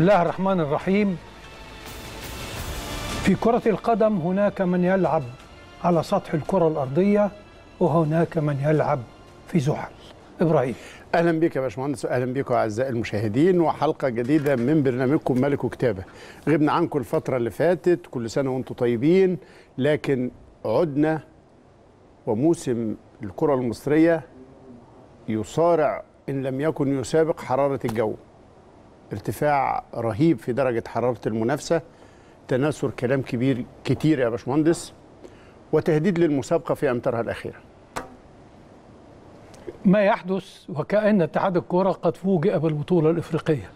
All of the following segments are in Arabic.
بسم الله الرحمن الرحيم في كرة القدم هناك من يلعب على سطح الكرة الأرضية وهناك من يلعب في زحل إبراهيم اهلا بك يا باشمهندس واهلا بكم اعزائي المشاهدين وحلقه جديده من برنامجكم ملك وكتابه غبنا عنكم الفتره اللي فاتت كل سنه وانتم طيبين لكن عدنا وموسم الكره المصريه يصارع ان لم يكن يسابق حراره الجو ارتفاع رهيب في درجة حرارة المنافسة تناثر كلام كبير كتير يا باشمهندس وتهديد للمسابقة في أمتارها الأخيرة ما يحدث وكأن اتحاد الكرة قد فوجئ بالبطولة الإفريقية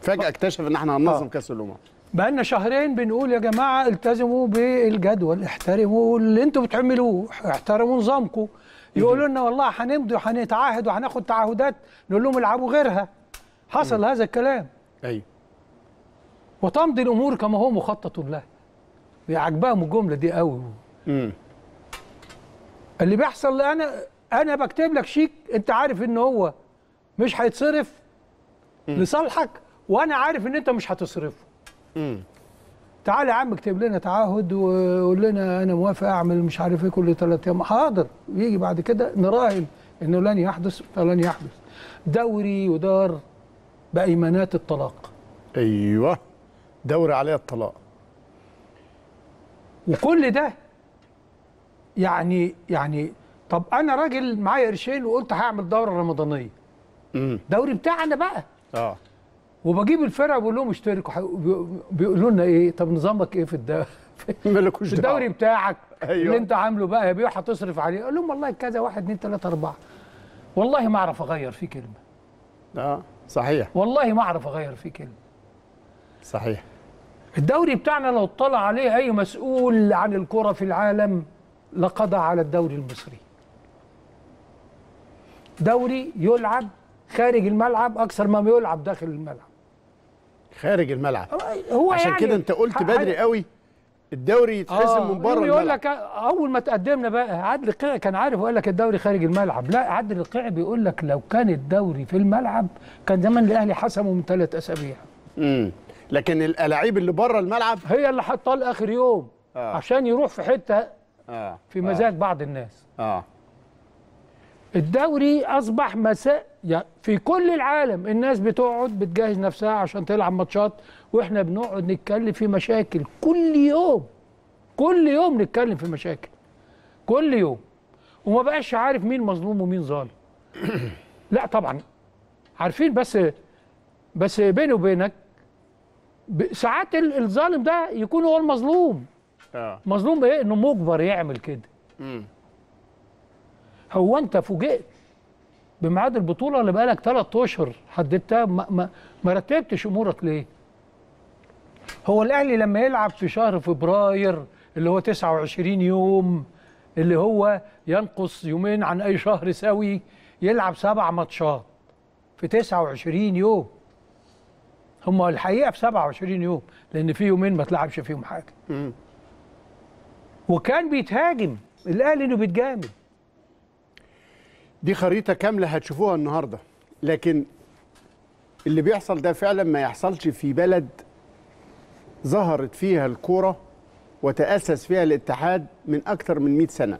فجأة اكتشف ان احنا هننظم آه. كأس الأمم بقالنا شهرين بنقول يا جماعة التزموا بالجدول احترموا اللي انتوا بتعملوه احترموا نظامكم يقولوا لنا والله هنمضي وهنتعاهد وهناخد تعهدات نقول لهم العبوا غيرها حصل م. هذا الكلام ايوه وتمضي الامور كما هو مخطط لها عجبهم الجمله دي قوي امم اللي بيحصل انا انا بكتب لك شيك انت عارف ان هو مش هيتصرف لصالحك وانا عارف ان انت مش هتصرفه امم تعال يا عم اكتب لنا تعهد وقول لنا انا موافق اعمل مش عارف ايه كل ثلاث ايام حاضر يجي بعد كده نراهن انه لن يحدث فلن يحدث دوري ودار بأيمانات الطلاق أيوه دور عليها الطلاق وكل ده يعني يعني طب انا راجل معايا قرشين وقلت هعمل دوره رمضانيه امم دوري بتاعنا بقى اه وبجيب الفرقه بقول لهم اشتركوا بيقولوا لنا ايه طب نظامك ايه في الدوري مالكوش الدوري بتاعك أيوة. اللي انت عامله بقى يا بيوح هتصرف عليه اقول لهم والله كذا واحد اثنين ثلاثه اربعه والله ما اعرف اغير فيه كلمه اه صحيح والله ما اعرف اغير فيه كلمه صحيح الدوري بتاعنا لو اطلع عليه اي مسؤول عن الكره في العالم لقضى على الدوري المصري دوري يلعب خارج الملعب اكثر ما يلعب داخل الملعب خارج الملعب هو عشان يعني كده انت قلت بدري قوي الدوري يتحسم آه، من بره يقول لك اول ما تقدمنا بقى عدل القيعي كان عارف وقال لك الدوري خارج الملعب لا عدل القيعي بيقول لك لو كان الدوري في الملعب كان زمان الاهلي حسمه من ثلاث اسابيع امم لكن الالاعيب اللي بره الملعب هي اللي حطاه لاخر يوم آه. عشان يروح في حته آه. في آه. مزاج آه. بعض الناس اه الدوري اصبح مساء في كل العالم الناس بتقعد بتجهز نفسها عشان تلعب ماتشات واحنا بنقعد نتكلم في مشاكل كل يوم كل يوم نتكلم في مشاكل كل يوم وما بقاش عارف مين مظلوم ومين ظالم لا طبعا عارفين بس بس بيني وبينك ساعات الظالم ده يكون هو المظلوم آه. مظلوم بايه انه مجبر يعمل كده هو انت فوجئت بميعاد البطوله اللي بقالك ثلاث اشهر حددتها ما, ما, ما رتبتش امورك ليه؟ هو الاهلي لما يلعب في شهر فبراير اللي هو 29 يوم اللي هو ينقص يومين عن اي شهر سوي يلعب سبع ماتشات في 29 يوم هم الحقيقه في 27 يوم لان في يومين ما تلعبش فيهم حاجه وكان بيتهاجم الاهلي انه بيتجامل دي خريطة كاملة هتشوفوها النهاردة لكن اللي بيحصل ده فعلا ما يحصلش في بلد ظهرت فيها الكورة وتأسس فيها الاتحاد من أكثر من 100 سنة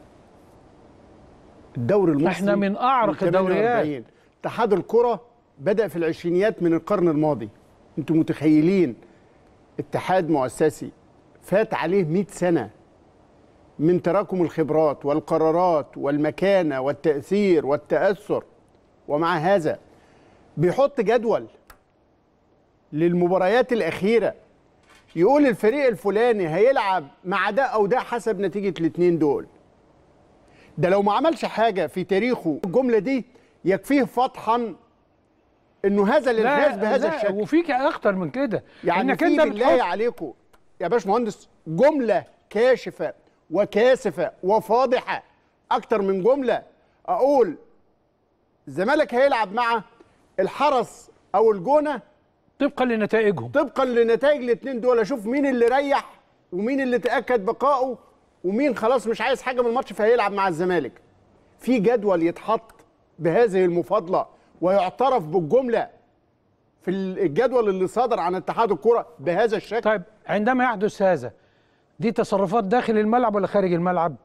الدوري المصري احنا من أعرق الدوريات اتحاد الكرة بدأ في العشرينيات من القرن الماضي انتم متخيلين اتحاد مؤسسي فات عليه 100 سنة من تراكم الخبرات والقرارات والمكانه والتاثير والتاثر ومع هذا بيحط جدول للمباريات الاخيره يقول الفريق الفلاني هيلعب مع ده او ده حسب نتيجه الاثنين دول ده لو ما عملش حاجه في تاريخه الجمله دي يكفيه فتحا انه هذا الانحاز بهذا لا الشكل وفيك اخطر من كده يعني انك انت بالله بتحط... عليكم يا باشمهندس جمله كاشفه وكاسفه وفاضحه اكتر من جمله اقول الزمالك هيلعب مع الحرس او الجونه طبقا لنتائجهم طبقا لنتائج الاثنين دول اشوف مين اللي ريح ومين اللي تاكد بقائه ومين خلاص مش عايز حاجه من الماتش فهيلعب مع الزمالك في جدول يتحط بهذه المفاضله ويعترف بالجمله في الجدول اللي صادر عن اتحاد الكره بهذا الشكل طيب عندما يحدث هذا دي تصرفات داخل الملعب ولا خارج الملعب؟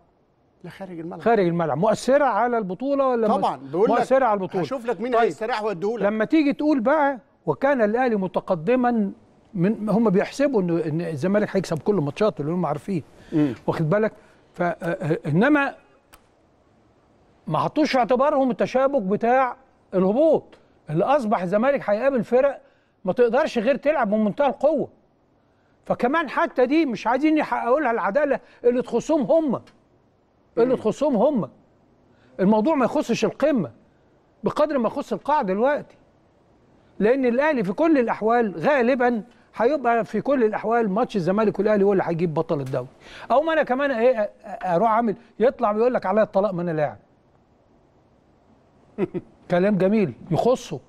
لا خارج الملعب خارج الملعب مؤثره على البطوله ولا طبعا بقول مؤثره لك على البطوله هشوف لك مين طيب. هيستريح واديهولك لما تيجي تقول بقى وكان الاهلي متقدما من هم بيحسبوا ان ان الزمالك هيكسب كل ماتشاته اللي هم عارفين واخد بالك فانما آه، آه، ما حطوش في اعتبارهم التشابك بتاع الهبوط اللي اصبح الزمالك هيقابل فرق ما تقدرش غير تلعب بمنتهى القوه فكمان حتى دي مش عايزين يحققوا لها العداله اللي تخصهم هم اللي تخصهم هم الموضوع ما يخصش القمه بقدر ما يخص القاع دلوقتي لان الاهلي في كل الاحوال غالبا هيبقى في كل الاحوال ماتش الزمالك والاهلي هو اللي هيجيب بطل الدوري او ما انا كمان ايه اروح عامل يطلع بيقول لك عليا الطلاق ما انا لاعب كلام جميل يخصه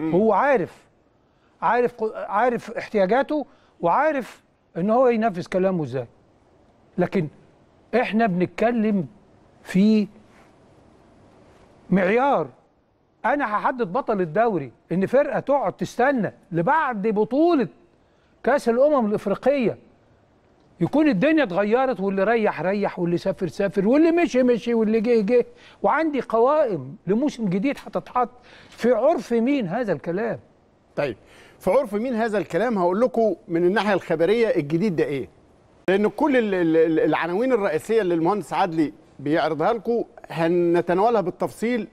هو عارف عارف عارف احتياجاته وعارف ان هو ينفذ كلامه ازاي لكن احنا بنتكلم في معيار انا هحدد بطل الدوري ان فرقه تقعد تستنى لبعد بطوله كاس الامم الافريقيه يكون الدنيا اتغيرت واللي ريح ريح واللي سافر سافر واللي مشي مشي واللي جه جه وعندي قوائم لموسم جديد هتتحط في عرف مين هذا الكلام طيب في عرف مين هذا الكلام هقول لكم من الناحيه الخبريه الجديد ده ايه لان كل العناوين الرئيسيه اللي المهندس عدلي بيعرضها لكم هنتناولها بالتفصيل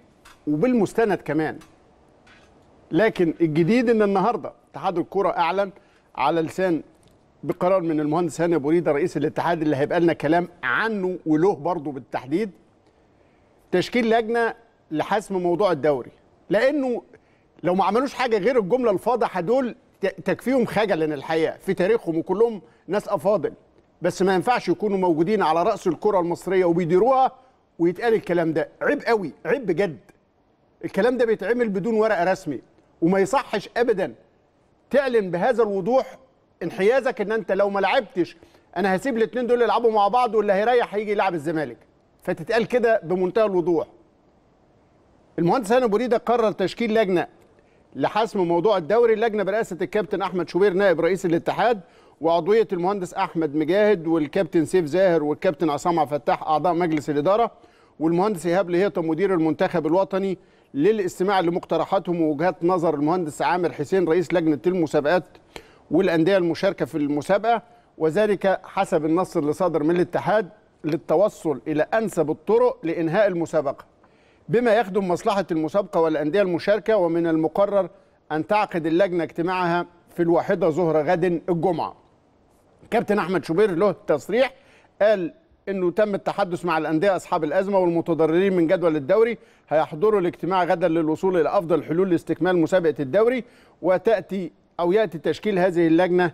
وبالمستند كمان لكن الجديد ان النهارده اتحاد الكره اعلن على لسان بقرار من المهندس هاني ابو ريده رئيس الاتحاد اللي هيبقى لنا كلام عنه وله برضه بالتحديد تشكيل لجنه لحسم موضوع الدوري لانه لو ما عملوش حاجه غير الجمله الفاضحه دول تكفيهم خجلا الحقيقه في تاريخهم وكلهم ناس افاضل بس ما ينفعش يكونوا موجودين على راس الكره المصريه وبيديروها ويتقال الكلام ده عيب قوي عيب بجد الكلام ده بيتعمل بدون ورقه رسمي وما يصحش ابدا تعلن بهذا الوضوح انحيازك ان انت لو ما لعبتش انا هسيب الاثنين دول يلعبوا مع بعض واللي هيريح هيجي يلعب الزمالك فتتقال كده بمنتهى الوضوح المهندس هاني بريده قرر تشكيل لجنه لحسم موضوع الدوري اللجنه برئاسه الكابتن احمد شوبير نائب رئيس الاتحاد وعضويه المهندس احمد مجاهد والكابتن سيف زاهر والكابتن عصام فتاح اعضاء مجلس الاداره والمهندس ايهاب لهيطه مدير المنتخب الوطني للاستماع لمقترحاتهم ووجهات نظر المهندس عامر حسين رئيس لجنه المسابقات والانديه المشاركه في المسابقه وذلك حسب النص اللي صادر من الاتحاد للتوصل الى انسب الطرق لانهاء المسابقه بما يخدم مصلحة المسابقة والأندية المشاركة ومن المقرر أن تعقد اللجنة اجتماعها في الواحدة ظهر غد الجمعة كابتن أحمد شوبير له تصريح قال انه تم التحدث مع الانديه اصحاب الازمه والمتضررين من جدول الدوري هيحضروا الاجتماع غدا للوصول الى افضل حلول لاستكمال مسابقه الدوري وتاتي او ياتي تشكيل هذه اللجنه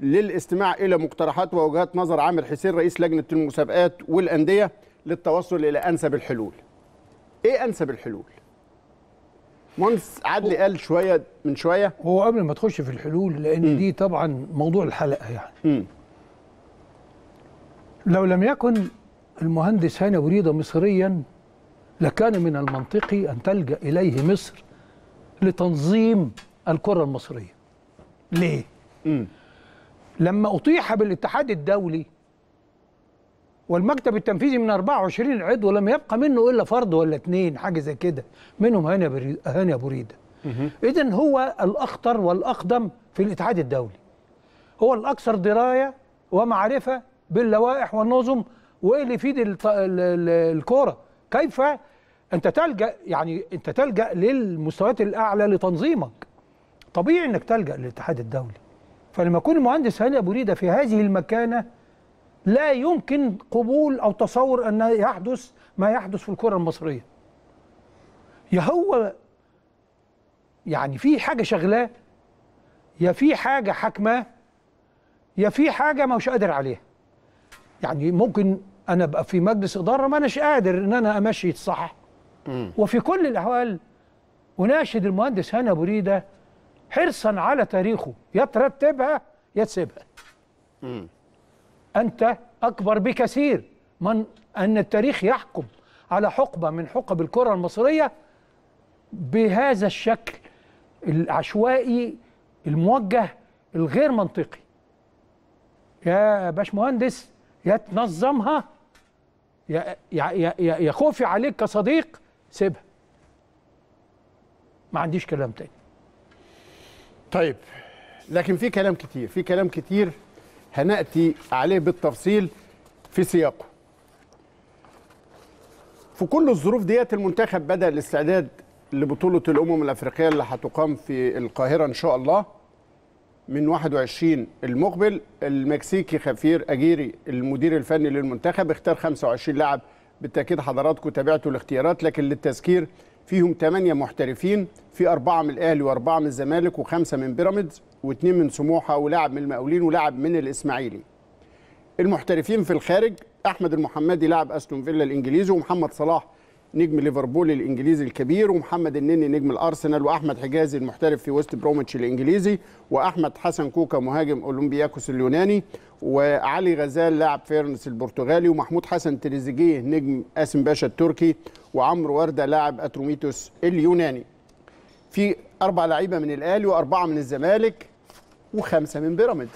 للاستماع الى مقترحات ووجهات نظر عامر حسين رئيس لجنه المسابقات والانديه للتوصل الى انسب الحلول ايه انسب الحلول؟ مانس عدلي قال شويه من شويه هو قبل ما تخش في الحلول لان م. دي طبعا موضوع الحلقه يعني م. لو لم يكن المهندس هاني وريده مصريا لكان من المنطقي ان تلجا اليه مصر لتنظيم الكره المصريه ليه م. لما اطيح بالاتحاد الدولي والمكتب التنفيذي من 24 عضو لم يبقى منه الا فرد ولا اثنين حاجه زي كده منهم هاني هاني ابو ريده اذا هو الاخطر والاقدم في الاتحاد الدولي هو الاكثر درايه ومعرفه باللوائح والنظم وايه اللي يفيد الكوره كيف انت تلجا يعني انت تلجا للمستويات الاعلى لتنظيمك طبيعي انك تلجا للاتحاد الدولي فلما يكون المهندس هاني ابو ريده في هذه المكانه لا يمكن قبول أو تصور أن يحدث ما يحدث في الكرة المصرية يا هو يعني في حاجة شغلاه يا في حاجة حاكماه يا في حاجة ما هوش قادر عليها يعني ممكن أنا أبقى في مجلس إدارة ما أناش قادر إن أنا أمشي الصح وفي كل الأحوال أناشد المهندس هاني أبو ريدة حرصا على تاريخه يا ترتبها يا تسيبها أنت أكبر بكثير من أن التاريخ يحكم على حقبة من حقب الكرة المصرية بهذا الشكل العشوائي الموجه الغير منطقي يا باشمهندس يا تنظمها يا يا يا يا خوفي عليك كصديق سيبها ما عنديش كلام تاني طيب لكن في كلام كتير في كلام كتير هناتي عليه بالتفصيل في سياقه في كل الظروف ديت المنتخب بدا الاستعداد لبطوله الامم الافريقيه اللي هتقام في القاهره ان شاء الله من 21 المقبل المكسيكي خفير اجيري المدير الفني للمنتخب اختار 25 لاعب بالتاكيد حضراتكم تابعتوا الاختيارات لكن للتذكير فيهم 8 محترفين في أربعة من الأهلي وأربعة من الزمالك وخمسة من بيراميدز واثنين من سموحة ولاعب من المقاولين ولاعب من الإسماعيلي المحترفين في الخارج أحمد المحمدي لاعب أستون فيلا الإنجليزي ومحمد صلاح نجم ليفربول الانجليزي الكبير ومحمد النني نجم الارسنال واحمد حجازي المحترف في وست بروميتش الانجليزي واحمد حسن كوكا مهاجم اولمبياكوس اليوناني وعلي غزال لاعب فيرنس البرتغالي ومحمود حسن تريزيجيه نجم قاسم باشا التركي وعمرو ورده لاعب اتروميتوس اليوناني في اربع لعيبه من الاهلي واربعه من الزمالك وخمسه من بيراميدز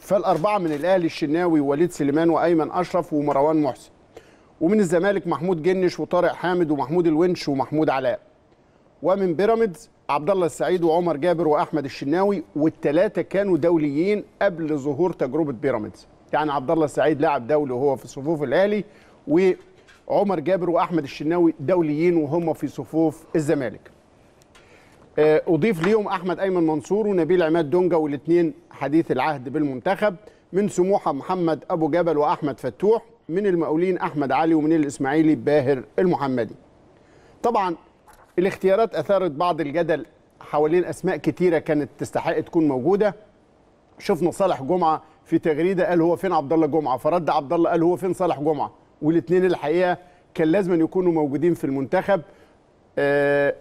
فالاربعه من الاهلي الشناوي ووليد سليمان وايمن اشرف ومروان محسن ومن الزمالك محمود جنش وطارق حامد ومحمود الونش ومحمود علاء ومن بيراميدز عبد الله السعيد وعمر جابر واحمد الشناوي والثلاثه كانوا دوليين قبل ظهور تجربه بيراميدز يعني عبد الله السعيد لاعب دولي وهو في صفوف الاهلي وعمر جابر واحمد الشناوي دوليين وهم في صفوف الزمالك آه، اضيف ليهم احمد ايمن منصور ونبيل عماد دونجا والاثنين حديث العهد بالمنتخب من سموحه محمد ابو جبل واحمد فتوح من المقاولين احمد علي ومن الاسماعيلي باهر المحمدي طبعا الاختيارات اثارت بعض الجدل حوالين اسماء كتيره كانت تستحق تكون موجوده شفنا صالح جمعه في تغريده قال هو فين عبد الله جمعه فرد عبد الله قال هو فين صالح جمعه والاثنين الحقيقه كان لازم يكونوا موجودين في المنتخب آه،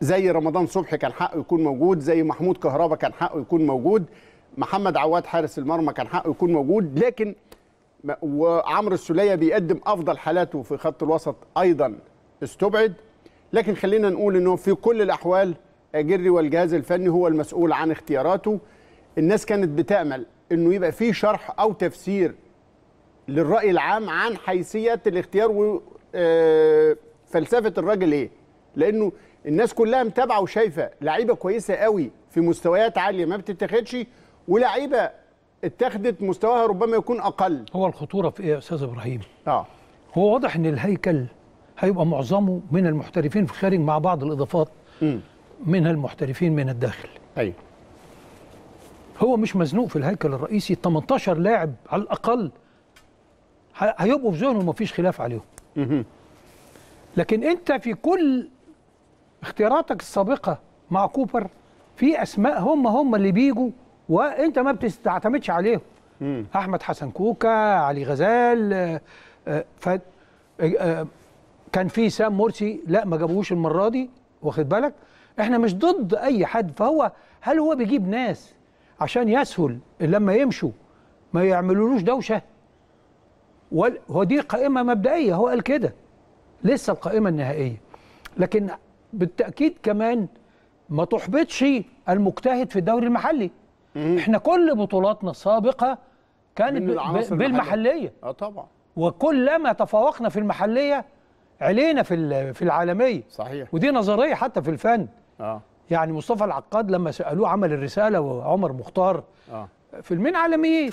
زي رمضان صبحي كان حقه يكون موجود زي محمود كهربا كان حقه يكون موجود محمد عواد حارس المرمى كان حقه يكون موجود لكن وعمرو السوليه بيقدم افضل حالاته في خط الوسط ايضا استبعد لكن خلينا نقول انه في كل الاحوال اجري والجهاز الفني هو المسؤول عن اختياراته الناس كانت بتامل انه يبقى في شرح او تفسير للراي العام عن حيثيه الاختيار وفلسفه آه، الراجل ايه لانه الناس كلها متابعه وشايفه لعيبه كويسه قوي في مستويات عاليه ما بتتاخدش ولعيبه اتخذت مستواها ربما يكون اقل هو الخطوره في ايه يا استاذ ابراهيم اه هو واضح ان الهيكل هيبقى معظمه من المحترفين في الخارج مع بعض الاضافات م. من المحترفين من الداخل ايوه هو مش مزنوق في الهيكل الرئيسي 18 لاعب على الاقل هيبقوا في ذهنهم ومفيش خلاف عليهم م. لكن انت في كل اختياراتك السابقه مع كوبر في اسماء هم هم اللي بيجوا وانت ما بتستعتمدش عليهم مم. احمد حسن كوكا علي غزال آه، آه، ف آه، كان في سام مرسي لا ما جابوهوش المره دي واخد بالك احنا مش ضد اي حد فهو هل هو بيجيب ناس عشان يسهل لما يمشوا ما يعملولوش دوشه هو دي قائمه مبدئيه هو قال كده لسه القائمه النهائيه لكن بالتاكيد كمان ما تحبطش المجتهد في الدوري المحلي احنا كل بطولاتنا السابقه كانت بالمحليه اه طبعا وكلما تفوقنا في المحليه علينا في في العالميه صحيح ودي نظريه حتى في الفن اه يعني مصطفى العقاد لما سالوه عمل الرساله وعمر مختار اه فيلمين عالميين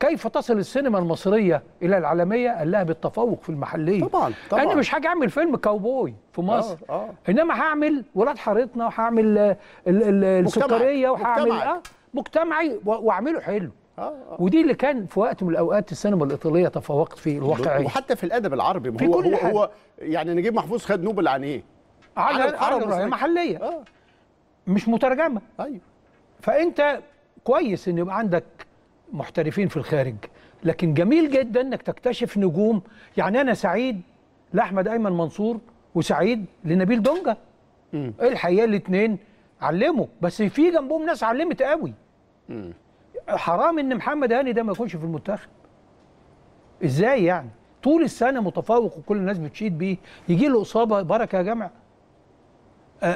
كيف تصل السينما المصريه الى العالميه؟ قال لها بالتفوق في المحليه. طبعا طبعا انا مش هاجي اعمل فيلم كاوبوي في آه، مصر آه آه. انما هعمل ولاد حارتنا وهعمل السكريه وهعمل آه مجتمعي واعمله حلو آه آه. ودي اللي كان في وقت من الاوقات السينما الايطاليه تفوقت فيه الواقعيه وحتى في الادب العربي في هو هو, حاجة. هو يعني نجيب محفوظ خد نوبل عن ايه؟ على الحرم المحليه آه. مش مترجمه ايوه فانت كويس ان يبقى عندك محترفين في الخارج لكن جميل جدا انك تكتشف نجوم يعني انا سعيد لاحمد ايمن منصور وسعيد لنبيل دونجا الحقيقه الاثنين علموا بس في جنبهم ناس علمت قوي مم. حرام ان محمد هاني ده ما يكونش في المنتخب ازاي يعني طول السنه متفوق وكل الناس بتشيد بيه يجي له اصابه بركه يا جماعه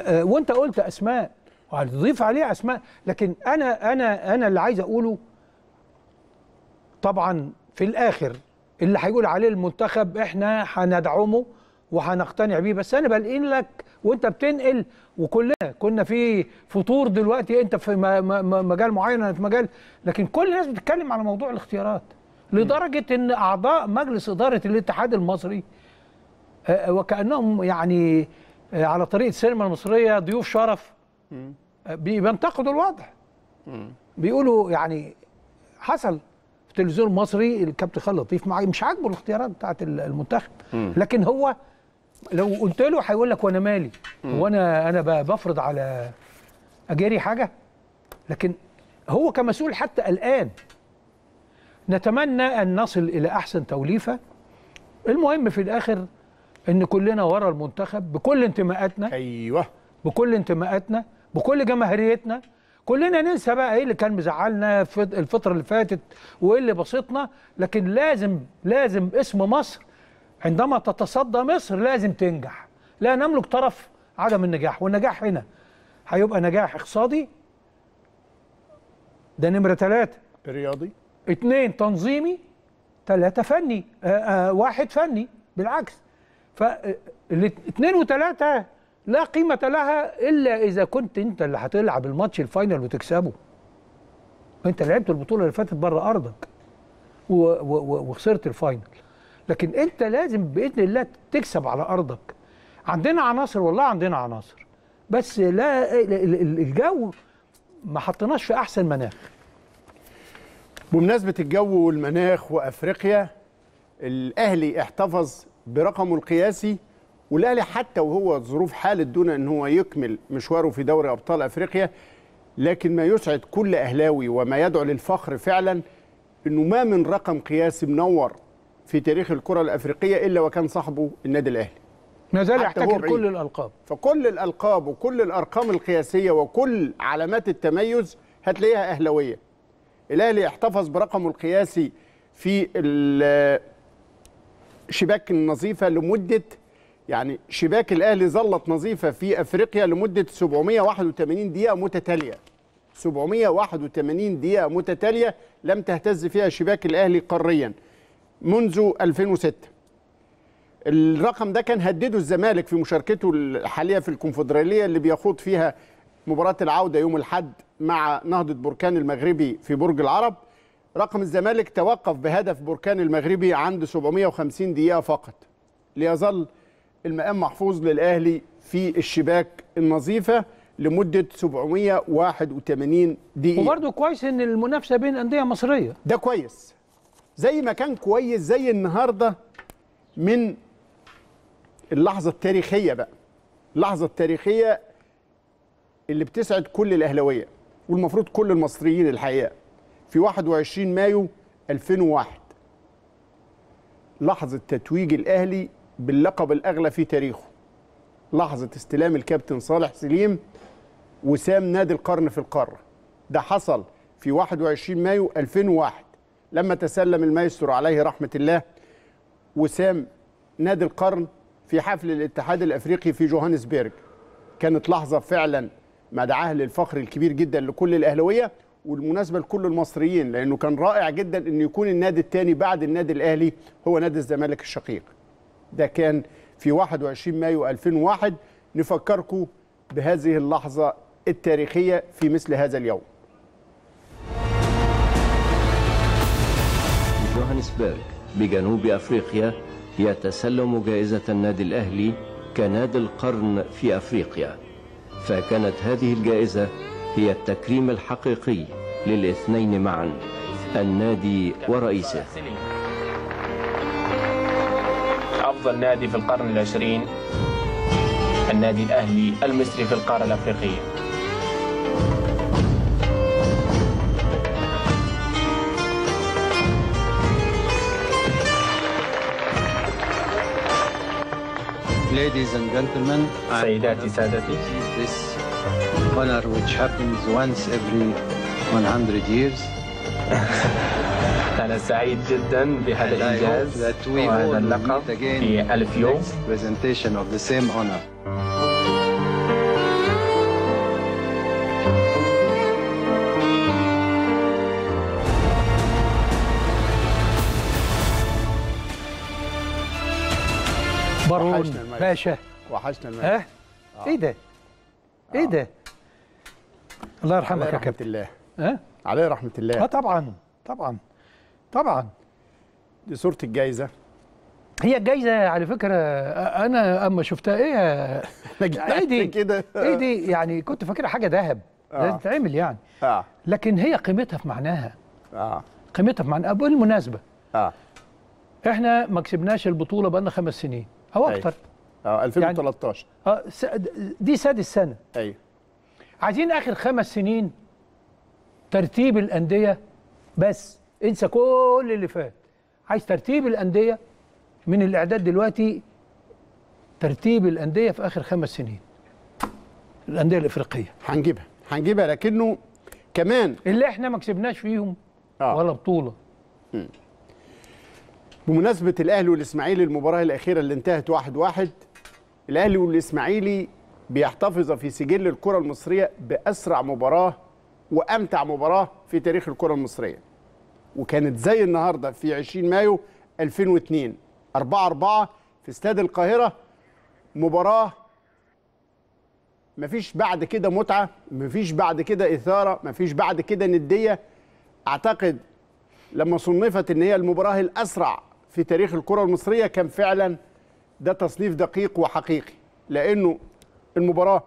وانت قلت اسماء وهتضيف عليه اسماء لكن انا انا انا اللي عايز اقوله طبعا في الاخر اللي هيقول عليه المنتخب احنا هندعمه وهنقتنع بيه بس انا بلقين لك وانت بتنقل وكلنا كنا في فطور دلوقتي انت في مجال معين انا في مجال لكن كل الناس بتتكلم على موضوع الاختيارات لدرجه ان اعضاء مجلس اداره الاتحاد المصري آه، آه، وكانهم يعني آه، على طريقه السينما المصريه ضيوف شرف بينتقدوا الوضع بيقولوا يعني حصل في التلفزيون المصري الكابتن خالد لطيف مش عاجبه الاختيارات بتاعت المنتخب لكن هو لو قلت له هيقول لك وانا مالي هو انا انا بفرض على اجاري حاجه لكن هو كمسؤول حتى قلقان نتمنى ان نصل الى احسن توليفه المهم في الاخر ان كلنا ورا المنتخب بكل انتماءاتنا ايوه بكل انتماءاتنا بكل جماهيريتنا كلنا ننسى بقى ايه اللي كان مزعلنا الفتره اللي فاتت وايه اللي بسطنا لكن لازم لازم اسم مصر عندما تتصدى مصر لازم تنجح لا نملك طرف عدم النجاح والنجاح هنا هيبقى نجاح اقتصادي ده نمرة ثلاثة رياضي اثنين تنظيمي ثلاثة فني آآ آه، آآ آه، واحد فني بالعكس فالاثنين آه، وثلاثة لا قيمة لها إلا إذا كنت أنت اللي هتلعب الماتش الفاينل وتكسبه أنت لعبت البطولة اللي فاتت بره أرضك وخسرت الفاينل لكن انت لازم باذن الله تكسب على ارضك عندنا عناصر والله عندنا عناصر بس لا الجو ما حطيناش في احسن مناخ بمناسبه الجو والمناخ وافريقيا الاهلي احتفظ برقمه القياسي والاهلي حتى وهو ظروف حاله دون ان هو يكمل مشواره في دوري ابطال افريقيا لكن ما يسعد كل اهلاوي وما يدعو للفخر فعلا انه ما من رقم قياسي منور في تاريخ الكره الافريقيه الا وكان صاحبه النادي الاهلي ما زال يحتكر كل الالقاب فكل الالقاب وكل الارقام القياسيه وكل علامات التميز هتلاقيها اهلاويه الاهلي احتفظ برقمه القياسي في شباك النظيفه لمده يعني شباك الاهلي ظلت نظيفه في افريقيا لمده 781 دقيقه متتاليه 781 دقيقه متتاليه لم تهتز فيها شباك الاهلي قاريا منذ 2006 الرقم ده كان هدده الزمالك في مشاركته الحاليه في الكونفدراليه اللي بيخوض فيها مباراه العوده يوم الاحد مع نهضه بركان المغربي في برج العرب رقم الزمالك توقف بهدف بركان المغربي عند 750 دقيقه فقط ليظل المقام محفوظ للاهلي في الشباك النظيفه لمده 781 دقيقه وبرده كويس ان المنافسه بين انديه مصريه ده كويس زي ما كان كويس زي النهارده من اللحظه التاريخيه بقى اللحظه التاريخيه اللي بتسعد كل الاهلاويه والمفروض كل المصريين الحقيقه في 21 مايو 2001 لحظه تتويج الاهلي باللقب الاغلى في تاريخه لحظه استلام الكابتن صالح سليم وسام نادي القرن في القاره ده حصل في 21 مايو 2001 لما تسلم المايسترو عليه رحمة الله وسام نادي القرن في حفل الاتحاد الأفريقي في جوهانسبيرج كانت لحظة فعلا مدعاه للفخر الكبير جدا لكل الأهلوية والمناسبة لكل المصريين لأنه كان رائع جدا أن يكون النادي الثاني بعد النادي الأهلي هو نادي الزمالك الشقيق ده كان في 21 مايو 2001 نفكركم بهذه اللحظة التاريخية في مثل هذا اليوم جوهانسبرغ بجنوب أفريقيا يتسلم جائزة النادي الأهلي كنادي القرن في أفريقيا فكانت هذه الجائزة هي التكريم الحقيقي للاثنين معا النادي ورئيسه أفضل نادي في القرن العشرين النادي الأهلي المصري في القارة الأفريقية Ladies and gentlemen, سيداتي سادتي this honor which happens once every 100 years. أنا سعيد جدا بهذا الإنجاز وهذا اللقب في ألف يوم. Presentation of the same honor. برون باشا وحشنا المعيشه ها آه. ايه ده؟ ايه آه. ده؟ الله يرحمك يا كابتن الله ها؟ عليه رحمه الله اه طبعا طبعا طبعا دي صوره الجايزه هي الجايزه على فكره انا اما شفتها ايه ايه دي كده ايه دي يعني كنت فاكرها حاجه ذهب آه. لازم تتعمل يعني آه. لكن هي قيمتها في معناها آه. قيمتها في معناها بالمناسبه آه. احنا ما كسبناش البطوله بقالنا خمس سنين او طيب. اكتر أي. اه 2013 يعني اه دي سادس سنه ايوه عايزين اخر خمس سنين ترتيب الانديه بس انسى كل اللي فات عايز ترتيب الانديه من الاعداد دلوقتي ترتيب الانديه في اخر خمس سنين الانديه الافريقيه هنجيبها هنجيبها لكنه كمان اللي احنا ما كسبناش فيهم آه. ولا بطوله مم. بمناسبه الاهلي والاسماعيلي المباراه الاخيره اللي انتهت واحد واحد الاهلي والاسماعيلي بيحتفظ في سجل الكره المصريه باسرع مباراه وامتع مباراه في تاريخ الكره المصريه وكانت زي النهارده في 20 مايو 2002 4 4 في استاد القاهره مباراه مفيش بعد كده متعه مفيش بعد كده اثاره مفيش بعد كده نديه اعتقد لما صنفت ان هي المباراه الاسرع في تاريخ الكره المصريه كان فعلا ده تصنيف دقيق وحقيقي لانه المباراه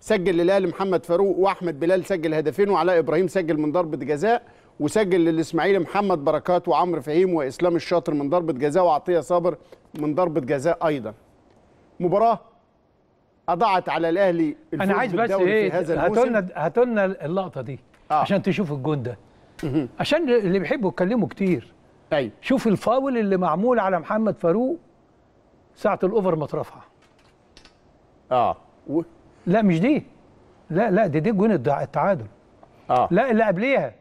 سجل للاهلي محمد فاروق واحمد بلال سجل هدفين وعلاء ابراهيم سجل من ضربه جزاء وسجل للاسماعيلي محمد بركات وعمرو فهيم واسلام الشاطر من ضربه جزاء وعطيه صابر من ضربه جزاء ايضا مباراه اضاعت على الاهلي انا عايز بس ايه هاتولنا هاتولنا اللقطه دي آه. عشان تشوف الجون ده عشان اللي بيحبوا يتكلموا كتير ايوه شوف الفاول اللي معمول على محمد فاروق ساعه الاوفر ما اترفع اه و... لا مش دي لا لا دي دي جون التعادل اه لا اللي قبليها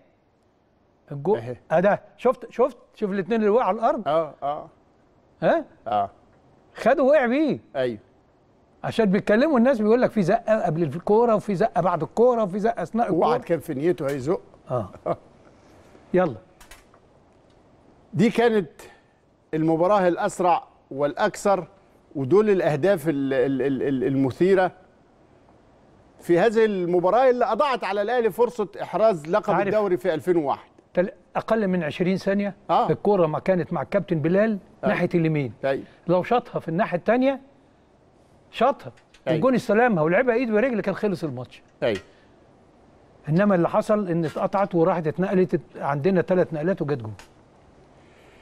الجو إيه. اه ده شفت شفت شوف الاثنين اللي وقعوا على الارض اه اه ها اه خدوا وقع بيه ايوه عشان بيتكلموا الناس بيقول لك في زقه قبل الكوره وفي زقه بعد الكوره وفي زقه اثناء الكوره وقعد كان في نيته هيزق اه يلا دي كانت المباراه الاسرع والاكثر ودول الاهداف المثيره في هذه المباراه اللي اضاعت على الاهلي فرصه احراز لقب الدوري في 2001 اقل من 20 ثانيه آه. الكوره ما كانت مع الكابتن بلال آه. ناحيه اليمين أيوه. لو شاطها في الناحيه الثانيه شاطها الجون استلمها ولعبها ايد ورجل كان خلص الماتش أيوه. انما اللي حصل ان اتقطعت وراحت اتنقلت عندنا ثلاث نقلات وجت جول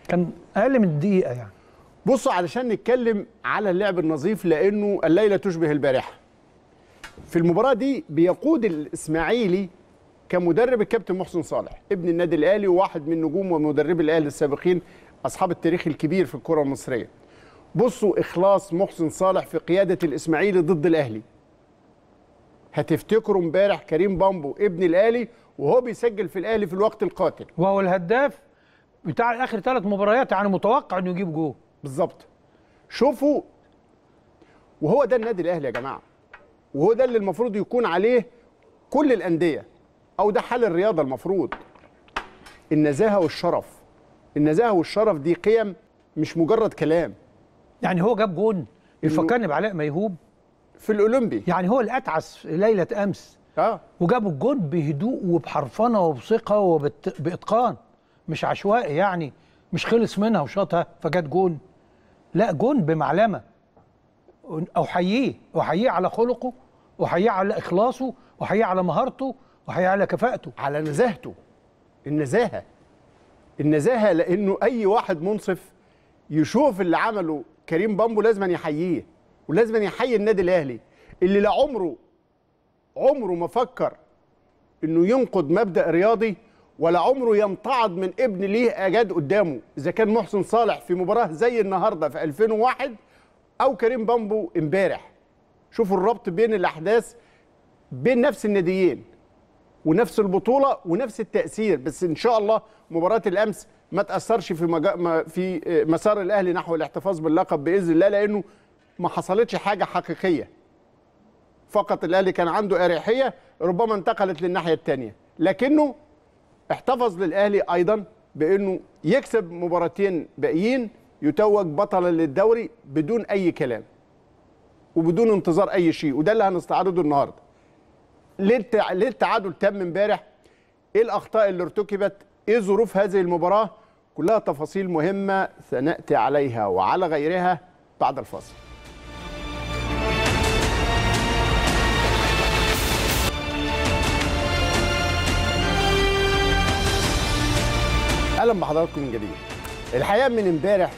كان اقل من دقيقه يعني بصوا علشان نتكلم على اللعب النظيف لانه الليله تشبه البارحه في المباراه دي بيقود الاسماعيلي كمدرب الكابتن محسن صالح ابن النادي الاهلي وواحد من نجوم ومدربي الاهلي السابقين اصحاب التاريخ الكبير في الكره المصريه بصوا اخلاص محسن صالح في قياده الاسماعيلي ضد الاهلي هتفتكروا امبارح كريم بامبو ابن الاهلي وهو بيسجل في الاهلي في الوقت القاتل وهو الهداف بتاع اخر ثلاث مباريات يعني متوقع انه يجيب جول بالظبط شوفوا وهو ده النادي الاهلي يا جماعه وهو ده اللي المفروض يكون عليه كل الانديه او ده حال الرياضه المفروض النزاهه والشرف النزاهه والشرف دي قيم مش مجرد كلام يعني هو جاب جون يفكرني بعلاء ميهوب في الاولمبي يعني هو الاتعس ليله امس اه وجابوا الجون بهدوء وبحرفنه وبثقه وباتقان مش عشوائي يعني مش خلص منها وشاطها فجت جون لا جون بمعلمه احييه احييه على خلقه احييه على اخلاصه احييه على مهارته احييه على كفاءته على نزاهته النزاهه النزاهه لانه اي واحد منصف يشوف اللي عمله كريم بامبو لازم يحييه ولازم يحيي النادي الاهلي اللي لا عمره عمره ما فكر انه ينقض مبدا رياضي ولا عمره يمتعض من ابن ليه اجاد قدامه اذا كان محسن صالح في مباراه زي النهارده في 2001 او كريم بامبو امبارح شوفوا الربط بين الاحداث بين نفس الناديين ونفس البطوله ونفس التاثير بس ان شاء الله مباراه الامس ما تاثرش في مجا... في مسار الاهلي نحو الاحتفاظ باللقب باذن الله لانه ما حصلتش حاجه حقيقيه فقط الاهلي كان عنده اريحيه ربما انتقلت للناحيه الثانيه لكنه احتفظ للاهلي ايضا بانه يكسب مباراتين باقيين يتوج بطلا للدوري بدون اي كلام وبدون انتظار اي شيء وده اللي هنستعرضه النهارده ليه ليه التعادل تم امبارح ايه الاخطاء اللي ارتكبت ايه ظروف هذه المباراه كلها تفاصيل مهمه سناتي عليها وعلى غيرها بعد الفاصل اهلا بحضراتكم من جديد الحقيقه من امبارح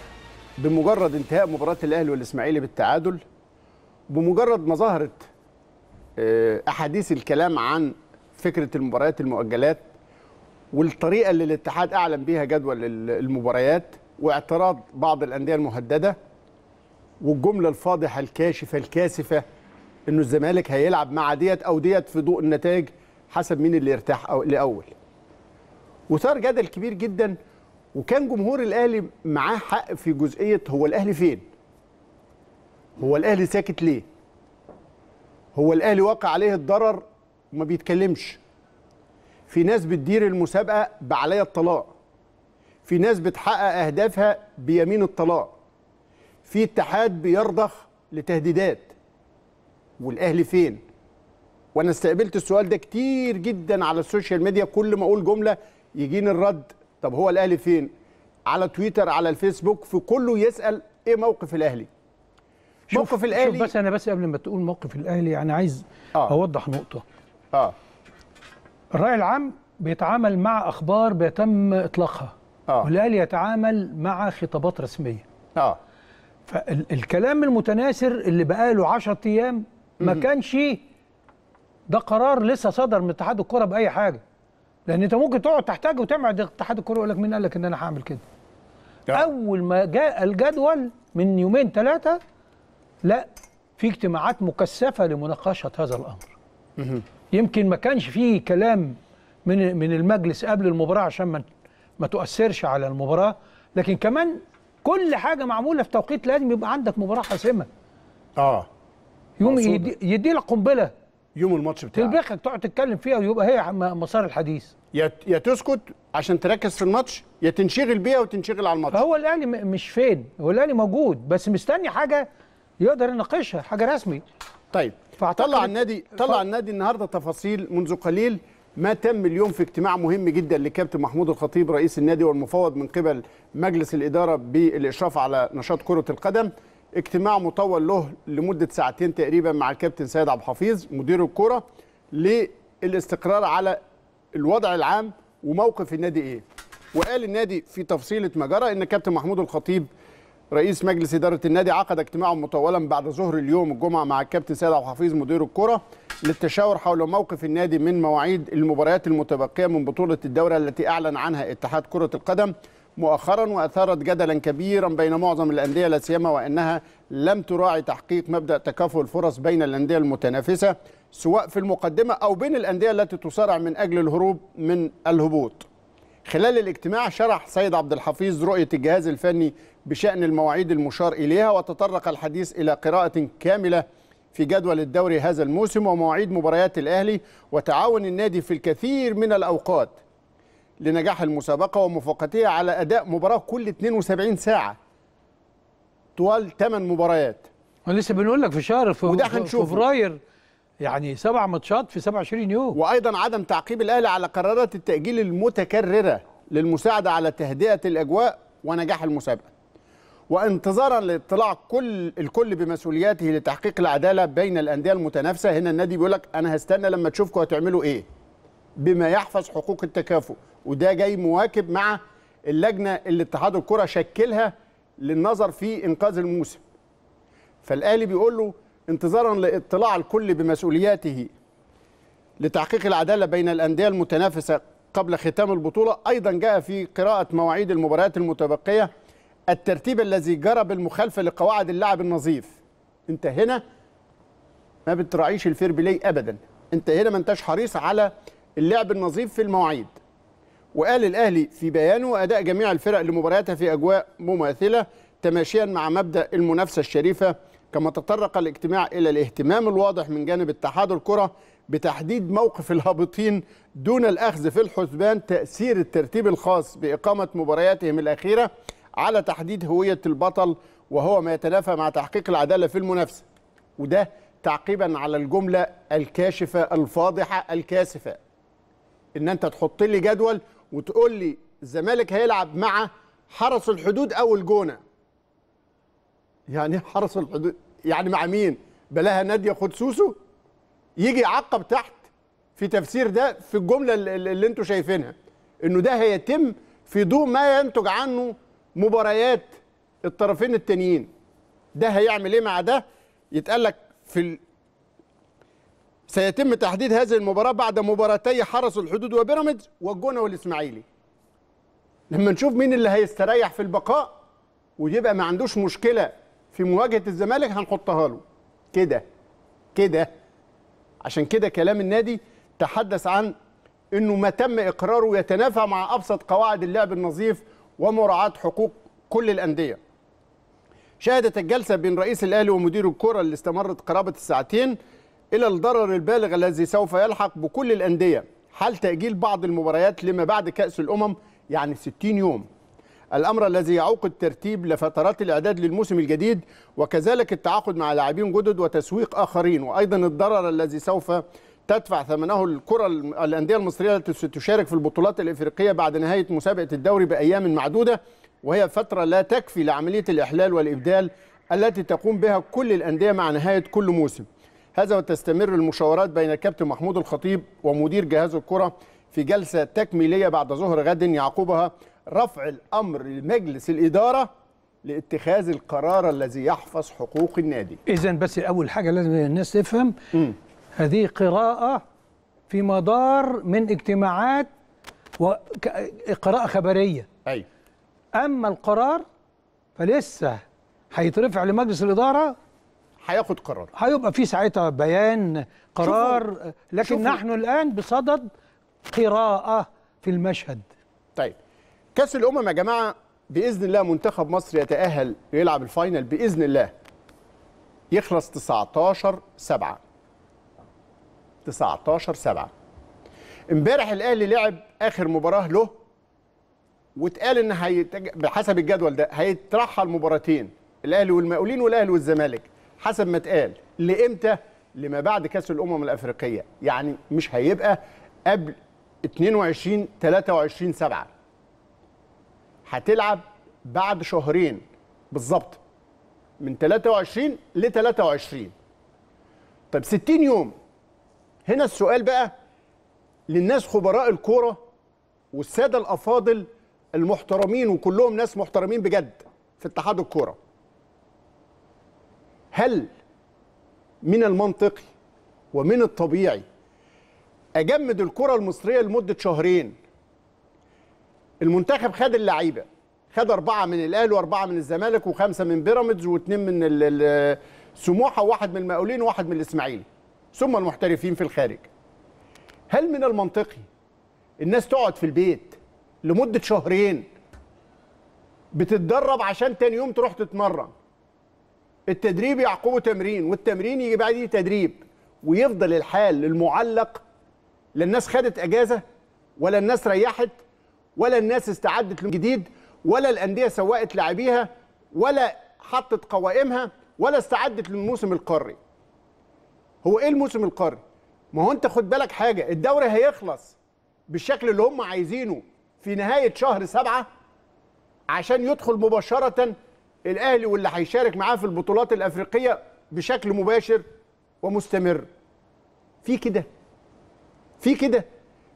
بمجرد انتهاء مباراه الاهلي والاسماعيلي بالتعادل بمجرد ما ظهرت آه، احاديث الكلام عن فكره المباريات المؤجلات والطريقه اللي الاتحاد اعلن بيها جدول المباريات واعتراض بعض الانديه المهدده والجمله الفاضحه الكاشفه الكاسفه انه الزمالك هيلعب مع ديت او ديت في ضوء النتائج حسب مين اللي يرتاح أو لاول وثار جدل كبير جدا وكان جمهور الاهلي معاه حق في جزئيه هو الاهلي فين؟ هو الاهلي ساكت ليه؟ هو الاهلي واقع عليه الضرر وما بيتكلمش. في ناس بتدير المسابقه بعليا الطلاق. في ناس بتحقق اهدافها بيمين الطلاق. في اتحاد بيرضخ لتهديدات. والاهلي فين؟ وانا استقبلت السؤال ده كتير جدا على السوشيال ميديا كل ما اقول جمله يجيني الرد طب هو الاهلي فين على تويتر على الفيسبوك في كله يسال ايه موقف الاهلي موقف الاهلي شوف بس انا بس قبل ما تقول موقف الاهلي انا عايز آه. اوضح نقطه اه الراي العام بيتعامل مع اخبار بيتم اطلاقها آه. والاهلي يتعامل مع خطابات رسميه اه فالكلام المتناثر اللي بقاله 10 ايام ما كانش ده قرار لسه صدر من اتحاد الكره باي حاجه لان انت ممكن تقعد تحتاج وتعمل اتحاد الكوره يقول لك مين قال لك ان انا هعمل كده يعني. اول ما جاء الجدول من يومين ثلاثه لا في اجتماعات مكثفه لمناقشه هذا الامر مه. يمكن ما كانش فيه كلام من من المجلس قبل المباراه عشان ما ما تؤثرش على المباراه لكن كمان كل حاجه معموله في توقيت لازم يبقى عندك مباراه حاسمه اه يوم يدي, يدي لك قنبله يوم الماتش بتاعك تلبخك تقعد تتكلم فيها ويبقى هي مسار الحديث يا يا تسكت عشان تركز في الماتش يا تنشغل بيها وتنشغل على الماتش هو الاهلي مش فين هو الاهلي موجود بس مستني حاجه يقدر يناقشها حاجه رسمي طيب طلع النادي طلع ف... النادي النهارده تفاصيل منذ قليل ما تم اليوم في اجتماع مهم جدا لكابتن محمود الخطيب رئيس النادي والمفوض من قبل مجلس الاداره بالاشراف على نشاط كره القدم اجتماع مطول له لمده ساعتين تقريبا مع الكابتن سيد عبد الحفيظ مدير الكره للاستقرار على الوضع العام وموقف النادي ايه وقال النادي في تفصيله ما جرى ان كابتن محمود الخطيب رئيس مجلس اداره النادي عقد اجتماعا مطولا بعد ظهر اليوم الجمعه مع الكابتن سيد عبد الحفيظ مدير الكره للتشاور حول موقف النادي من مواعيد المباريات المتبقيه من بطوله الدوره التي اعلن عنها اتحاد كره القدم مؤخرا واثارت جدلا كبيرا بين معظم الانديه لا سيما وانها لم تراعي تحقيق مبدا تكافؤ الفرص بين الانديه المتنافسه سواء في المقدمه او بين الانديه التي تصارع من اجل الهروب من الهبوط. خلال الاجتماع شرح سيد عبد الحفيظ رؤيه الجهاز الفني بشان المواعيد المشار اليها وتطرق الحديث الى قراءه كامله في جدول الدوري هذا الموسم ومواعيد مباريات الاهلي وتعاون النادي في الكثير من الاوقات لنجاح المسابقة وموافقتها على أداء مباراة كل 72 ساعة طوال 8 مباريات ولسه بنقول لك في شهر في وده هنشوفه فبراير يعني سبع ماتشات في 27 يوم وايضا عدم تعقيب الاهلي على قرارات التاجيل المتكرره للمساعده على تهدئه الاجواء ونجاح المسابقه وانتظارا لاطلاع كل الكل بمسؤولياته لتحقيق العداله بين الانديه المتنافسه هنا النادي بيقول لك انا هستنى لما تشوفكم هتعملوا ايه بما يحفظ حقوق التكافؤ وده جاي مواكب مع اللجنه اللي اتحاد الكره شكلها للنظر في انقاذ الموسم فالاهلي بيقول له انتظارا لاطلاع الكل بمسؤولياته لتحقيق العداله بين الانديه المتنافسه قبل ختام البطوله ايضا جاء في قراءه مواعيد المباريات المتبقيه الترتيب الذي جرى بالمخالفه لقواعد اللعب النظيف انت هنا ما بتراعيش الفير بلاي ابدا انت هنا ما انتش حريص على اللعب النظيف في المواعيد وقال الأهلي في بيانه أداء جميع الفرق لمبارياتها في أجواء مماثلة تماشيا مع مبدأ المنافسة الشريفة كما تطرق الاجتماع إلى الاهتمام الواضح من جانب اتحاد الكرة بتحديد موقف الهابطين دون الأخذ في الحسبان تأثير الترتيب الخاص بإقامة مبارياتهم الأخيرة على تحديد هوية البطل وهو ما يتنافى مع تحقيق العدالة في المنافسة وده تعقيبا على الجملة الكاشفة الفاضحة الكاسفة إن أنت تحط لي جدول وتقول لي الزمالك هيلعب مع حرس الحدود او الجونه يعني إيه حرس الحدود يعني مع مين بلاها ناديه خد سوسو يجي يعقب تحت في تفسير ده في الجمله اللي انتم شايفينها انه ده هيتم في ضوء ما ينتج عنه مباريات الطرفين التانيين ده هيعمل ايه مع ده يتقال لك في سيتم تحديد هذه المباراة بعد مباراتي حرس الحدود وبيراميدز والجونة والإسماعيلي لما نشوف مين اللي هيستريح في البقاء ويبقى ما عندوش مشكلة في مواجهة الزمالك هنحطها له كده كده عشان كده كلام النادي تحدث عن انه ما تم اقراره يتنافى مع ابسط قواعد اللعب النظيف ومراعاه حقوق كل الانديه. شهدت الجلسه بين رئيس الاهلي ومدير الكره اللي استمرت قرابه الساعتين إلى الضرر البالغ الذي سوف يلحق بكل الأندية حال تأجيل بعض المباريات لما بعد كأس الأمم يعني 60 يوم الأمر الذي يعوق الترتيب لفترات الإعداد للموسم الجديد وكذلك التعاقد مع لاعبين جدد وتسويق آخرين وأيضا الضرر الذي سوف تدفع ثمنه الكرة الأندية المصرية التي ستشارك في البطولات الإفريقية بعد نهاية مسابقة الدوري بأيام معدودة وهي فترة لا تكفي لعملية الإحلال والإبدال التي تقوم بها كل الأندية مع نهاية كل موسم هذا وتستمر المشاورات بين الكابتن محمود الخطيب ومدير جهاز الكرة في جلسة تكميلية بعد ظهر غد يعقبها رفع الأمر لمجلس الإدارة لاتخاذ القرار الذي يحفظ حقوق النادي إذا بس أول حاجة لازم الناس تفهم هذه قراءة في مدار من اجتماعات وقراءة خبرية أي. أما القرار فلسه هيترفع لمجلس الإدارة هياخد قرار هيبقى في ساعتها بيان قرار شوفوا. لكن شوفوا. نحن الان بصدد قراءه في المشهد طيب كاس الامم يا جماعه باذن الله منتخب مصر يتاهل يلعب الفاينل باذن الله يخلص 19 7 19 7 امبارح الاهلي لعب اخر مباراه له واتقال ان هيتج... بحسب الجدول ده هيترحل مباراتين الاهلي والمقاولين والاهلي والزمالك حسب ما اتقال لامتى لما بعد كاس الامم الافريقيه يعني مش هيبقى قبل 22 23 7 هتلعب بعد شهرين بالظبط من 23 ل 23 طب 60 يوم هنا السؤال بقى للناس خبراء الكوره والساده الافاضل المحترمين وكلهم ناس محترمين بجد في اتحاد الكوره هل من المنطقي ومن الطبيعي اجمد الكره المصريه لمده شهرين المنتخب خد اللعيبه خد أربعة من الأهلي وأربعة من الزمالك وخمسة من بيراميدز واثنين من سموحة وواحد من المقاولين وواحد من الإسماعيلي ثم المحترفين في الخارج هل من المنطقي الناس تقعد في البيت لمدة شهرين بتتدرب عشان تاني يوم تروح تتمرن التدريب يعقبه تمرين والتمرين يجي بعديه تدريب ويفضل الحال المعلق لا الناس خدت اجازه ولا الناس ريحت ولا الناس استعدت لجديد ولا الانديه سوقت لاعبيها ولا حطت قوائمها ولا استعدت للموسم القاري هو ايه الموسم القاري ما هو انت خد بالك حاجه الدوري هيخلص بالشكل اللي هم عايزينه في نهايه شهر سبعة عشان يدخل مباشره الاهلي واللي هيشارك معاه في البطولات الافريقيه بشكل مباشر ومستمر في كده في كده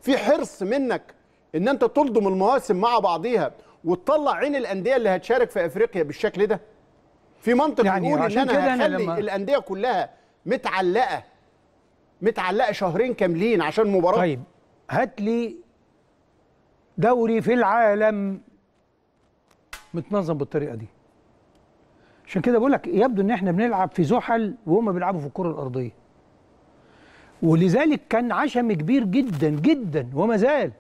في حرص منك ان انت تلضم المواسم مع بعضيها وتطلع عين الانديه اللي هتشارك في افريقيا بالشكل ده في منطق يعني يقول ان انا هخلي أنا لما... الانديه كلها متعلقه متعلقه شهرين كاملين عشان مباراه طيب هات لي دوري في العالم متنظم بالطريقه دي عشان كده بقول لك يبدو ان احنا بنلعب في زحل وهم بيلعبوا في الكره الارضيه ولذلك كان عشم كبير جدا جدا وما زال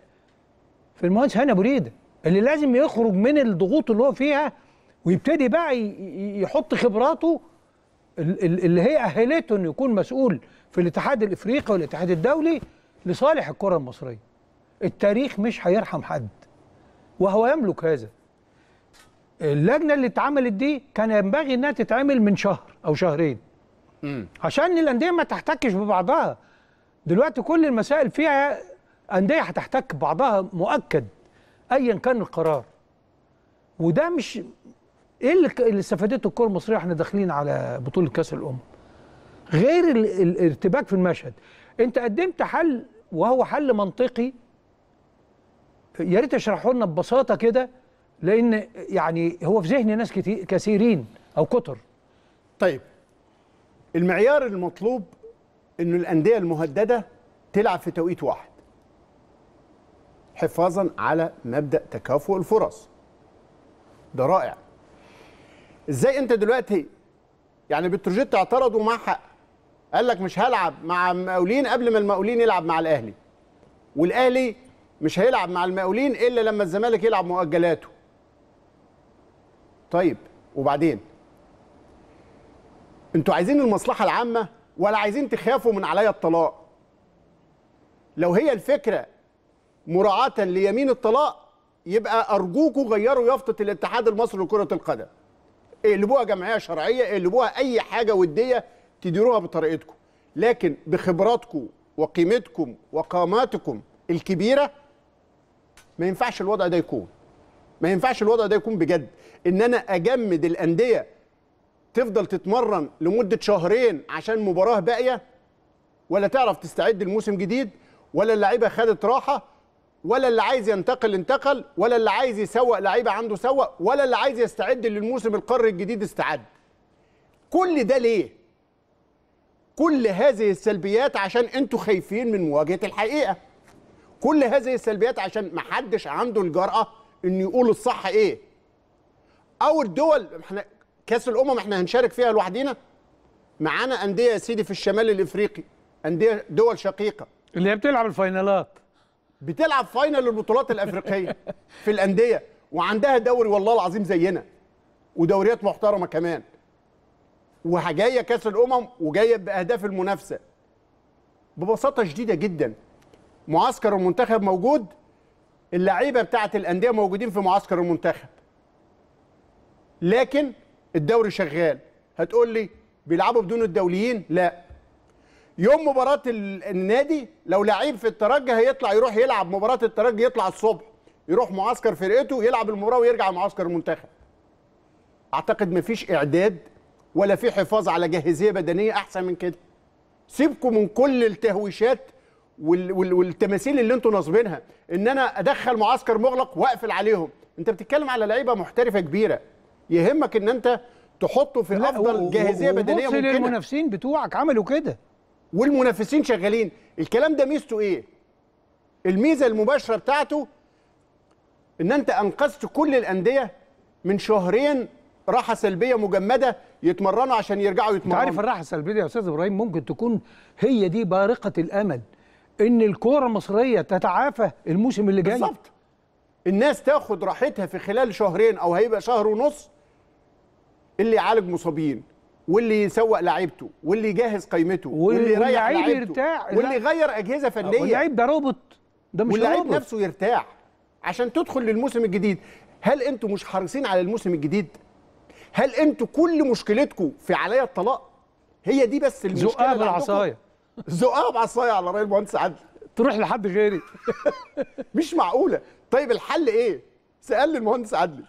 في المهندس هاني ابو ريده اللي لازم يخرج من الضغوط اللي هو فيها ويبتدي بقى يحط خبراته اللي هي اهلته انه يكون مسؤول في الاتحاد الافريقي والاتحاد الدولي لصالح الكره المصريه التاريخ مش هيرحم حد وهو يملك هذا اللجنه اللي اتعملت دي كان ينبغي انها تتعمل من شهر او شهرين م. عشان الانديه ما تحتكش ببعضها دلوقتي كل المسائل فيها انديه هتحتك ببعضها مؤكد ايا كان القرار وده مش ايه اللي استفادته الكره المصريه احنا داخلين على بطوله كاس الامم غير الارتباك في المشهد انت قدمت حل وهو حل منطقي يا ريت تشرحه لنا ببساطه كده لان يعني هو في ذهن ناس كتير كثيرين او كتر طيب المعيار المطلوب انه الانديه المهدده تلعب في توقيت واحد حفاظا على مبدا تكافؤ الفرص ده رائع ازاي انت دلوقتي يعني بتروجيت اعترض ومع حق قال لك مش هلعب مع المقاولين قبل ما المقاولين يلعب مع الاهلي والاهلي مش هيلعب مع المقاولين الا لما الزمالك يلعب مؤجلاته طيب وبعدين انتوا عايزين المصلحه العامه ولا عايزين تخافوا من عليا الطلاق لو هي الفكره مراعاه ليمين الطلاق يبقى ارجوكوا غيروا يافطه الاتحاد المصري لكره القدم اقلبوها جمعيه شرعيه اقلبوها اي حاجه وديه تديروها بطريقتكم لكن بخبراتكم وقيمتكم وقاماتكم الكبيره ما ينفعش الوضع ده يكون ما ينفعش الوضع ده يكون بجد ان انا اجمد الانديه تفضل تتمرن لمده شهرين عشان مباراه باقيه ولا تعرف تستعد لموسم جديد ولا اللعيبه خدت راحه ولا اللي عايز ينتقل انتقل ولا اللي عايز يسوق لعيبه عنده سوق ولا اللي عايز يستعد للموسم القاري الجديد استعد كل ده ليه كل هذه السلبيات عشان انتوا خايفين من مواجهه الحقيقه كل هذه السلبيات عشان محدش عنده الجرأه انه يقول الصح ايه او الدول احنا كاس الامم احنا هنشارك فيها لوحدينا معانا انديه يا سيدي في الشمال الافريقي انديه دول شقيقه اللي هي بتلعب الفاينالات بتلعب فاينل البطولات الافريقيه في الانديه وعندها دوري والله العظيم زينا ودوريات محترمه كمان وجايه كاس الامم وجايه باهداف المنافسه ببساطه شديده جدا معسكر المنتخب موجود اللعيبه بتاعه الانديه موجودين في معسكر المنتخب لكن الدوري شغال هتقول لي بيلعبوا بدون الدوليين لا يوم مباراه النادي لو لعيب في الترجي هيطلع يروح يلعب مباراه الترجي يطلع الصبح يروح معسكر فرقته يلعب المباراه ويرجع معسكر المنتخب اعتقد مفيش اعداد ولا في حفاظ على جاهزيه بدنيه احسن من كده سيبكم من كل التهويشات والتماثيل اللي انتوا ناصبينها ان انا ادخل معسكر مغلق واقفل عليهم انت بتتكلم على لعيبه محترفه كبيره يهمك ان انت تحطه في افضل جاهزيه بدنيه ممكنه المنافسين بتوعك عملوا كده والمنافسين شغالين الكلام ده ميزته ايه الميزه المباشره بتاعته ان انت انقذت كل الانديه من شهرين راحه سلبيه مجمده يتمرنوا عشان يرجعوا يتمرنوا عارف الراحه السلبيه دي يا استاذ ابراهيم ممكن تكون هي دي بارقه الامل ان الكوره المصريه تتعافى الموسم اللي جاي بالظبط الناس تاخد راحتها في خلال شهرين او هيبقى شهر ونص اللي يعالج مصابين واللي يسوق لعيبته واللي يجهز قيمته واللي يريح لعيبته واللي يغير اجهزه آه، فنيه واللعيب ده روبوت ده مش واللعيب نفسه يرتاح عشان تدخل للموسم الجديد هل انتوا مش حريصين على الموسم الجديد هل انتوا كل مشكلتكم في عليا الطلاق هي دي بس المشكله زقها بالعصايه زقها بعصايه على راي المهندس عادل تروح لحد غيري مش معقوله طيب الحل ايه سال المهندس عدلي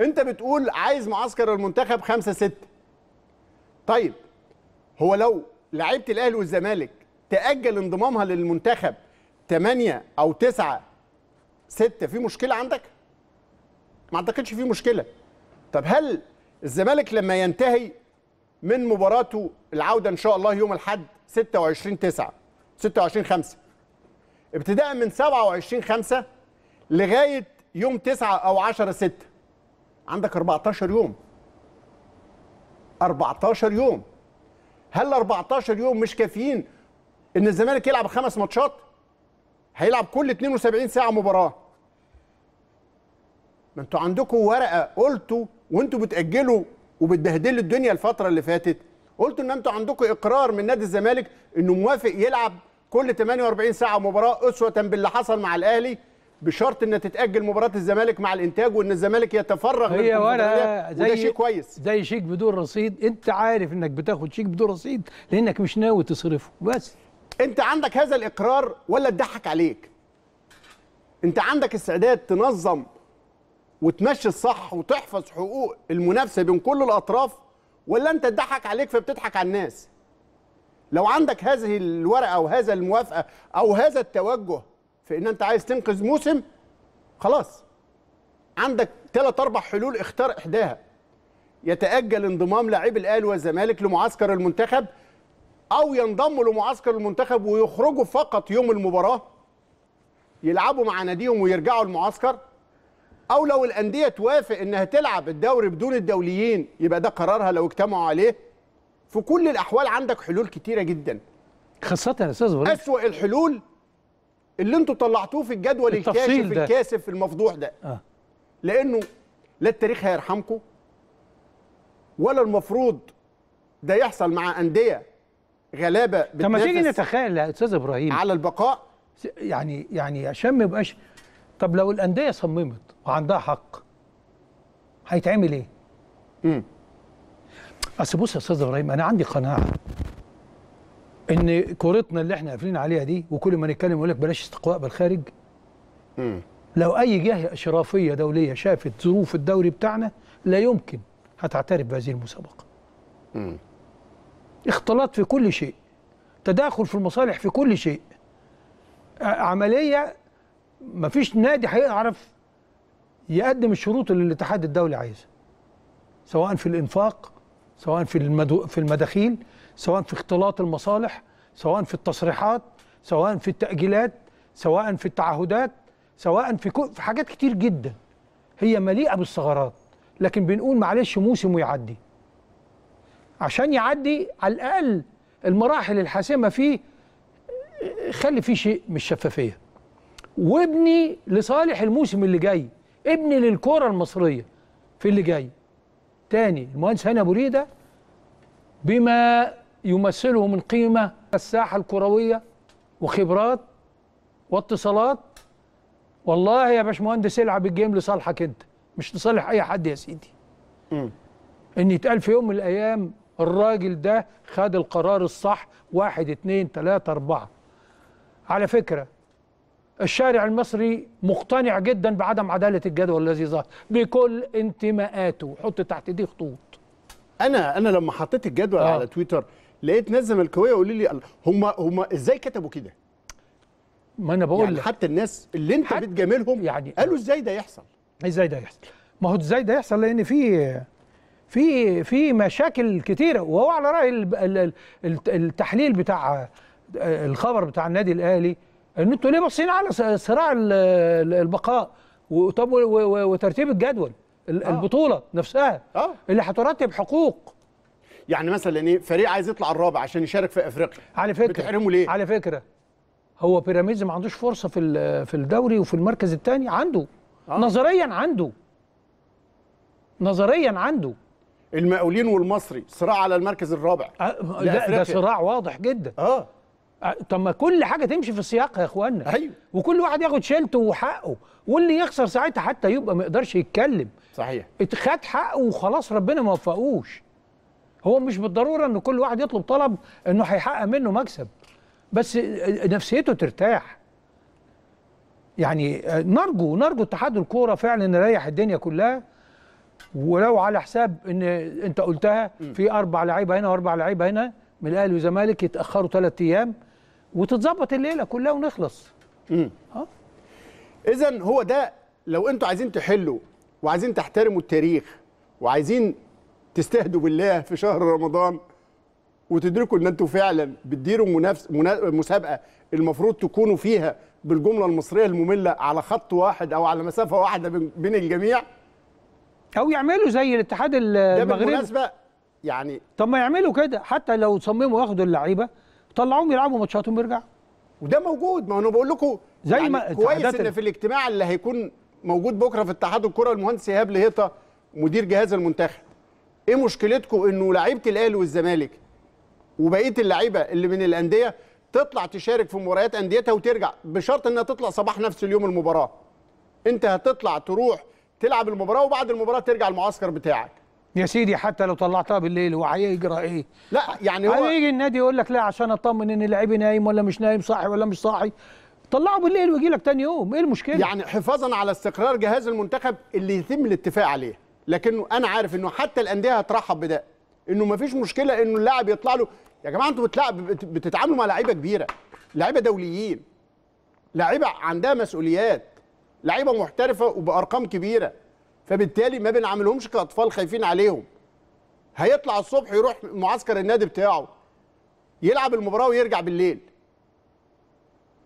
انت بتقول عايز معسكر المنتخب 5 6 طيب هو لو لعيبه الاهلي والزمالك تاجل انضمامها للمنتخب 8 او 9 6 في مشكله عندك ما اعتقدش في مشكله طب هل الزمالك لما ينتهي من مباراته العوده ان شاء الله يوم الاحد 26 9 26 5 ابتداء من 27 5 لغايه يوم 9 او 10 6 عندك 14 يوم 14 يوم هل 14 يوم مش كافيين ان الزمالك يلعب خمس ماتشات هيلعب كل 72 ساعه مباراه ما انتوا عندكم ورقه قلتوا وانتوا بتاجلوا وبتبهدلوا الدنيا الفتره اللي فاتت قلتوا ان انتوا عندكم اقرار من نادي الزمالك انه موافق يلعب كل 48 ساعه مباراه اسوه باللي حصل مع الاهلي بشرط ان تتاجل مباراه الزمالك مع الانتاج وان الزمالك يتفرغ هي ولا زي وده شيء كويس زي شيك بدون رصيد انت عارف انك بتاخد شيك بدون رصيد لانك مش ناوي تصرفه بس انت عندك هذا الاقرار ولا اتضحك عليك انت عندك استعداد تنظم وتمشي الصح وتحفظ حقوق المنافسه بين كل الاطراف ولا انت اتضحك عليك فبتضحك على الناس لو عندك هذه الورقه او هذا الموافقه او هذا التوجه في ان انت عايز تنقذ موسم خلاص عندك ثلاث اربع حلول اختار احداها يتاجل انضمام لاعبي الاهلي والزمالك لمعسكر المنتخب او ينضموا لمعسكر المنتخب ويخرجوا فقط يوم المباراه يلعبوا مع ناديهم ويرجعوا المعسكر او لو الانديه توافق انها تلعب الدوري بدون الدوليين يبقى ده قرارها لو اجتمعوا عليه في كل الاحوال عندك حلول كتيره جدا خاصه يا استاذ ابراهيم اسوء الحلول اللي انتوا طلعتوه في الجدول الكاشف ده. الكاسف المفضوح ده آه. لانه لا التاريخ هيرحمكم ولا المفروض ده يحصل مع انديه غلابه بتنافس طب ما تيجي نتخيل يا استاذ ابراهيم على البقاء يعني يعني عشان ما يبقاش طب لو الانديه صممت وعندها حق هيتعمل ايه؟ امم اصل بص يا استاذ ابراهيم انا عندي قناعه ان كورتنا اللي احنا قافلين عليها دي وكل ما نتكلم يقول لك بلاش استقواء بالخارج امم لو اي جهه اشرافيه دوليه شافت ظروف الدوري بتاعنا لا يمكن هتعترف بهذه المسابقه امم اختلاط في كل شيء تداخل في المصالح في كل شيء عمليه مفيش نادي هيعرف يقدم الشروط اللي الاتحاد الدولي عايزها سواء في الانفاق سواء في المدو... في المداخيل سواء في اختلاط المصالح سواء في التصريحات سواء في التاجيلات سواء في التعهدات سواء في, كو... في حاجات كتير جدا هي مليئه بالثغرات لكن بنقول معلش موسم ويعدي عشان يعدي على الاقل المراحل الحاسمه فيه خلي فيه شيء من الشفافيه وابني لصالح الموسم اللي جاي ابني للكرة المصرية في اللي جاي تاني المهندس هاني ابو ريده بما يمثله من قيمه الساحه الكرويه وخبرات واتصالات والله يا باشمهندس العب الجيم لصالحك انت مش لصالح اي حد يا سيدي م. ان يتقال في يوم من الايام الراجل ده خد القرار الصح واحد اتنين تلاته اربعه على فكره الشارع المصري مقتنع جدا بعدم عداله الجدول الذي ظهر بكل انتماءاته حط تحت دي خطوط انا انا لما حطيت الجدول آه. على تويتر لقيت ناس زملكاويه يقولوا لي هم هم ازاي كتبوا كده ما انا بقول يعني حتى الناس اللي انت بتجاملهم يعني قالوا ازاي ده يحصل ازاي ده يحصل ما هو ازاي ده يحصل لان في في في مشاكل كتيره وهو على راي التحليل بتاع آه، الخبر بتاع النادي الاهلي ان انتوا ليه باصين على صراع البقاء وطب وترتيب الجدول آه. البطوله نفسها آه. اللي هترتب حقوق يعني مثلا ايه فريق عايز يطلع الرابع عشان يشارك في افريقيا على فكره بتحرمه ليه على فكره هو بيراميدز ما عندوش فرصه في في الدوري وفي المركز الثاني عنده آه. نظريا عنده نظريا عنده المقاولين والمصري صراع على المركز الرابع أه لا ده صراع واضح جدا اه طب ما كل حاجه تمشي في سياقها يا اخوانا ايوه وكل واحد ياخد شيلته وحقه واللي يخسر ساعتها حتى يبقى ما يقدرش يتكلم صحيح خد حقه وخلاص ربنا ما وفقوش هو مش بالضروره ان كل واحد يطلب طلب انه هيحقق منه مكسب بس نفسيته ترتاح يعني نرجو نرجو اتحاد الكوره فعلا نريح الدنيا كلها ولو على حساب ان انت قلتها في اربع لعيبه هنا واربع لعيبه هنا من الاهلي والزمالك يتاخروا ثلاث ايام وتتظبط الليله كلها ونخلص امم اه اذا هو ده لو انتوا عايزين تحلوا وعايزين تحترموا التاريخ وعايزين تستهدوا بالله في شهر رمضان وتدركوا ان انتوا فعلا بتديروا منافس مسابقه المفروض تكونوا فيها بالجمله المصريه الممله على خط واحد او على مسافه واحده بين الجميع او يعملوا زي الاتحاد المغربي ده بالمناسبه يعني طب ما يعملوا كده حتى لو صمموا ياخدوا اللعيبه طلعوهم يلعبوا ماتشاتهم ويرجعوا وده موجود ما انا بقول لكم زي يعني ما كويس ان في الاجتماع اللي هيكون موجود بكره في اتحاد الكره المهندس ايهاب لهيطه مدير جهاز المنتخب ايه مشكلتكم انه لعيبه الاهلي والزمالك وبقيه اللعيبه اللي من الانديه تطلع تشارك في مباريات انديتها وترجع بشرط انها تطلع صباح نفس اليوم المباراه انت هتطلع تروح تلعب المباراه وبعد المباراه ترجع المعسكر بتاعك يا سيدي حتى لو طلعتها بالليل هو هيجرى ايه؟ لا يعني هو هيجي النادي يقول لك لا عشان اطمن ان لعيبي نايم ولا مش نايم صاحي ولا مش صاحي طلعه بالليل ويجي لك ثاني يوم ايه المشكله؟ يعني حفاظا على استقرار جهاز المنتخب اللي يتم الاتفاق عليه لكنه انا عارف انه حتى الانديه هترحب بده انه ما فيش مشكله انه اللاعب يطلع له يا جماعه انتوا بتتعاملوا مع لعيبه كبيره لعيبه دوليين لعيبه عندها مسؤوليات لعيبه محترفه وبارقام كبيره فبالتالي ما بنعاملهمش كاطفال خايفين عليهم هيطلع الصبح يروح معسكر النادي بتاعه يلعب المباراه ويرجع بالليل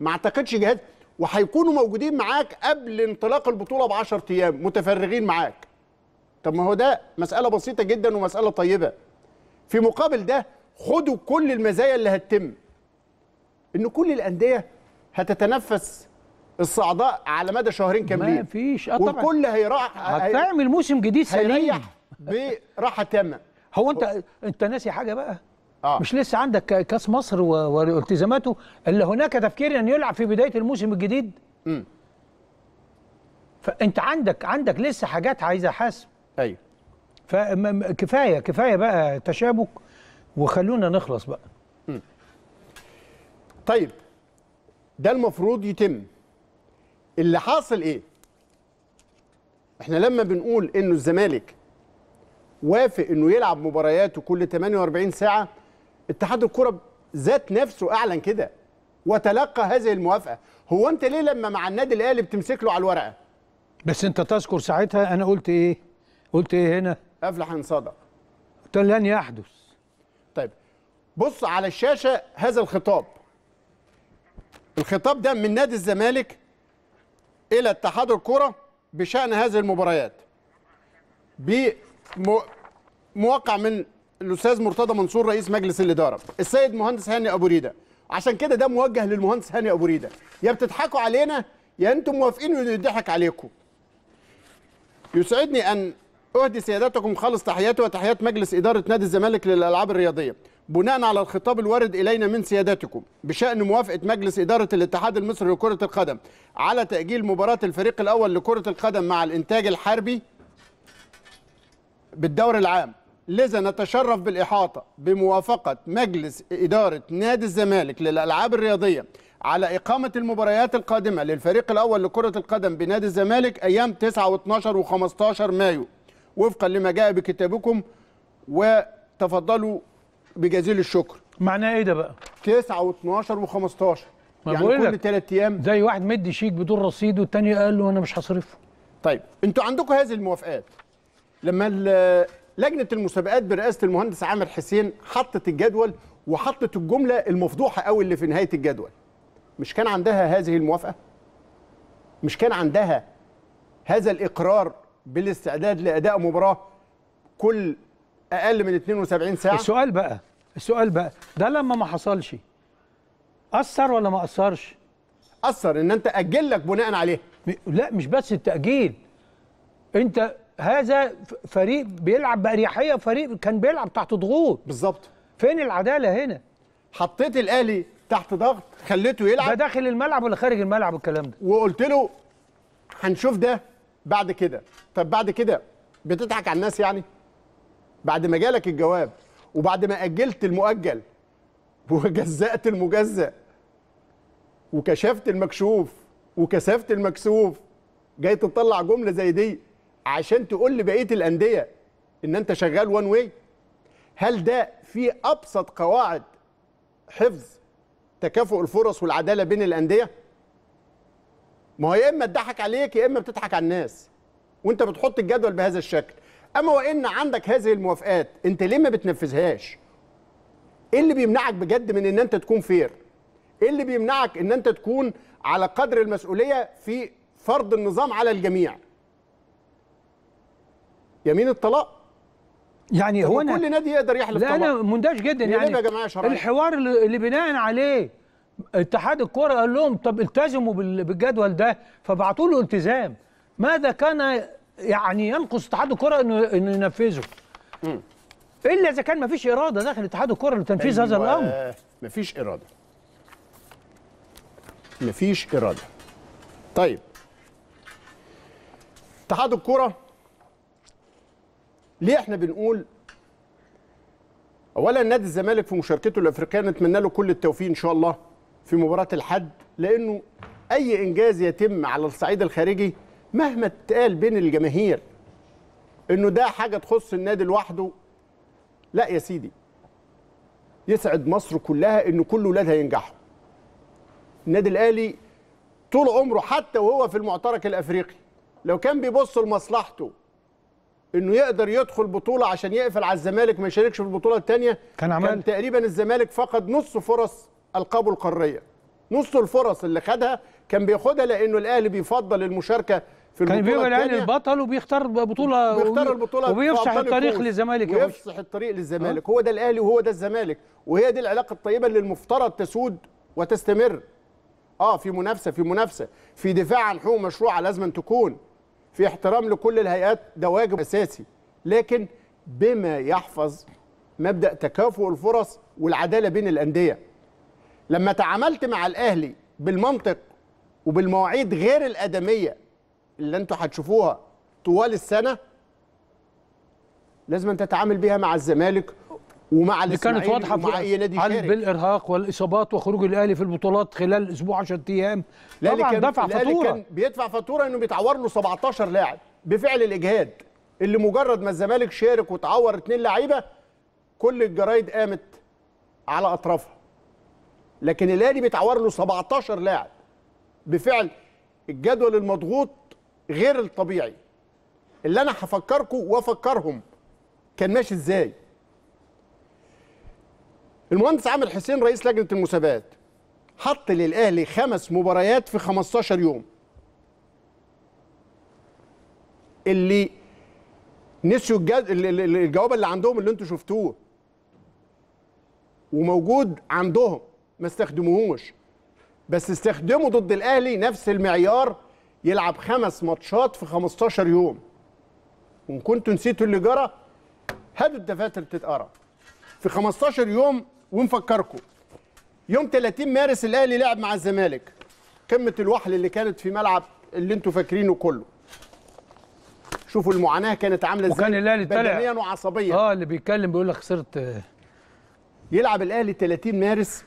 ما اعتقدش جهاز وهيكونوا موجودين معاك قبل انطلاق البطوله ب 10 ايام متفرغين معاك طب ما هو ده مساله بسيطه جدا ومساله طيبه في مقابل ده خدوا كل المزايا اللي هتتم ان كل الانديه هتتنفس الصعداء على مدى شهرين كاملين ما فيش اه طبعا والكل هيراح هتعمل موسم جديد سليم براحه تامه هو انت انت ناسي حاجه بقى آه. مش لسه عندك كاس مصر والتزاماته اللي هناك تفكير ان يلعب في بدايه الموسم الجديد امم فانت عندك عندك لسه حاجات عايزه حسم ايوه فكفايه كفايه بقى تشابك وخلونا نخلص بقى مم. طيب ده المفروض يتم اللي حاصل ايه احنا لما بنقول انه الزمالك وافق انه يلعب مبارياته كل 48 ساعه اتحاد الكره ذات نفسه اعلن كده وتلقى هذه الموافقه هو انت ليه لما مع النادي الاهلي بتمسك له على الورقه بس انت تذكر ساعتها انا قلت ايه قلت ايه هنا افلح ان صدق قلت لن يحدث طيب بص على الشاشه هذا الخطاب الخطاب ده من نادي الزمالك الى اتحاد الكره بشان هذه المباريات بموقع من الاستاذ مرتضى منصور رئيس مجلس الاداره السيد مهندس هاني ابو ريده عشان كده ده موجه للمهندس هاني ابو ريده يا بتضحكوا علينا يا انتم موافقين انه يضحك عليكم يسعدني ان اهدي سيادتكم خالص تحياتي وتحيات مجلس اداره نادي الزمالك للالعاب الرياضيه بناء على الخطاب الوارد إلينا من سيادتكم بشأن موافقة مجلس إدارة الاتحاد المصري لكرة القدم على تأجيل مباراة الفريق الأول لكرة القدم مع الإنتاج الحربي بالدور العام لذا نتشرف بالإحاطة بموافقة مجلس إدارة نادي الزمالك للألعاب الرياضية على إقامة المباريات القادمة للفريق الأول لكرة القدم بنادي الزمالك أيام 9 و12 و15 مايو وفقا لما جاء بكتابكم وتفضلوا بجزيل الشكر معناه ايه ده بقى 9 و12 و15 يعني كل 3 ايام زي واحد مدي شيك بدون رصيد والتاني قال له انا مش هصرفه طيب انتوا عندكم هذه الموافقات لما لجنه المسابقات برئاسه المهندس عامر حسين حطت الجدول وحطت الجمله المفضوحه قوي اللي في نهايه الجدول مش كان عندها هذه الموافقه مش كان عندها هذا الاقرار بالاستعداد لاداء مباراه كل اقل من 72 ساعه السؤال بقى السؤال بقى ده لما ما حصلش اثر ولا ما اثرش اثر ان انت اجل لك بناء عليه لا مش بس التاجيل انت هذا فريق بيلعب باريحيه وفريق كان بيلعب تحت ضغوط بالظبط فين العداله هنا حطيت الاهلي تحت ضغط خليته يلعب ده داخل الملعب ولا خارج الملعب الكلام ده وقلت له هنشوف ده بعد كده طب بعد كده بتضحك على الناس يعني بعد ما جالك الجواب وبعد ما اجلت المؤجل وجزأت المجزأ وكشفت المكشوف وكسفت المكسوف جاي تطلع جمله زي دي عشان تقول لبقيه الانديه ان انت شغال وان واي هل ده في ابسط قواعد حفظ تكافؤ الفرص والعداله بين الانديه ما هو يا اما تضحك عليك يا اما بتضحك على الناس وانت بتحط الجدول بهذا الشكل اما وان عندك هذه الموافقات انت ليه ما بتنفذهاش ايه اللي بيمنعك بجد من ان انت تكون فير ايه اللي بيمنعك ان انت تكون على قدر المسؤوليه في فرض النظام على الجميع يمين الطلاق يعني هو أنا كل نادي يقدر يحلف لا انا مندهش جدا يعني يا جماعه شرعي. الحوار اللي بناء عليه اتحاد الكره قال لهم طب التزموا بالجدول ده فبعتوا له التزام ماذا كان يعني ينقص اتحاد الكره انه انه ينفذه مم. الا اذا كان ما فيش اراده داخل اتحاد الكره لتنفيذ هذا أيوة، الامر ما فيش اراده ما فيش اراده طيب اتحاد الكره ليه احنا بنقول اولا نادي الزمالك في مشاركته الافريقيه نتمنى له كل التوفيق ان شاء الله في مباراه الحد لانه اي انجاز يتم على الصعيد الخارجي مهما اتقال بين الجماهير انه ده حاجه تخص النادي لوحده لا يا سيدي يسعد مصر كلها ان كل ولادها ينجحوا النادي الاهلي طول عمره حتى وهو في المعترك الافريقي لو كان بيبص لمصلحته انه يقدر يدخل بطوله عشان يقفل على الزمالك ما يشاركش في البطوله الثانيه كان, عمل. كان تقريبا الزمالك فقد نص فرص القابه القاريه نص الفرص اللي خدها كان بياخدها لانه الاهلي بيفضل المشاركه في كان بيبقى العين البطل وبيختار بطوله بيختار البطوله وبيفسح الطريق للزمالك ويفسح الطريق للزمالك هو ده الاهلي وهو ده الزمالك وهي دي العلاقه الطيبه اللي المفترض تسود وتستمر اه في منافسه في منافسه في دفاع عن حقوق مشروعه لازم تكون في احترام لكل الهيئات ده واجب اساسي لكن بما يحفظ مبدا تكافؤ الفرص والعداله بين الانديه لما تعاملت مع الاهلي بالمنطق وبالمواعيد غير الادميه اللي انتوا هتشوفوها طوال السنه لازم تتعامل بيها مع الزمالك ومع اللي كانت واضحه ومع اي نادي شارك بالارهاق والاصابات وخروج الاهلي في البطولات خلال اسبوع 10 ايام طبعا كان دفع فاتوره كان بيدفع فاتوره انه بيتعور له 17 لاعب بفعل الاجهاد اللي مجرد ما الزمالك شارك وتعور اثنين لعيبه كل الجرايد قامت على اطرافها لكن الاهلي بيتعور له 17 لاعب بفعل الجدول المضغوط غير الطبيعي اللي انا هفكركم وافكرهم كان ماشي ازاي المهندس عامر حسين رئيس لجنه المسابقات حط للاهلي خمس مباريات في 15 يوم اللي نسيوا الجد... الجواب اللي عندهم اللي انتم شفتوه وموجود عندهم ما استخدموهوش بس استخدموا ضد الاهلي نفس المعيار يلعب خمس ماتشات في 15 يوم وان كنتوا نسيتوا اللي جرى هاتوا الدفاتر تتقرا في 15 يوم ونفكركم يوم 30 مارس الاهلي لعب مع الزمالك قمه الوحل اللي كانت في ملعب اللي انتوا فاكرينه كله شوفوا المعاناه كانت عامله ازاي وكان الاهلي بدنيا وعصبيا اه اللي بيتكلم بيقول لك خسرت يلعب الاهلي 30 مارس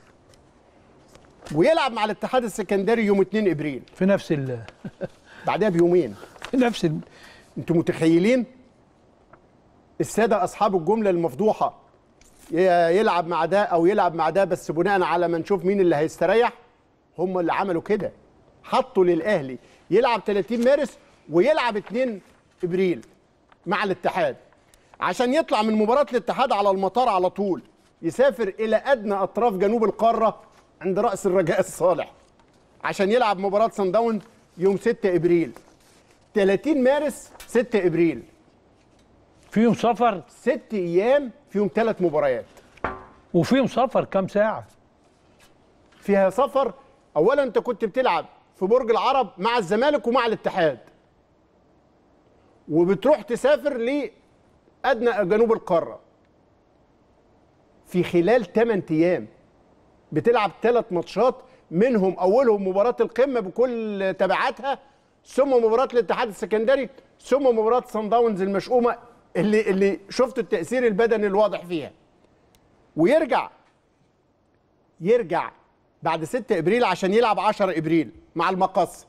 ويلعب مع الاتحاد السكندري يوم 2 ابريل في نفس ال بعدها بيومين في نفس ال... انتوا متخيلين الساده اصحاب الجمله المفضوحه يلعب مع ده او يلعب مع ده بس بناء على ما نشوف مين اللي هيستريح هم اللي عملوا كده حطوا للاهلي يلعب 30 مارس ويلعب 2 ابريل مع الاتحاد عشان يطلع من مباراه الاتحاد على المطار على طول يسافر الى ادنى اطراف جنوب القاره عند راس الرجاء الصالح عشان يلعب مباراه سان داون يوم 6 ابريل 30 مارس 6 ابريل فيهم سفر ست ايام فيهم ثلاث مباريات وفيهم سفر كام ساعه فيها سفر اولا انت كنت بتلعب في برج العرب مع الزمالك ومع الاتحاد وبتروح تسافر لادنى جنوب القاره في خلال 8 ايام بتلعب ثلاث ماتشات منهم اولهم مباراه القمه بكل تبعاتها ثم مباراه الاتحاد السكندري ثم مباراه سان داونز المشؤومه اللي اللي شفتوا التاثير البدني الواضح فيها ويرجع يرجع بعد 6 ابريل عشان يلعب 10 ابريل مع المقص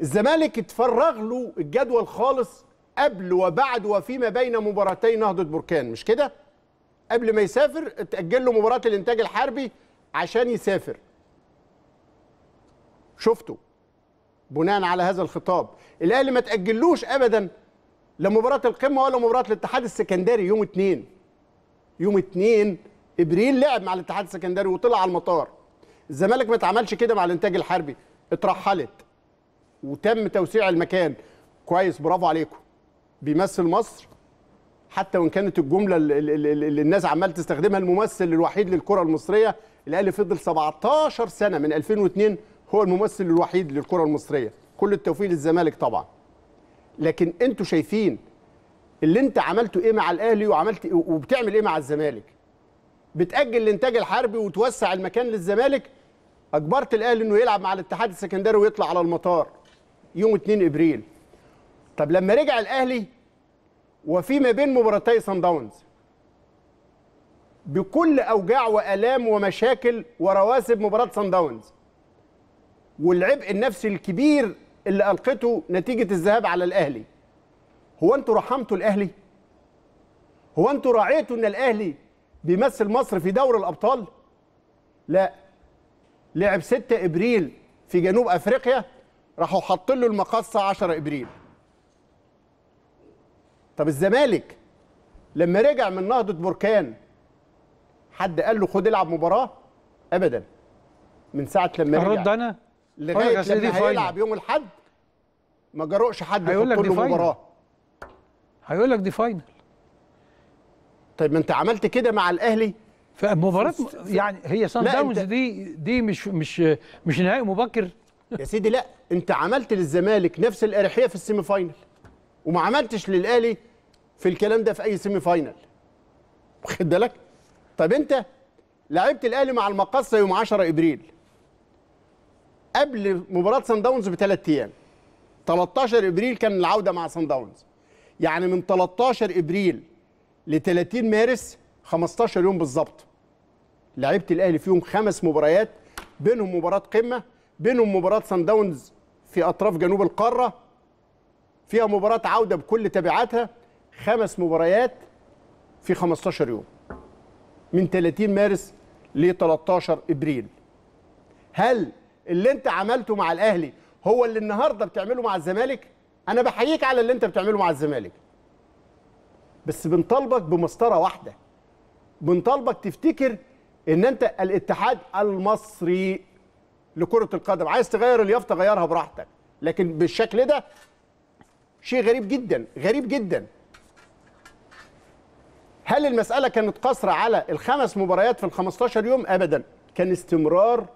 الزمالك اتفرغ له الجدول خالص قبل وبعد وفيما بين مباراتي نهضه بركان مش كده قبل ما يسافر تأجل له مباراة الإنتاج الحربي عشان يسافر شفتوا بناء على هذا الخطاب الأهلي ما تأجلوش أبدا لا مباراة القمة ولا مباراة الاتحاد السكندري يوم اثنين يوم اثنين إبريل لعب مع الاتحاد السكندري وطلع على المطار الزمالك ما اتعملش كده مع الإنتاج الحربي اترحلت وتم توسيع المكان كويس برافو عليكم بيمثل مصر حتى وان كانت الجمله اللي الناس عمال تستخدمها الممثل الوحيد للكره المصريه الاهلي فضل 17 سنه من 2002 هو الممثل الوحيد للكره المصريه كل التوفيق للزمالك طبعا لكن انتوا شايفين اللي انت عملته ايه مع الاهلي وعملت إيه وبتعمل ايه مع الزمالك بتاجل الانتاج الحربي وتوسع المكان للزمالك اجبرت الاهلي انه يلعب مع الاتحاد السكندري ويطلع على المطار يوم 2 ابريل طب لما رجع الاهلي وفي ما بين مباراتي سان داونز بكل اوجاع والام ومشاكل ورواسب مباراه سان داونز والعبء النفسي الكبير اللي القته نتيجه الذهاب على الاهلي هو انتوا رحمتوا الاهلي هو انتوا راعيتوا ان الاهلي بيمثل مصر في دوري الابطال لا لعب 6 ابريل في جنوب افريقيا راحوا حاطين له المقصه 10 ابريل طب الزمالك لما رجع من نهضه بركان حد قال له خد العب مباراه ابدا من ساعه لما رجع ارد انا لغايه لما هيلعب يوم الاحد ما جرؤش حد في كل دي مباراه هيقول لك دي فاينل طيب ما انت عملت كده مع الاهلي فمباراه يعني هي صن داونز دي دي مش مش مش نهائي مبكر يا سيدي لا انت عملت للزمالك نفس الاريحيه في السيمي فاينل وما عملتش للاهلي في الكلام ده في اي سيمي فاينل واخد بالك طب انت لعبت الاهلي مع المقصه يوم 10 ابريل قبل مباراه سان داونز بثلاث ايام 13 ابريل كان العوده مع سان داونز يعني من 13 ابريل ل 30 مارس 15 يوم بالظبط لعبت الاهلي فيهم خمس مباريات بينهم مباراه قمه بينهم مباراه سان داونز في اطراف جنوب القاره فيها مباراه عوده بكل تبعاتها خمس مباريات في 15 يوم من 30 مارس ل 13 ابريل هل اللي انت عملته مع الاهلي هو اللي النهارده بتعمله مع الزمالك انا بحييك على اللي انت بتعمله مع الزمالك بس بنطالبك بمسطره واحده بنطالبك تفتكر ان انت الاتحاد المصري لكره القدم عايز تغير اليافطه غيرها براحتك لكن بالشكل ده شيء غريب جدا غريب جدا هل المساله كانت قاصره على الخمس مباريات في ال 15 يوم؟ ابدا كان استمرار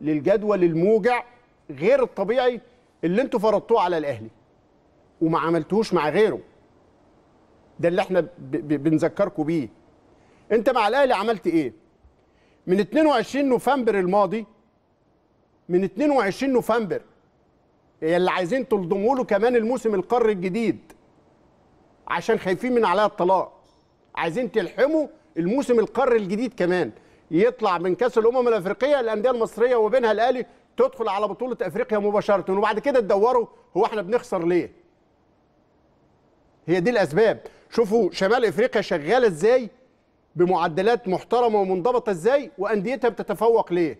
للجدول الموجع غير الطبيعي اللي انتوا فرضتوه على الاهلي وما عملتوش مع غيره ده اللي احنا بنذكركم بيه انت مع الاهلي عملت ايه من 22 نوفمبر الماضي من 22 نوفمبر اللي عايزين تلضموا له كمان الموسم القاري الجديد عشان خايفين من عليها الطلاق عايزين تلحموا الموسم القاري الجديد كمان يطلع من كاس الامم الافريقيه الانديه المصريه وبينها الاهلي تدخل على بطوله افريقيا مباشره وبعد كده تدوروا هو احنا بنخسر ليه هي دي الاسباب شوفوا شمال افريقيا شغاله ازاي بمعدلات محترمه ومنضبطه ازاي وانديتها بتتفوق ليه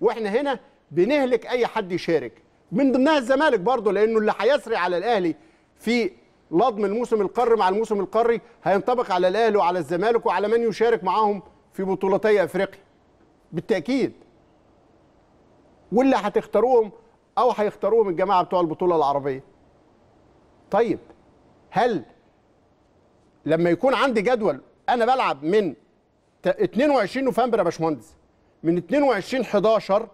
واحنا هنا بنهلك اي حد يشارك من ضمنها الزمالك برضه لانه اللي هيسري على الاهلي في لضم الموسم القاري مع الموسم القاري هينطبق على الاهلي وعلى الزمالك وعلى من يشارك معاهم في بطولتي افريقيا بالتاكيد واللي هتختاروهم او هيختاروهم الجماعه بتوع البطوله العربيه طيب هل لما يكون عندي جدول انا بلعب من 22 نوفمبر يا باشمهندس من 22 11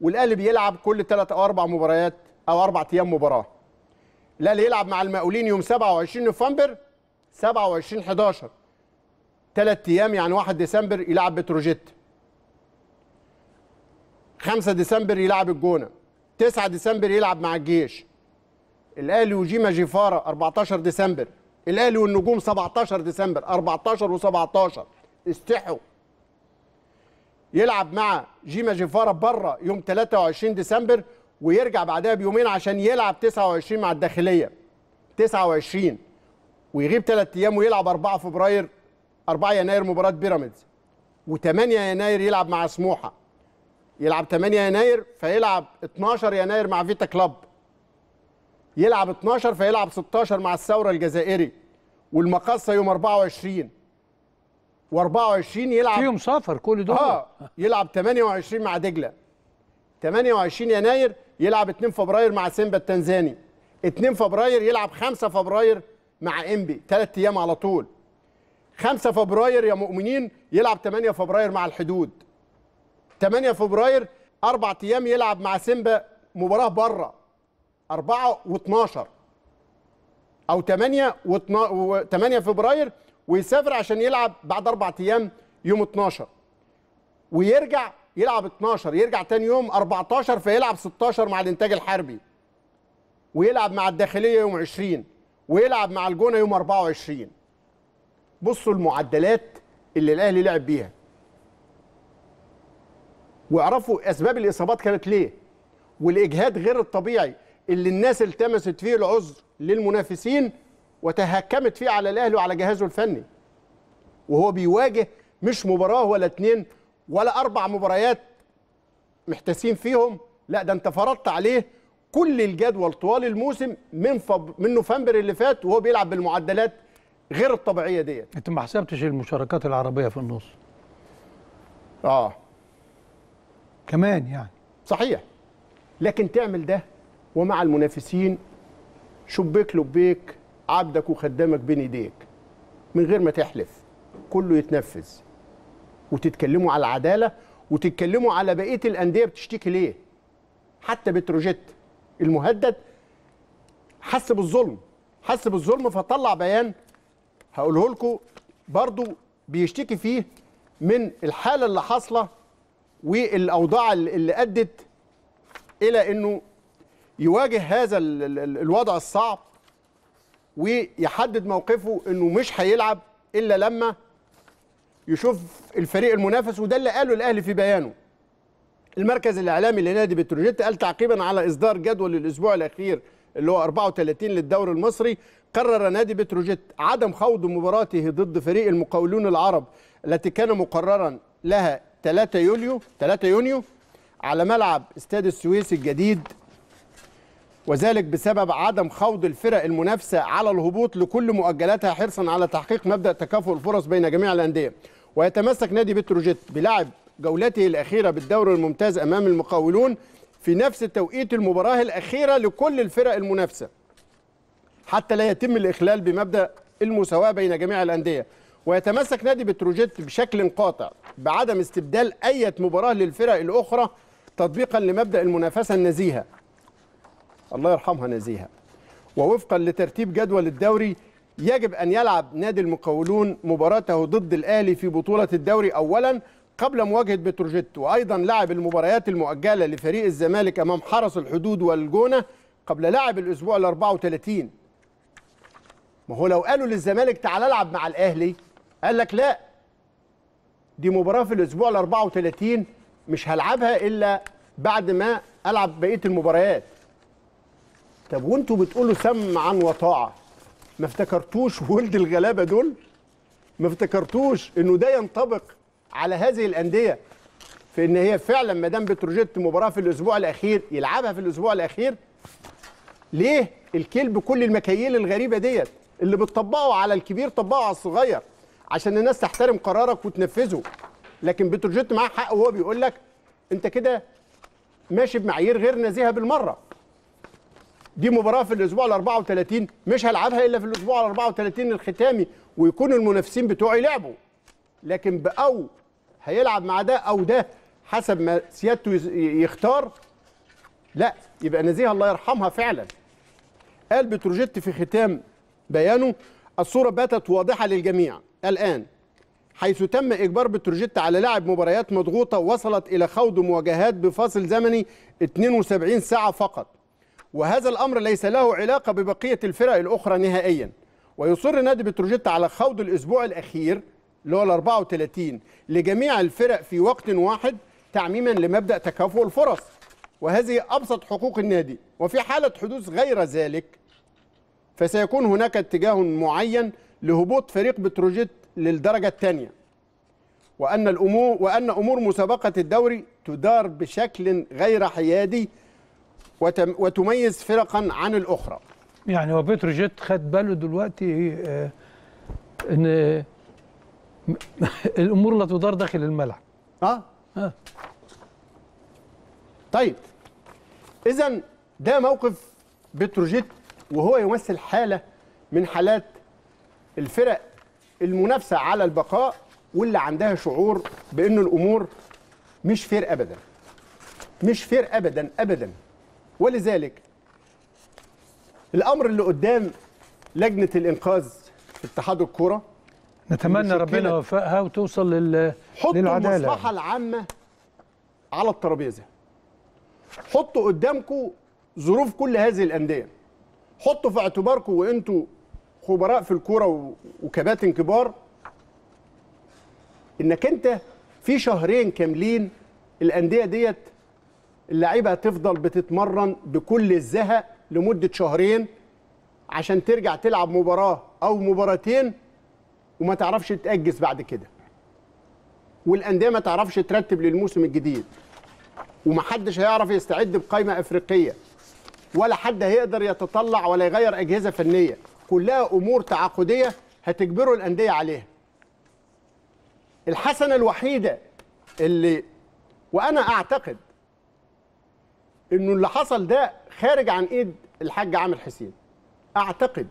والاهلي بيلعب كل ثلاث او اربع مباريات او اربع ايام مباراه الاهلي اللي يلعب مع المقاولين يوم 27 نوفمبر 27 11 ثلاث ايام يعني 1 ديسمبر يلعب بتروجيت 5 ديسمبر يلعب الجونه 9 ديسمبر يلعب مع الجيش الاهلي وجيما جيفارا 14 ديسمبر الاهلي والنجوم 17 ديسمبر 14 و17 استحوا يلعب مع جيما جيفارا بره يوم 23 ديسمبر ويرجع بعدها بيومين عشان يلعب 29 مع الداخليه 29 ويغيب ثلاث ايام ويلعب 4 فبراير 4 يناير مباراه بيراميدز و8 يناير يلعب مع سموحه يلعب 8 يناير فيلعب 12 يناير مع فيتا كلاب يلعب 12 فيلعب 16 مع الثوره الجزائري والمقصه يوم 24 و24 يلعب فيهم سفر كل دول اه يلعب 28 مع دجله 28 يناير يلعب 2 فبراير مع سيمبا التنزاني 2 فبراير يلعب 5 فبراير مع انبي 3 ايام على طول 5 فبراير يا مؤمنين يلعب 8 فبراير مع الحدود 8 فبراير اربع ايام يلعب مع سيمبا مباراه بره 4 و12 او 8 و 8 فبراير ويسافر عشان يلعب بعد اربع ايام يوم 12 ويرجع يلعب 12 يرجع تاني يوم 14 فيلعب 16 مع الانتاج الحربي ويلعب مع الداخليه يوم 20 ويلعب مع الجونه يوم 24 بصوا المعدلات اللي الاهلي لعب بيها واعرفوا اسباب الاصابات كانت ليه والاجهاد غير الطبيعي اللي الناس التمست فيه العذر للمنافسين وتهكمت فيه على الاهلي وعلى جهازه الفني وهو بيواجه مش مباراه ولا اتنين ولا اربع مباريات محتاسين فيهم لا ده انت فرضت عليه كل الجدول طوال الموسم من فب... من نوفمبر اللي فات وهو بيلعب بالمعدلات غير الطبيعيه ديت انت ما حسبتش المشاركات العربيه في النص اه كمان يعني صحيح لكن تعمل ده ومع المنافسين شبيك لبيك عبدك وخدامك بين ايديك من غير ما تحلف كله يتنفذ وتتكلموا على العداله وتتكلموا على بقيه الانديه بتشتكي ليه حتى بتروجيت المهدد حس بالظلم حس بالظلم فطلع بيان هقوله لكم برضو بيشتكي فيه من الحاله اللي حاصله والاوضاع اللي ادت الى انه يواجه هذا الوضع الصعب ويحدد موقفه انه مش هيلعب الا لما يشوف الفريق المنافس وده اللي قاله الاهلي في بيانه المركز الاعلامي لنادي بتروجيت قال تعقيبا على اصدار جدول الاسبوع الاخير اللي هو 34 للدوري المصري قرر نادي بتروجيت عدم خوض مباراته ضد فريق المقاولون العرب التي كان مقررا لها 3 يوليو 3 يونيو على ملعب استاد السويس الجديد وذلك بسبب عدم خوض الفرق المنافسه على الهبوط لكل مؤجلاتها حرصا على تحقيق مبدا تكافؤ الفرص بين جميع الانديه ويتمسك نادي بتروجيت بلعب جولته الأخيرة بالدوري الممتاز أمام المقاولون في نفس توقيت المباراة الأخيرة لكل الفرق المنافسة حتى لا يتم الإخلال بمبدأ المساواة بين جميع الأندية ويتمسك نادي بتروجيت بشكل قاطع بعدم استبدال أي مباراة للفرق الأخرى تطبيقا لمبدأ المنافسة النزيهة الله يرحمها نزيهة ووفقا لترتيب جدول الدوري يجب أن يلعب نادي المقاولون مباراته ضد الأهلي في بطولة الدوري أولا قبل مواجهة بتروجيت وأيضا لعب المباريات المؤجلة لفريق الزمالك أمام حرس الحدود والجونة قبل لعب الأسبوع ال 34 ما هو لو قالوا للزمالك تعال العب مع الأهلي قال لك لا دي مباراة في الأسبوع ال 34 مش هلعبها إلا بعد ما ألعب بقية المباريات طب وانتوا بتقولوا سمعا وطاعة ما افتكرتوش ولد الغلابه دول ما افتكرتوش انه ده ينطبق على هذه الانديه في ان هي فعلا ما دام بتروجيت مباراه في الاسبوع الاخير يلعبها في الاسبوع الاخير ليه الكيل بكل المكاييل الغريبه ديت اللي بتطبقه على الكبير طبقه على الصغير عشان الناس تحترم قرارك وتنفذه لكن بتروجيت معاه حق وهو بيقول لك انت كده ماشي بمعايير غير نزيهه بالمره دي مباراه في الاسبوع ال 34 مش هلعبها الا في الاسبوع ال 34 الختامي ويكون المنافسين بتوعي لعبوا لكن باو هيلعب مع ده او ده حسب ما سيادته يختار لا يبقى نزيها الله يرحمها فعلا قال بتروجيت في ختام بيانه الصوره باتت واضحه للجميع الان حيث تم اجبار بتروجيت على لعب مباريات مضغوطه وصلت الى خوض مواجهات بفاصل زمني 72 ساعه فقط وهذا الأمر ليس له علاقة ببقية الفرق الأخرى نهائيا ويصر نادي بتروجيتا على خوض الأسبوع الأخير اللي هو ال 34 لجميع الفرق في وقت واحد تعميما لمبدأ تكافؤ الفرص وهذه أبسط حقوق النادي وفي حالة حدوث غير ذلك فسيكون هناك اتجاه معين لهبوط فريق بتروجيت للدرجة الثانية وأن الأمور وأن أمور مسابقة الدوري تدار بشكل غير حيادي وتميز فرقا عن الأخرى يعني هو بتروجيت خد باله دلوقتي آه، ان الامور لا تدار داخل الملعب اه اه طيب اذا ده موقف بتروجيت وهو يمثل حاله من حالات الفرق المنافسه على البقاء واللي عندها شعور بان الامور مش فير ابدا مش فير ابدا ابدا ولذلك الامر اللي قدام لجنه الانقاذ في اتحاد الكوره نتمنى ربنا يوفقها وتوصل لل... للعداله حطوا المصلحه العامه على الترابيزه حطوا قدامكم ظروف كل هذه الانديه حطوا في اعتباركم وانتم خبراء في الكوره و... وكباتن كبار انك انت في شهرين كاملين الانديه ديت اللعيبه هتفضل بتتمرن بكل الزهق لمده شهرين عشان ترجع تلعب مباراه او مباراتين وما تعرفش تاجز بعد كده والانديه ما تعرفش ترتب للموسم الجديد ومحدش هيعرف يستعد بقائمه افريقيه ولا حد هيقدر يتطلع ولا يغير اجهزه فنيه كلها امور تعاقديه هتجبروا الانديه عليها الحسنه الوحيده اللي وانا اعتقد انه اللي حصل ده خارج عن ايد الحاج عامر حسين اعتقد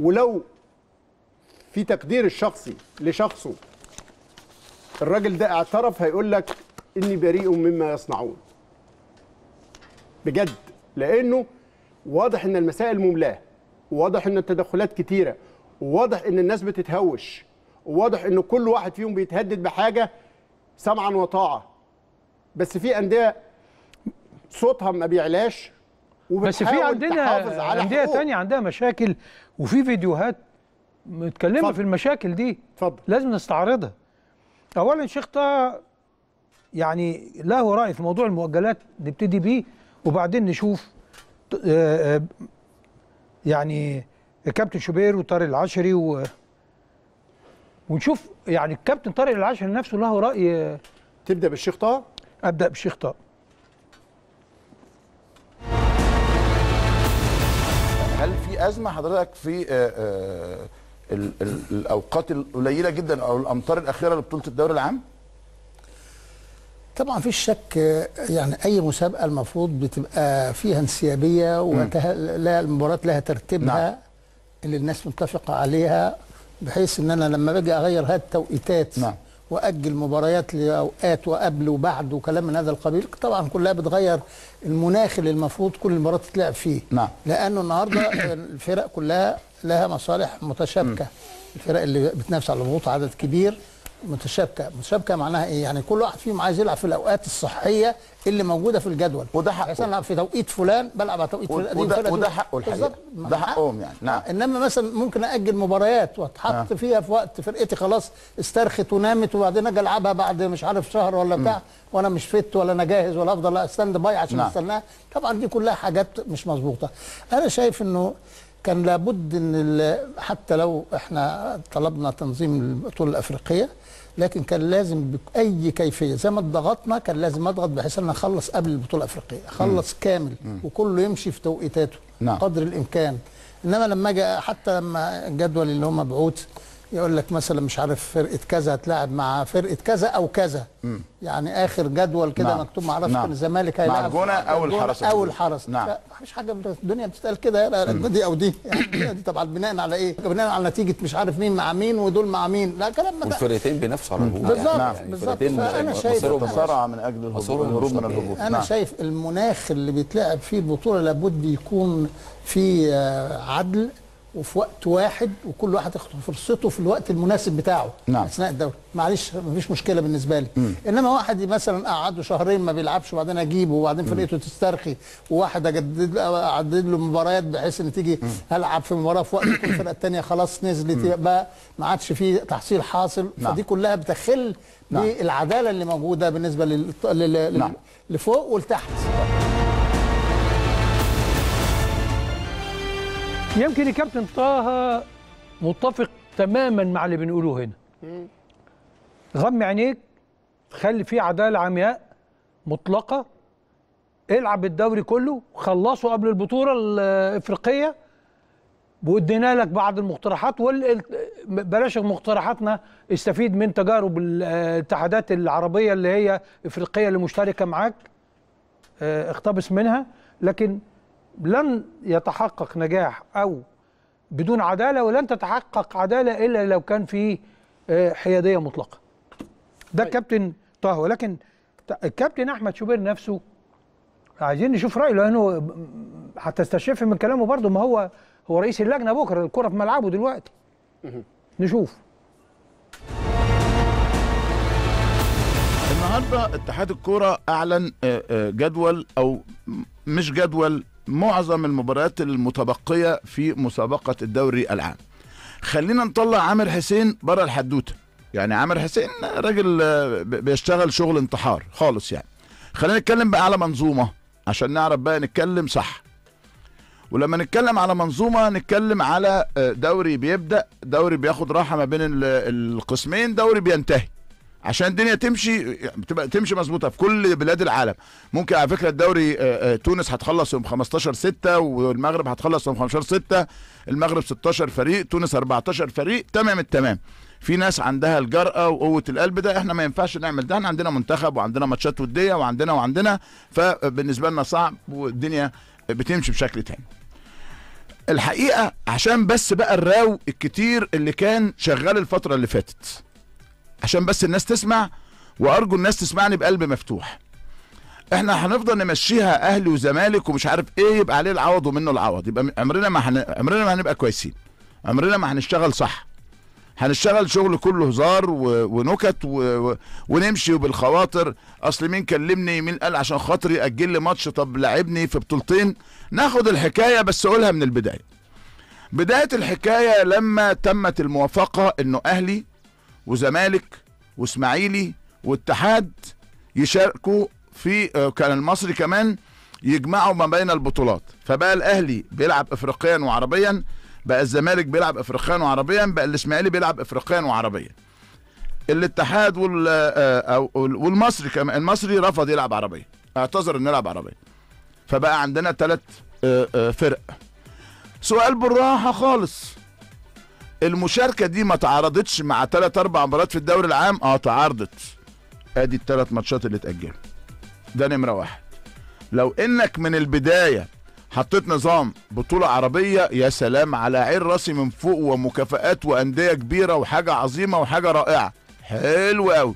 ولو في تقدير الشخصي لشخصه الراجل ده اعترف هيقول لك اني بريء مما يصنعون بجد لانه واضح ان المسائل مملاه وواضح ان التدخلات كتيره وواضح ان الناس بتتهوش وواضح ان كل واحد فيهم بيتهدد بحاجه سمعا وطاعه بس في انديه صوتها ما بيعلاش بس في عندنا أندية ثانيه عندها مشاكل وفي فيديوهات متكلمة فضل. في المشاكل دي فضل. لازم نستعرضها أولا شيخ طه يعني له رأي في موضوع المؤجلات نبتدي بيه وبعدين نشوف آه، آه، يعني كابتن شوبير وطارق العشري و ونشوف يعني الكابتن طارق العشري نفسه له رأي آه، تبدأ بالشيخ طه؟ أبدأ بالشيخ طه ازمه حضرتك في آه، آه، الاوقات القليله جدا او الامطار الاخيره لبطوله الدوري العام طبعا فيش شك يعني اي مسابقه المفروض بتبقى فيها انسيابيه ولها المباراه لها ترتيبها نعم. اللي الناس متفقه عليها بحيث ان انا لما باجي اغير هات التوقيتات نعم. واجل مباريات لاوقات وقبل وبعد وكلام من هذا القبيل طبعا كلها بتغير المناخ اللي المفروض كل المباريات تتلعب فيه نعم لانه النهارده الفرق كلها لها مصالح متشابكه الفرق اللي بتنافس على الهبوط عدد كبير متشابكه متشابكه معناها ايه يعني كل واحد فيهم عايز يلعب في الاوقات الصحيه اللي موجوده في الجدول وده حقه يعني مثلا في توقيت فلان بلعب على توقيت فلان وده, وده حقه الحقيقه ده حقهم يعني آه، نعم انما مثلا ممكن اجل مباريات واتحط آه. فيها في وقت فرقتي خلاص استرخت ونامت وبعدين اجي العبها بعد مش عارف شهر ولا بتاع وانا مش فت ولا انا جاهز ولا افضل ستاند باي عشان نعم. استناها طبعا دي كلها حاجات مش مظبوطه انا شايف انه كان لابد ان حتى لو احنا طلبنا تنظيم البطوله الافريقيه لكن كان لازم باي كيفيه زي ما ضغطنا كان لازم اضغط بحيث ان اخلص قبل البطوله الافريقيه اخلص مم. كامل مم. وكله يمشي في توقيتاته نعم. قدر الامكان انما لما اجي حتى لما الجدول اللي هو مبعوث يقول لك مثلا مش عارف فرقه كذا هتلاعب مع فرقه كذا او كذا مم. يعني اخر جدول كده نعم. مكتوب ما اعرفش نعم. الزمالك هيلعب مع الجونه او الحرس او الحرس نعم مفيش حاجه الدنيا بتتقال كده دي او دي يعني دي طبعا بناء على ايه؟ بناء على نتيجه مش عارف مين مع مين ودول مع مين لا كلام ما والفرقتين بينافسوا على الهبوط بالظبط نعم. بالظبط انا شايف مصارعه من اجل الهروب من الهبوط انا نعم. شايف المناخ اللي بيتلعب فيه البطوله لابد يكون في آه، عدل وفي وقت واحد وكل واحد ياخد فرصته في الوقت المناسب بتاعه نعم. اثناء الدوري معلش مفيش مشكله بالنسبه لي مم. انما واحد مثلا قعده شهرين ما بيلعبش وبعدين اجيبه وبعدين فرقته تسترخي وواحد اجدد له اعدد له مباريات بحيث ان تيجي هلعب العب في مباراه في وقت الفرقه الثانيه خلاص نزلت يبقى ما عادش في تحصيل حاصل نعم. فدي كلها بتخل نعم. بالعداله اللي موجوده بالنسبه لل... لل... نعم. لفوق ولتحت يمكن الكابتن طه متفق تماما مع اللي بنقوله هنا غمي عينيك خلي فيه عداله عمياء مطلقه العب الدوري كله خلصه قبل البطوله الافريقيه وادينا لك بعض المقترحات بلاش مقترحاتنا استفيد من تجارب الاتحادات العربيه اللي هي افريقيه اللي مشتركه معاك آه، اقتبس منها لكن لن يتحقق نجاح أو بدون عدالة ولن تتحقق عدالة إلا لو كان في آه، حيادية مطلقة ده الكابتن طيب. طه ولكن الكابتن أحمد شوبير نفسه عايزين نشوف رأيه لأنه هتستشف من كلامه برضه ما هو هو رئيس اللجنة بكرة الكرة في ملعبه دلوقتي نشوف النهارده اتحاد الكوره اعلن آه، آه، جدول او مش جدول معظم المباريات المتبقيه في مسابقه الدوري العام خلينا نطلع عامر حسين بره الحدوته يعني عامر حسين راجل آه، بيشتغل شغل انتحار خالص يعني خلينا نتكلم بقى على منظومه عشان نعرف بقى نتكلم صح ولما نتكلم على منظومه نتكلم على آه، دوري بيبدا دوري بياخد راحه ما بين القسمين دوري بينتهي عشان الدنيا تمشي بتبقى تمشي مظبوطه في كل بلاد العالم ممكن على فكره الدوري آه، آه، تونس هتخلص يوم 15 6 والمغرب هتخلص يوم 15 6 المغرب 16 فريق تونس 14 فريق تمام التمام في ناس عندها الجرأة وقوة القلب ده احنا ما ينفعش نعمل ده احنا عندنا منتخب وعندنا ماتشات ودية وعندنا وعندنا فبالنسبة لنا صعب والدنيا بتمشي بشكل تاني الحقيقة عشان بس بقى الراو الكتير اللي كان شغال الفترة اللي فاتت عشان بس الناس تسمع وارجو الناس تسمعني بقلب مفتوح احنا هنفضل نمشيها اهلي وزمالك ومش عارف ايه يبقى عليه العوض ومنه العوض يبقى عمرنا ما حن... عمرنا ما هنبقى كويسين عمرنا ما هنشتغل صح هنشتغل شغل كله هزار و... ونكت و... ونمشي وبالخواطر اصل مين كلمني مين قال عشان خاطري اجل لي ماتش طب لعبني في بطولتين ناخد الحكايه بس اقولها من البدايه بدايه الحكايه لما تمت الموافقه انه اهلي وزمالك واسماعيلي واتحاد يشاركوا في آه، كان المصري كمان يجمعوا ما بين البطولات فبقى الاهلي بيلعب افريقيا وعربيا بقى الزمالك بيلعب افريقيا وعربيا بقى الاسماعيلي بيلعب افريقيا وعربيا الاتحاد وال آه، آه، والمصري كمان المصري رفض يلعب عربيه اعتذر انه يلعب عربيه فبقى عندنا ثلاث فرق سؤال بالراحه خالص المشاركه دي ما تعارضتش مع ثلاث اربع مباريات في الدوري العام اه تعارضت ادي الثلاث ماتشات اللي اتاجلت ده نمره واحد لو انك من البدايه حطيت نظام بطولة عربية يا سلام على عين راسي من فوق ومكافآت وأندية كبيرة وحاجة عظيمة وحاجة رائعة حلو قوي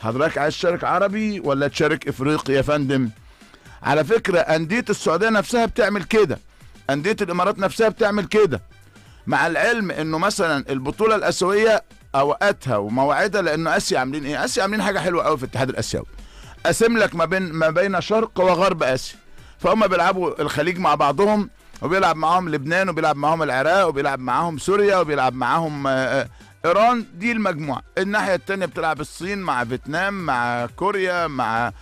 حضرتك عايز تشارك عربي ولا تشارك افريقي يا فندم على فكرة أندية السعودية نفسها بتعمل كده أندية الإمارات نفسها بتعمل كده مع العلم انه مثلا البطوله الاسيويه اوقاتها ومواعيدها لانه اسيا عاملين ايه؟ اسيا عاملين حاجه حلوه قوي في الاتحاد الاسيوي. قاسم لك ما بين ما بين شرق وغرب اسيا. فهم بيلعبوا الخليج مع بعضهم وبيلعب معاهم لبنان وبيلعب معاهم العراق وبيلعب معاهم سوريا وبيلعب معاهم آه، آه، ايران دي المجموعه الناحيه الثانيه بتلعب الصين مع فيتنام مع كوريا مع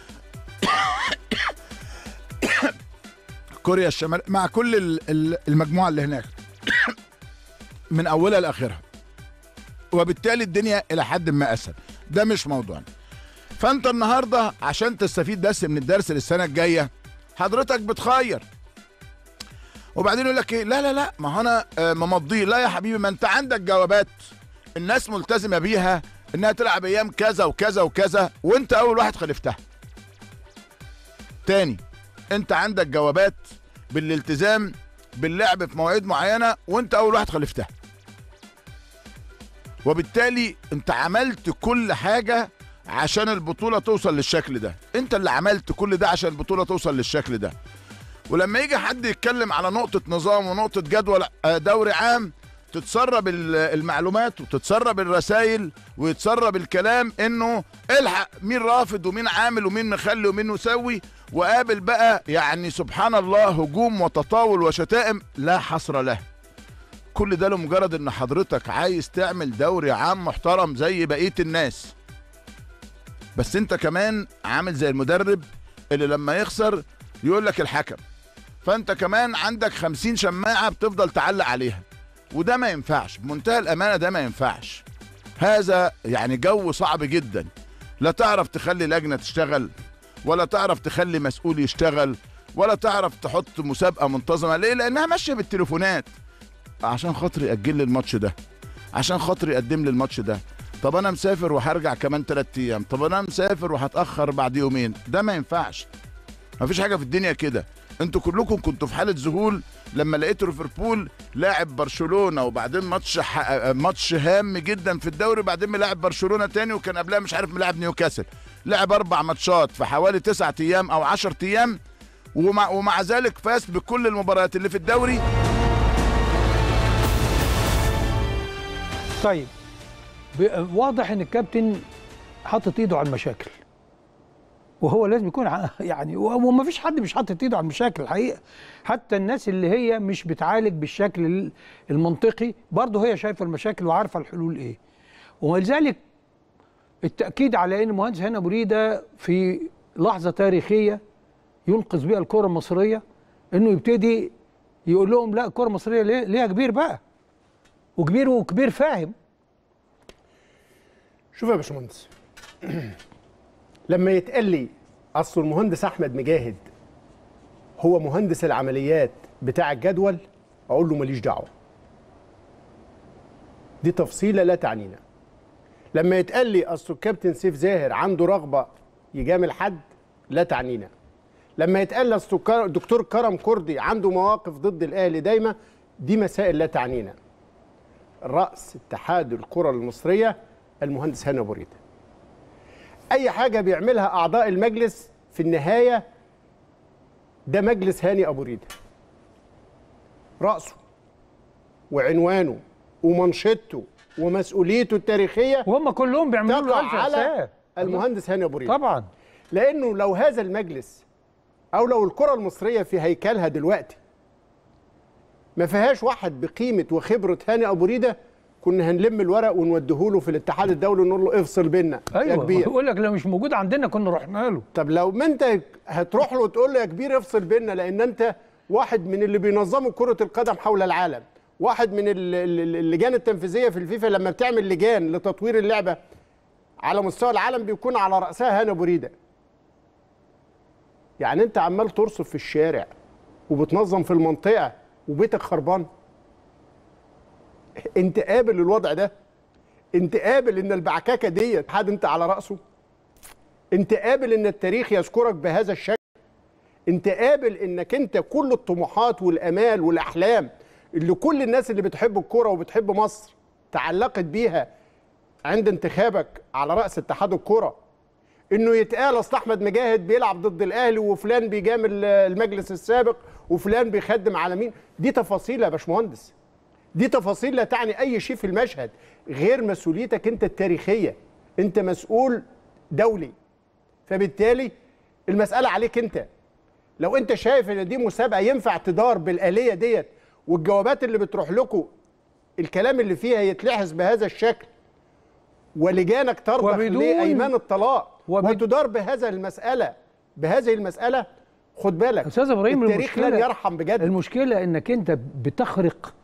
كوريا الشمال مع كل المجموعه اللي هناك من اولها لاخرها وبالتالي الدنيا الى حد ما اسهل ده مش موضوعنا فانت النهارده عشان تستفيد بس من الدرس للسنه الجايه حضرتك بتخير وبعدين يقول لك ايه لا لا لا ما انا آه، ممضيه لا يا حبيبي ما انت عندك جوابات الناس ملتزمه بيها انها تلعب ايام كذا وكذا وكذا وانت اول واحد خلفتها تاني انت عندك جوابات بالالتزام باللعب في مواعيد معينه وانت اول واحد خلفتها وبالتالي انت عملت كل حاجه عشان البطوله توصل للشكل ده انت اللي عملت كل ده عشان البطوله توصل للشكل ده ولما يجي حد يتكلم على نقطه نظام ونقطه جدول آه، دوري عام تتسرب المعلومات وتتسرب الرسائل ويتسرب الكلام انه الحق مين رافض ومين عامل ومين مخلي ومين مسوي وقابل بقى يعني سبحان الله هجوم وتطاول وشتائم لا حصر له كل ده لمجرد ان حضرتك عايز تعمل دوري عام محترم زي بقيه الناس بس انت كمان عامل زي المدرب اللي لما يخسر يقول لك الحكم فانت كمان عندك خمسين شماعه بتفضل تعلق عليها وده ما ينفعش بمنتهى الامانه ده ما ينفعش هذا يعني جو صعب جدا لا تعرف تخلي لجنه تشتغل ولا تعرف تخلي مسؤول يشتغل ولا تعرف تحط مسابقه منتظمه ليه لانها ماشيه بالتليفونات عشان خاطر ياجل لي الماتش ده عشان خاطر يقدم لي الماتش ده طب انا مسافر وهرجع كمان ثلاث ايام طب انا مسافر وهتاخر بعد يومين ده ما ينفعش مفيش حاجه في الدنيا كده انتوا كلكم كنتوا في حاله ذهول لما لقيت ليفربول لاعب برشلونه وبعدين ماتش ح... ماتش هام جدا في الدوري وبعدين ملاعب برشلونه تاني وكان قبلها مش عارف ملاعب نيوكاسل لعب اربع ماتشات في حوالي تسعة ايام او 10 ايام ومع... ومع ذلك فاز بكل المباريات اللي في الدوري طيب واضح ان الكابتن حاطط ايده على المشاكل وهو لازم يكون يعني وما فيش حد مش حاطط ايده على المشاكل الحقيقه حتى الناس اللي هي مش بتعالج بالشكل المنطقي برضه هي شايفه المشاكل وعارفه الحلول ايه ولذلك التاكيد على ان المهندس هنا بريده في لحظه تاريخيه ينقذ بها الكره المصريه انه يبتدي يقول لهم لا الكره المصريه ليها كبير بقى وكبير وكبير فاهم شوف يا باشمهندس لما يتقال لي اصل المهندس احمد مجاهد هو مهندس العمليات بتاع الجدول اقول له ماليش دعوه دي تفصيله لا تعنينا لما يتقال لي اصل الكابتن سيف زاهر عنده رغبه يجامل حد لا تعنينا لما يتقال لي اصل الدكتور كرم كردي عنده مواقف ضد الاهلي دايما دي مسائل لا تعنينا رأس اتحاد الكرة المصرية المهندس هاني أبو ريدة أي حاجة بيعملها أعضاء المجلس في النهاية ده مجلس هاني أبو ريدة رأسه وعنوانه ومنشطته ومسؤوليته التاريخية وهم كلهم بيعملوا له على المهندس هاني أبو ريدة طبعا لأنه لو هذا المجلس أو لو الكرة المصرية في هيكلها دلوقتي ما فيهاش واحد بقيمه وخبره هاني ابو ريده كنا هنلم الورق ونوديه له في الاتحاد الدولي ونقول له افصل بينا أيوة يا كبير بقول لك لو مش موجود عندنا كنا رحنا له طب لو ما انت هتروح له وتقول له يا كبير افصل بينا لان انت واحد من اللي بينظموا كره القدم حول العالم واحد من اللجان التنفيذيه في الفيفا لما بتعمل لجان لتطوير اللعبه على مستوى العالم بيكون على راسها هاني ابو ريده يعني انت عمال ترصف في الشارع وبتنظم في المنطقه وبيتك خربان انت قابل الوضع ده انت قابل ان البعكاكه ديت حد انت على راسه انت قابل ان التاريخ يذكرك بهذا الشكل انت قابل انك انت كل الطموحات والامال والاحلام اللي كل الناس اللي بتحب الكوره وبتحب مصر تعلقت بيها عند انتخابك على راس اتحاد الكوره انه يتقال اصل احمد مجاهد بيلعب ضد الاهلي وفلان بيجامل المجلس السابق وفلان بيخدم على مين دي تفاصيل يا باشمهندس دي تفاصيل لا تعني اي شيء في المشهد غير مسؤوليتك انت التاريخيه انت مسؤول دولي فبالتالي المساله عليك انت لو انت شايف ان دي مسابقه ينفع تدار بالاليه ديت والجوابات اللي بتروح لكم الكلام اللي فيها يتلحس بهذا الشكل ولجانك ترضخ ليه ايمان الطلاق وبد... وتدار بهذا المساله بهذه المساله خد بالك استاذ ابراهيم التاريخ لن يرحم بجد المشكله انك انت بتخرق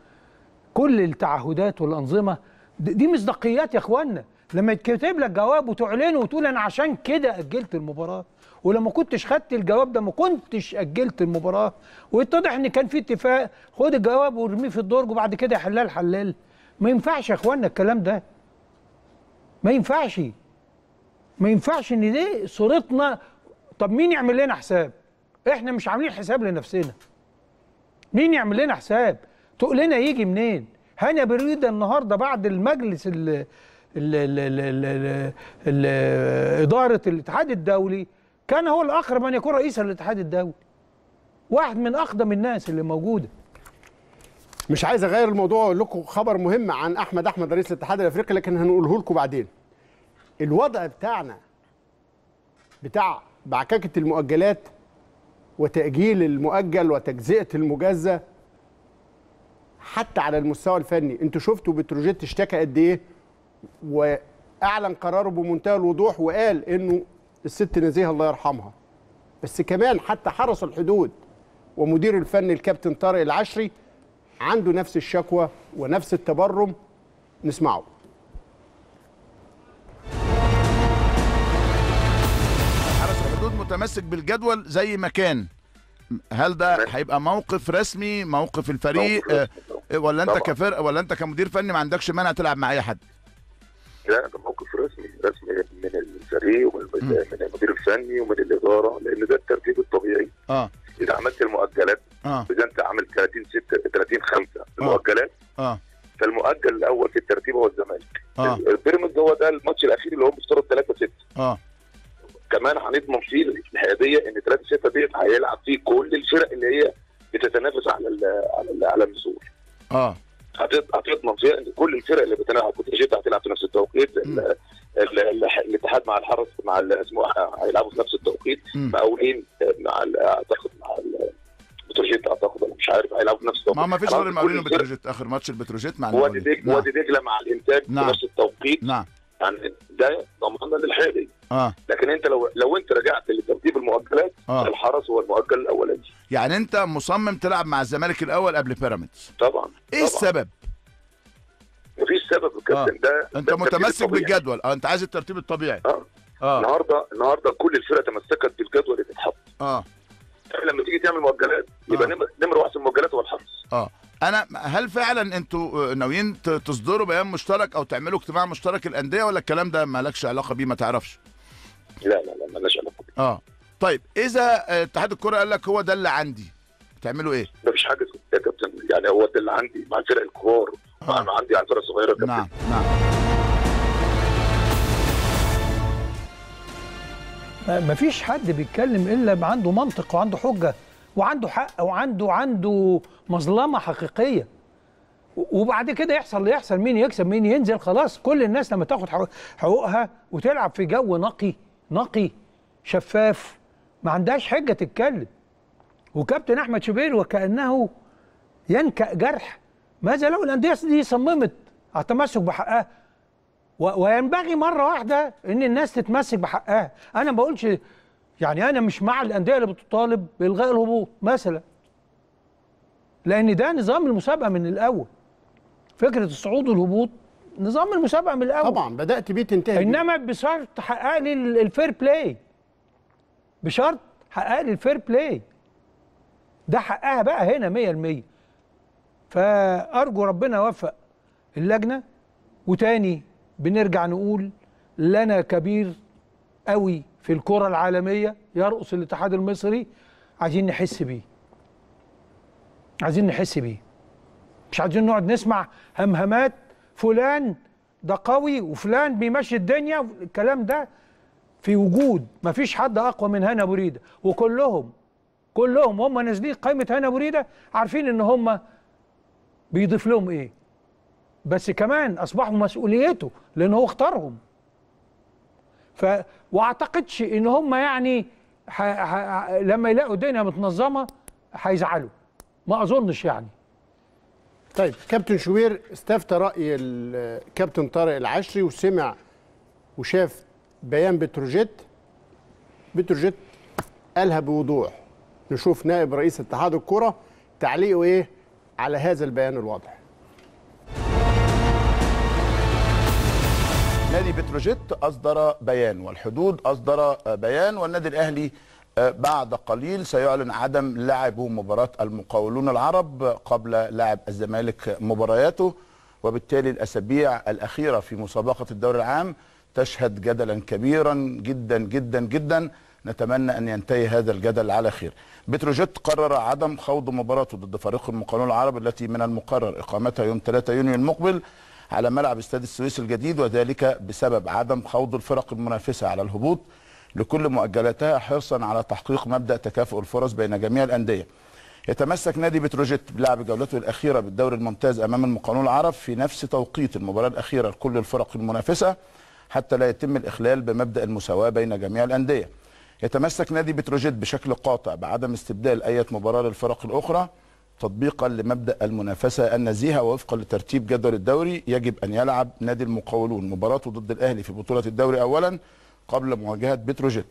كل التعهدات والانظمه دي مصداقيات يا اخوانا لما يتكتب لك جواب وتعلنه وتقول انا عشان كده اجلت المباراه ولما كنتش خدت الجواب ده ما كنتش اجلت المباراه ويتضح ان كان في اتفاق خد الجواب وارميه في الدرج وبعد كده حلال حلال ما ينفعش يا اخوانا الكلام ده ما ينفعش ما ينفعش ان دي صورتنا طب مين يعمل لنا حساب احنا مش عاملين حساب لنفسنا مين يعمل لنا حساب لنا يجي منين هانا بريدة النهارده بعد المجلس ال إدارة الاتحاد الدولي كان هو الأقرب أن يكون رئيسا للاتحاد الدولي واحد من أقدم الناس اللي موجودة مش عايز أغير الموضوع وأقول لكم خبر مهم عن أحمد أحمد رئيس الاتحاد الأفريقي لكن هنقوله لكم بعدين الوضع بتاعنا بتاع بعكاكة المؤجلات وتأجيل المؤجل وتجزئة المجزة حتى على المستوى الفني انتوا شفتوا بتروجيت اشتكى قد ايه واعلن قراره بمنتهى الوضوح وقال انه الست نزيه الله يرحمها بس كمان حتى حرس الحدود ومدير الفني الكابتن طارق العشري عنده نفس الشكوى ونفس التبرم نسمعه متمسك بالجدول زي ما كان هل ده هيبقى موقف رسمي موقف الفريق موقف. آه، آه، ولا انت كفرق ولا انت كمدير فني ما عندكش مانع تلعب مع اي حد لا ده موقف رسمي رسمي من الفريق ومن المدير الفني ومن الاداره لان ده الترتيب الطبيعي اه اذا عملت المؤجلات اه اذا انت عامل 30 6 30 5 المؤجلات اه فالمؤجل الاول في الترتيب هو الزمالك اه البيراميدز هو ده الماتش الاخير اللي هو مفترض 3 6 اه كمان هنضمن فيه الاتحاديه ان 3 6 ديت هيلعب فيه كل الفرق اللي هي بتتنافس على الـ على الـ على النزول. اه هتضمن فيها ان كل الفرق اللي بتلعب بتروجيت هتلعب في نفس التوقيت الاتحاد مع الحرس مع اسمه آه، هيلعبوا في نفس التوقيت مقاولين آه، مع اعتقد مع بتروجيت اعتقد انا مش عارف هيلعبوا في نفس التوقيت ما ما فيش غير المقاولين وبتروجيت اخر ماتش البتروجيت مع وادي دجله مع الانتاج نعم. في نفس التوقيت نعم يعني ده ضمان للحاجه دي آه. لكن انت لو لو انت رجعت لترتيب المؤجلات آه. الحرس هو المؤجل الاولاني يعني انت مصمم تلعب مع الزمالك الاول قبل بيراميدز طبعا ايه طبعًا. السبب؟ مفيش سبب يا كابتن آه. ده انت ده متمسك بالجدول اه انت عايز الترتيب الطبيعي اه, آه. النهارده النهارده كل الفرق تمسكت بالجدول اللي اتحط اه طيب، لما تيجي تعمل مؤجلات يبقى آه. نمر واحد في المؤجلات هو الحرس اه انا هل فعلا انتوا آه، ناويين تصدروا بيان مشترك او تعملوا اجتماع مشترك الانديه ولا الكلام ده مالكش علاقه بيه ما تعرفش؟ لا لا لا مالناش علاقه بيه اه طيب اذا آه، اتحاد الكره قال لك هو ده اللي عندي بتعملوا ايه؟ مفيش حاجه يا كابتن يعني هو ده اللي عندي مع الفرق الكبار آه. انا عندي على الفرق الصغيره كابتن نعم نعم مفيش حد بيتكلم الا عنده منطق وعنده حجه وعنده حق وعنده عنده مظلمه حقيقيه وبعد كده يحصل اللي يحصل مين يكسب مين ينزل خلاص كل الناس لما تاخد حقوقها وتلعب في جو نقي نقي شفاف ما عندهاش حجه تتكلم وكابتن احمد شوبير وكانه ينكأ جرح ماذا لو الانديه دي صممت على التمسك بحقها وينبغي مره واحده ان الناس تتمسك بحقها انا ما بقولش يعني انا مش مع الانديه اللي بتطالب بالغاء الهبوط مثلا لان ده نظام المسابقه من الاول فكره الصعود والهبوط نظام المسابقه من الاول طبعا بدات بيه تنتهي انما بشرط حقق لي الفير بلاي بشرط حقق لي الفير بلاي ده حقها بقى هنا 100% فارجو ربنا يوفق اللجنه وتاني بنرجع نقول لنا كبير قوي في الكره العالميه يرقص الاتحاد المصري عايزين نحس بيه عايزين نحس بيه مش عايزين نقعد نسمع همهمات فلان ده قوي وفلان بيمشي الدنيا الكلام ده في وجود مفيش حد اقوى من هنا بريده وكلهم كلهم هم نازلين قائمه هنا بريده عارفين ان هم بيضيف لهم ايه بس كمان اصبحوا مسؤوليته لان هو اختارهم ف واعتقدش ان هم يعني ح... ح... لما يلاقوا الدنيا متنظمه هيزعلوا ما اظنش يعني طيب كابتن شوير استفتى راي الكابتن طارق العشري وسمع وشاف بيان بتروجيت بتروجيت قالها بوضوح نشوف نائب رئيس اتحاد الكره تعليقه ايه على هذا البيان الواضح نادي بتروجيت اصدر بيان والحدود اصدر بيان والنادي الاهلي آه، بعد قليل سيعلن عدم لعبه مباراة المقاولون العرب قبل لعب الزمالك مبارياته وبالتالي الأسابيع الأخيرة في مسابقة الدوري العام تشهد جدلا كبيرا جدا جدا جدا نتمنى أن ينتهي هذا الجدل على خير بتروجيت قرر عدم خوض مباراته ضد فريق المقاولون العرب التي من المقرر إقامتها يوم 3 يونيو المقبل على ملعب استاد السويس الجديد وذلك بسبب عدم خوض الفرق المنافسة على الهبوط لكل مؤجلاتها حرصا على تحقيق مبدا تكافؤ الفرص بين جميع الانديه. يتمسك نادي بتروجيت بلعب جولته الاخيره بالدوري الممتاز امام المقاولون العرب في نفس توقيت المباراه الاخيره لكل الفرق المنافسه حتى لا يتم الاخلال بمبدا المساواه بين جميع الانديه. يتمسك نادي بتروجيت بشكل قاطع بعدم استبدال اي مباراه للفرق الاخرى تطبيقا لمبدا المنافسه النزيهه ووفقا لترتيب جدول الدوري يجب ان يلعب نادي المقاولون مباراته ضد الاهلي في بطوله الدوري اولا قبل مواجهه بتروجيت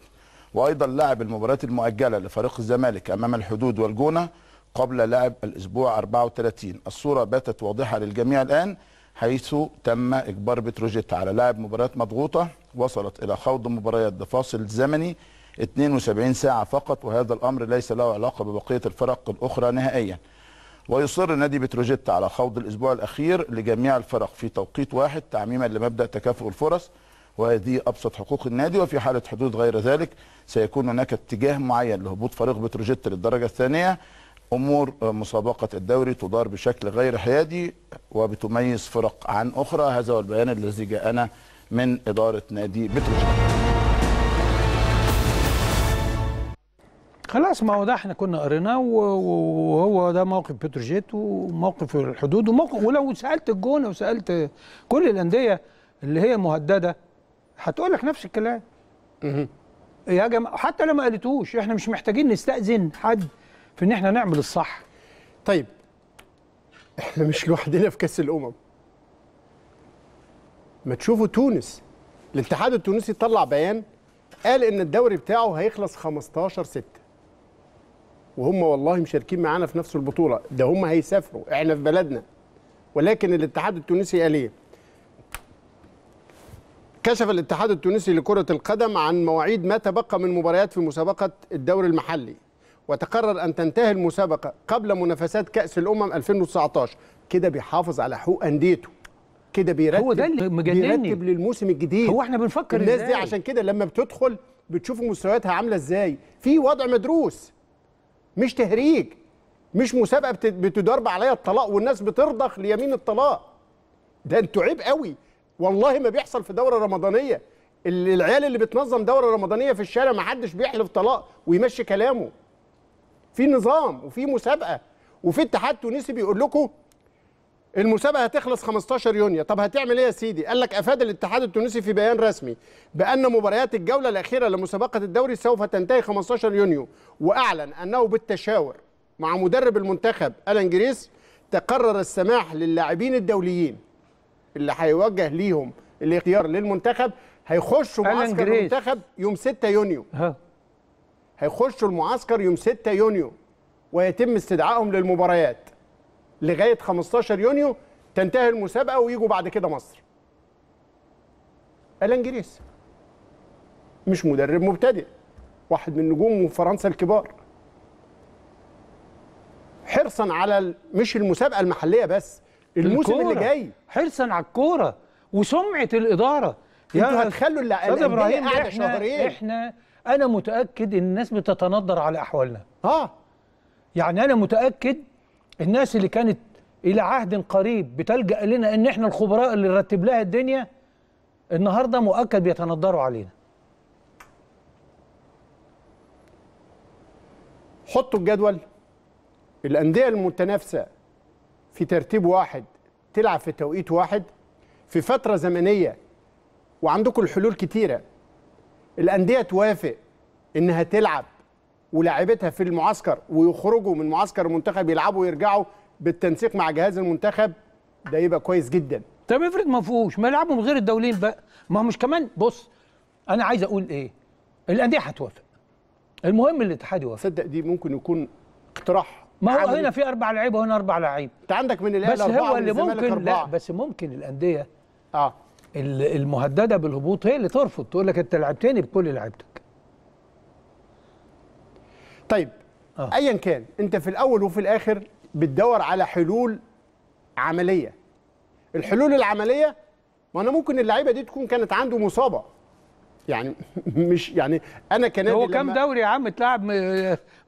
وايضا لعب المباريات المؤجله لفريق الزمالك امام الحدود والجونه قبل لعب الاسبوع 34 الصوره باتت واضحه للجميع الان حيث تم اجبار بتروجيت على لعب مباريات مضغوطه وصلت الى خوض مباريات بفاصل زمني 72 ساعه فقط وهذا الامر ليس له علاقه ببقيه الفرق الاخرى نهائيا ويصر نادي بتروجيت على خوض الاسبوع الاخير لجميع الفرق في توقيت واحد تعميما لمبدا تكافؤ الفرص وهذه ابسط حقوق النادي وفي حاله حدوث غير ذلك سيكون هناك اتجاه معين لهبوط فريق بتروجيت للدرجه الثانيه امور مسابقه الدوري تدار بشكل غير حيادي وبتميز فرق عن اخرى هذا هو البيان الذي جاءنا من اداره نادي بتروجيت خلاص ما هو ده احنا كنا قريناه وهو ده موقف بتروجيت وموقف الحدود وموقف ولو سالت الجونه وسالت كل الانديه اللي هي مهدده هتقول لك نفس الكلام يا جماعه حتى لو ما قالتوش احنا مش محتاجين نستاذن حد في ان احنا نعمل الصح طيب احنا مش لوحدنا في كاس الامم ما تشوفوا تونس الاتحاد التونسي طلع بيان قال ان الدوري بتاعه هيخلص 15 6 وهم والله مشاركين معانا في نفس البطوله ده هم هيسافروا احنا في بلدنا ولكن الاتحاد التونسي قال ايه كشف الاتحاد التونسي لكرة القدم عن مواعيد ما تبقى من مباريات في مسابقة الدوري المحلي وتقرر أن تنتهي المسابقة قبل منافسات كأس الأمم 2019 كده بيحافظ على حقوق أنديته كده بيرتب هو ده اللي مجنني بيرتب للموسم الجديد هو احنا بنفكر الناس دي عشان كده لما بتدخل بتشوفوا مستوياتها عامله ازاي في وضع مدروس مش تهريج مش مسابقه بتدرب عليا الطلاق والناس بترضخ ليمين الطلاق ده انتوا عيب قوي والله ما بيحصل في دوره رمضانيه اللي العيال اللي بتنظم دوره رمضانيه في الشارع ما حدش بيحلف طلاق ويمشي كلامه في نظام وفي مسابقه وفي اتحاد تونسي بيقول لكم المسابقه هتخلص 15 يونيو طب هتعمل ايه يا سيدي قال لك افاد الاتحاد التونسي في بيان رسمي بان مباريات الجوله الاخيره لمسابقه الدوري سوف تنتهي 15 يونيو واعلن انه بالتشاور مع مدرب المنتخب الان جريس تقرر السماح للاعبين الدوليين اللي هيوجه ليهم الاختيار للمنتخب هيخشوا معسكر المنتخب يوم 6 يونيو ها. هيخشوا المعسكر يوم 6 يونيو ويتم استدعائهم للمباريات لغايه 15 يونيو تنتهي المسابقه ويجوا بعد كده مصر الان جريس مش مدرب مبتدئ واحد من نجوم فرنسا الكبار حرصا على مش المسابقه المحليه بس الموسم اللي جاي حرصا على الكوره وسمعه الاداره يا انتوا هتخلوا ابراهيم احنا شهرين احنا انا متاكد ان الناس بتتندر على احوالنا اه يعني انا متاكد الناس اللي كانت الى عهد قريب بتلجا لنا ان احنا الخبراء اللي نرتب لها الدنيا النهارده مؤكد بيتندروا علينا حطوا الجدول الانديه المتنافسه في ترتيب واحد تلعب في توقيت واحد في فتره زمنيه وعندكم الحلول كتيره الانديه توافق انها تلعب ولاعبتها في المعسكر ويخرجوا من معسكر المنتخب يلعبوا ويرجعوا بالتنسيق مع جهاز المنتخب ده يبقى كويس جدا طب افرض ما فيهوش ما يلعبوا من غير الدولين بقى ما مش كمان بص انا عايز اقول ايه الانديه هتوافق المهم الاتحاد يوافق صدق دي ممكن يكون اقتراح ما هو هنا في اربع لعيبه وهنا اربع لعيب انت عندك من الاهلي بس هو اللي ممكن أربعة. لا بس ممكن الانديه اه المهدده بالهبوط هي اللي ترفض تقول لك انت لعبتني بكل لعيبتك طيب آه. ايا كان انت في الاول وفي الاخر بتدور على حلول عمليه الحلول العمليه ما انا ممكن اللعيبه دي تكون كانت عنده مصابه يعني مش يعني انا كنادي هو كام دوري يا عم اتلعب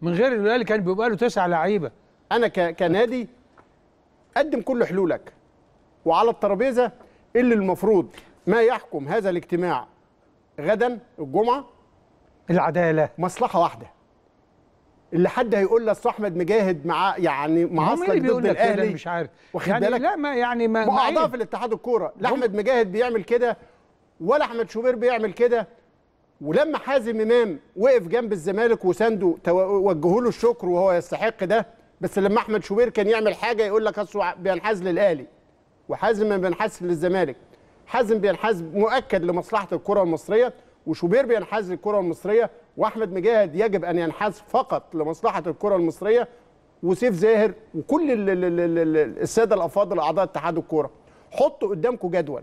من غير الاهلي كان بيبقى له تسع لعيبه انا كنادي قدم كل حلولك وعلى الترابيزه اللي المفروض ما يحكم هذا الاجتماع غدا الجمعه العداله مصلحه واحده اللي حد هيقول لي احمد مجاهد مع يعني معاصلك ضد الاهلي مش عارف واخد يعني بالك لا ما يعني ما اعضاء في الاتحاد الكوره لا احمد مجاهد بيعمل كده ولا احمد شوبير بيعمل كده ولما حازم امام وقف جنب الزمالك وسانده وجهوا له الشكر وهو يستحق ده بس لما احمد شوبير كان يعمل حاجه يقول لك اصله بينحاز للاهلي وحازم ما بينحازش للزمالك حازم بينحاز مؤكد لمصلحه الكره المصريه وشوبير بينحاز للكره المصريه واحمد مجاهد يجب ان ينحاز فقط لمصلحه الكره المصريه وسيف زاهر وكل الساده الافاضل اعضاء اتحاد الكوره حطوا قدامكم جدول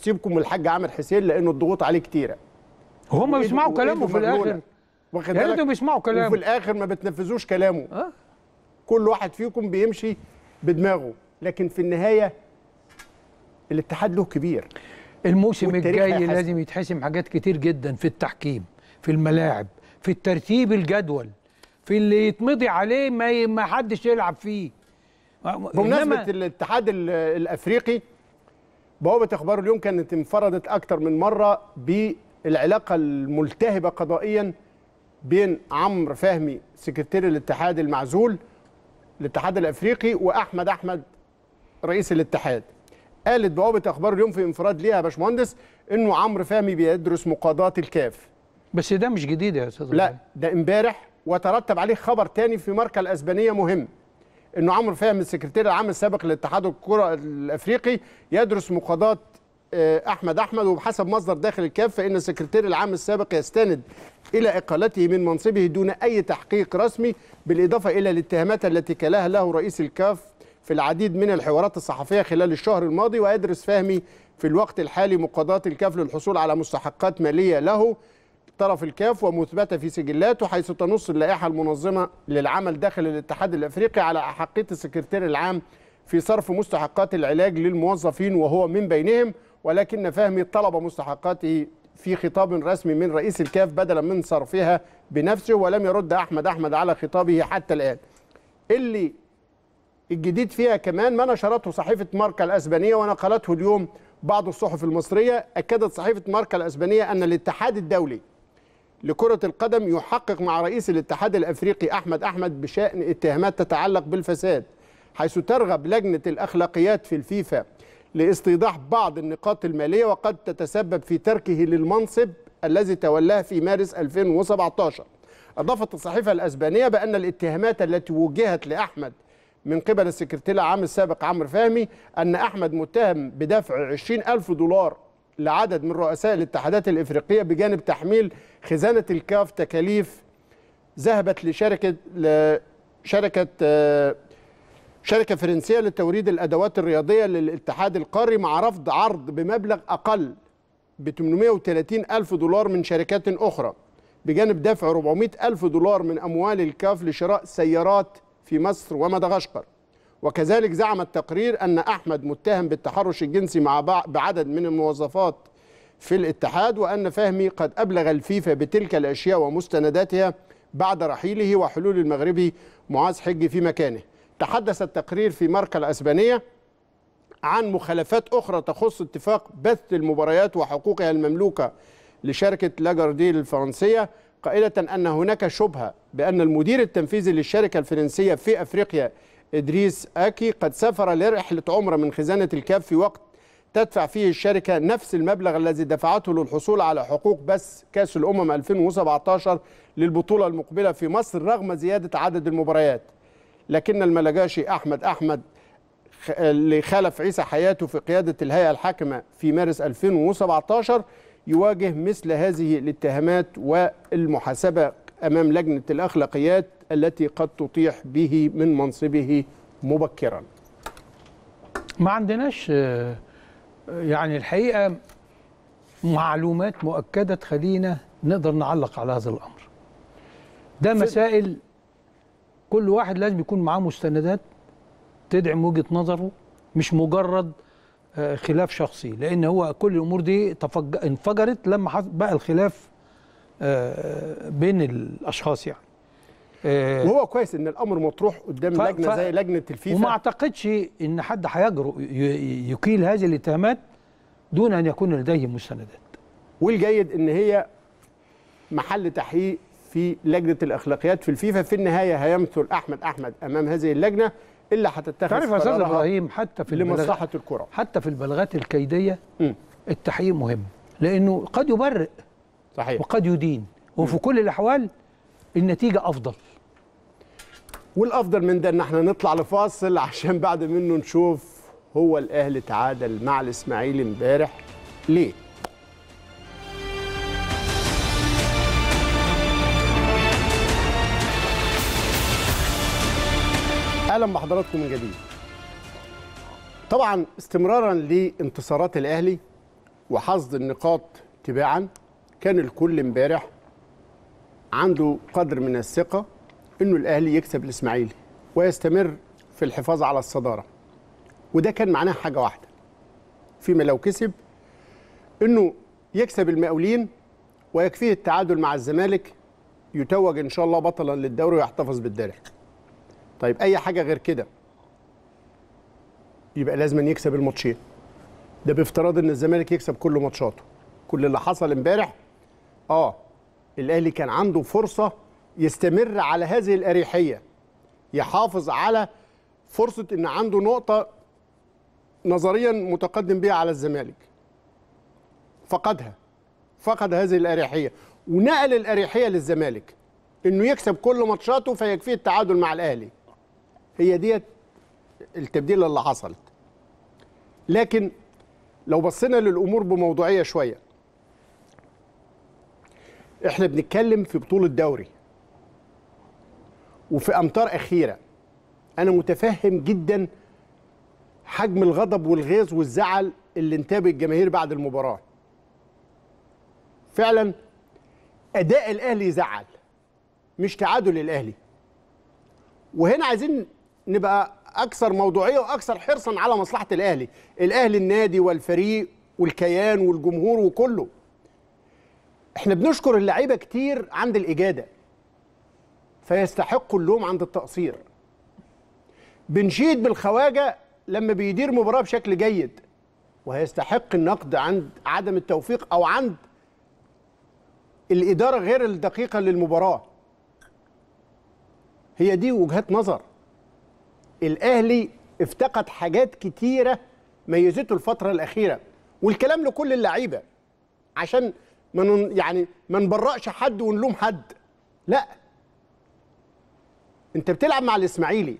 سيبكم من الحاج عامر حسين لانه الضغوط عليه كتيره هم بيسمعوا كلامه في الاخر واخد بالك بيسمعوا كلامه وفي الاخر ما بتنفذوش كلامه أه؟ كل واحد فيكم بيمشي بدماغه لكن في النهايه الاتحاد له كبير الموسم الجاي لازم يتحسم حاجات كتير جدا في التحكيم في الملاعب في الترتيب الجدول في اللي يتمضي عليه ما ما حدش يلعب فيه بمناسبه الاتحاد الافريقي بوابة أخبار اليوم كانت انفردت أكتر من مرة بالعلاقة الملتهبة قضائيا بين عمرو فهمي سكرتير الاتحاد المعزول الاتحاد الأفريقي وأحمد أحمد رئيس الاتحاد قالت بوابة أخبار اليوم في انفراد ليها يا باشمهندس إنه عمرو فهمي بيدرس مقاضاة الكاف بس ده مش جديد يا أستاذ لا ده امبارح وترتب عليه خبر تاني في ماركة الأسبانية مهم انه عمرو فهم السكرتير العام السابق لاتحاد الكره الافريقي يدرس مقاضاه آه، احمد احمد وبحسب مصدر داخل الكاف فان السكرتير العام السابق يستند الى اقالته من منصبه دون اي تحقيق رسمي بالاضافه الى الاتهامات التي كلاها له رئيس الكاف في العديد من الحوارات الصحفيه خلال الشهر الماضي ويدرس فهمي في الوقت الحالي مقاضاه الكاف للحصول على مستحقات ماليه له طرف الكاف ومثبته في سجلاته حيث تنص اللائحه المنظمه للعمل داخل الاتحاد الافريقي على احقيه السكرتير العام في صرف مستحقات العلاج للموظفين وهو من بينهم ولكن فهمي طلب مستحقاته في خطاب رسمي من رئيس الكاف بدلا من صرفها بنفسه ولم يرد احمد احمد على خطابه حتى الان اللي الجديد فيها كمان ما نشرته صحيفه ماركا الاسبانيه ونقلته اليوم بعض الصحف المصريه اكدت صحيفه ماركا الاسبانيه ان الاتحاد الدولي لكرة القدم يحقق مع رئيس الاتحاد الأفريقي أحمد أحمد بشأن اتهامات تتعلق بالفساد حيث ترغب لجنة الأخلاقيات في الفيفا لاستيضاح بعض النقاط المالية وقد تتسبب في تركه للمنصب الذي تولاه في مارس 2017 أضافت الصحيفة الأسبانية بأن الاتهامات التي وجهت لأحمد من قبل السكرتير العام السابق عمرو فهمي أن أحمد متهم بدفع 20 ألف دولار لعدد من رؤساء الاتحادات الافريقيه بجانب تحميل خزانه الكاف تكاليف ذهبت لشركه شركة آه، شركه فرنسيه لتوريد الادوات الرياضيه للاتحاد القاري مع رفض عرض بمبلغ اقل ب 830 ألف دولار من شركات أخرى بجانب دفع 400 ألف دولار من أموال الكاف لشراء سيارات في مصر ومدغشقر وكذلك زعم التقرير أن أحمد متهم بالتحرش الجنسي مع بعدد من الموظفات في الاتحاد وأن فهمي قد أبلغ الفيفا بتلك الأشياء ومستنداتها بعد رحيله وحلول المغربي معاذ حجي في مكانه تحدث التقرير في ماركا الأسبانية عن مخالفات أخرى تخص اتفاق بث المباريات وحقوقها المملوكة لشركة لاجارديل الفرنسية قائلة أن هناك شبهة بأن المدير التنفيذي للشركة الفرنسية في أفريقيا إدريس آكي قد سافر لرحلة عمرة من خزانة الكاف في وقت تدفع فيه الشركة نفس المبلغ الذي دفعته للحصول على حقوق بس كأس الأمم 2017 للبطولة المقبلة في مصر رغم زيادة عدد المباريات لكن الملجاشي أحمد أحمد اللي خلف عيسى حياته في قيادة الهيئة الحاكمة في مارس 2017 يواجه مثل هذه الاتهامات والمحاسبة أمام لجنة الأخلاقيات التي قد تطيح به من منصبه مبكرا ما عندناش آه، يعني الحقيقة معلومات مؤكدة تخلينا نقدر نعلق على هذا الأمر ده مسائل كل واحد لازم يكون معاه مستندات تدعم وجهة نظره مش مجرد آه، خلاف شخصي لأن هو كل الأمور دي انفجرت لما بقى الخلاف آه، بين الأشخاص يعني آه، وهو كويس ان الامر مطروح قدام ف... لجنه ف... زي لجنه الفيفا وما اعتقدش ان حد هيجرؤ يقيل هذه الاتهامات دون ان يكون لديه مستندات والجيد ان هي محل تحقيق في لجنه الاخلاقيات في الفيفا في النهايه هيمثل احمد احمد امام هذه اللجنه اللي هتتخذ تعرف يا استاذ ابراهيم حتى في لمصلحه الكره حتى في البلاغات الكيديه التحقيق مهم لانه قد يبرئ صحيح وقد يدين وفي م. كل الاحوال النتيجه افضل والافضل من ده ان احنا نطلع لفاصل عشان بعد منه نشوف هو الاهلي تعادل مع الاسماعيلي امبارح ليه اهلا بحضراتكم من جديد طبعا استمرارا لانتصارات الاهلي وحصد النقاط تباعا كان الكل امبارح عنده قدر من الثقه انه الاهلي يكسب الاسماعيلي ويستمر في الحفاظ على الصداره وده كان معناه حاجه واحده فيما لو كسب انه يكسب المقاولين ويكفيه التعادل مع الزمالك يتوج ان شاء الله بطلا للدوري ويحتفظ بالدرع طيب اي حاجه غير كده يبقى لازم يكسب الماتشين ده بافتراض ان الزمالك يكسب كل ماتشاته كل اللي حصل امبارح اه الاهلي كان عنده فرصه يستمر على هذه الأريحية يحافظ على فرصة أن عنده نقطة نظريا متقدم بها على الزمالك فقدها فقد هذه الأريحية ونقل الأريحية للزمالك أنه يكسب كل ماتشاته فيكفيه التعادل مع الأهلي هي ديت التبديل اللي حصلت لكن لو بصينا للأمور بموضوعية شوية احنا بنتكلم في بطولة دوري وفي امتار اخيره انا متفهم جدا حجم الغضب والغيظ والزعل اللي انتاب الجماهير بعد المباراه فعلا اداء الاهلي زعل مش تعادل الاهلي وهنا عايزين نبقى اكثر موضوعيه واكثر حرصا على مصلحه الاهلي الاهلي النادي والفريق والكيان والجمهور وكله احنا بنشكر اللعيبه كتير عند الاجاده فيستحق اللوم عند التقصير بنشيد بالخواجه لما بيدير مباراه بشكل جيد وهيستحق النقد عند عدم التوفيق او عند الاداره غير الدقيقه للمباراه هي دي وجهات نظر الاهلي افتقد حاجات كتيره ميزته الفتره الاخيره والكلام لكل اللعيبه عشان من يعني ما نبرقش حد ونلوم حد لا انت بتلعب مع الاسماعيلي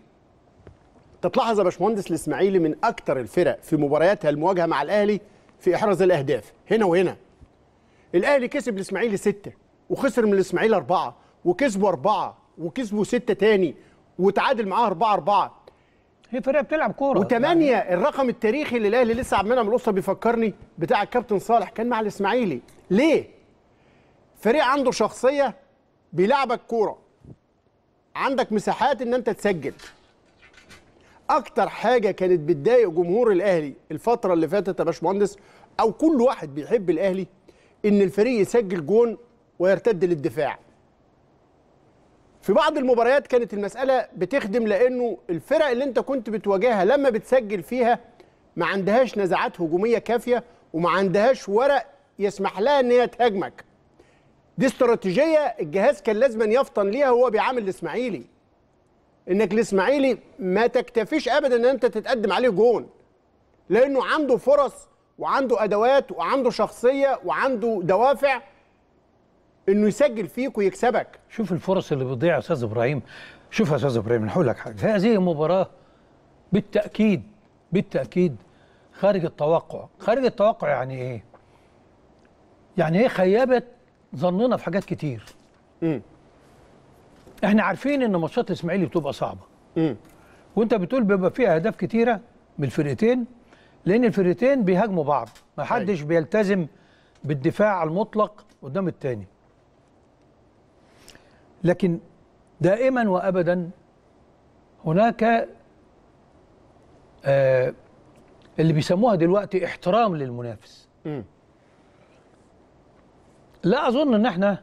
تتلاحظ يا باشمهندس الاسماعيلي من اكتر الفرق في مبارياتها المواجهه مع الاهلي في احراز الاهداف هنا وهنا الاهلي كسب الاسماعيلي ستة وخسر من الاسماعيلي أربعة وكسبوا أربعة وكسبوا ستة تاني وتعادل معاه أربعة أربعة هي فرقة بتلعب كورة وثمانية يعني. الرقم التاريخي اللي الأهلي لسه عمال من القصة بيفكرني بتاع الكابتن صالح كان مع الإسماعيلي ليه؟ فريق عنده شخصية بيلعبك كورة عندك مساحات ان انت تسجل اكتر حاجه كانت بتضايق جمهور الاهلي الفتره اللي فاتت يا باشمهندس او كل واحد بيحب الاهلي ان الفريق يسجل جون ويرتد للدفاع في بعض المباريات كانت المساله بتخدم لانه الفرق اللي انت كنت بتواجهها لما بتسجل فيها ما عندهاش نزعات هجوميه كافيه وما عندهاش ورق يسمح لها ان هي تهاجمك دي استراتيجيه الجهاز كان لازما يفطن ليها وهو بيعامل الاسماعيلي انك الاسماعيلي ما تكتفيش ابدا ان انت تتقدم عليه جون لانه عنده فرص وعنده ادوات وعنده شخصيه وعنده دوافع انه يسجل فيك ويكسبك شوف الفرص اللي بتضيع يا استاذ ابراهيم شوف يا استاذ ابراهيم انا هقول لك حاجه هذه المباراه بالتاكيد بالتاكيد خارج التوقع خارج التوقع يعني ايه يعني ايه خيبت ظننا في حاجات كتير امم احنا عارفين ان ماتشات الاسماعيلي بتبقى صعبه امم وانت بتقول بيبقى فيها اهداف كتيره من الفرقتين لان الفرقتين بيهاجموا بعض ما أيوه. حدش بيلتزم بالدفاع المطلق قدام التاني لكن دائما وابدا هناك آه اللي بيسموها دلوقتي احترام للمنافس امم لا اظن ان احنا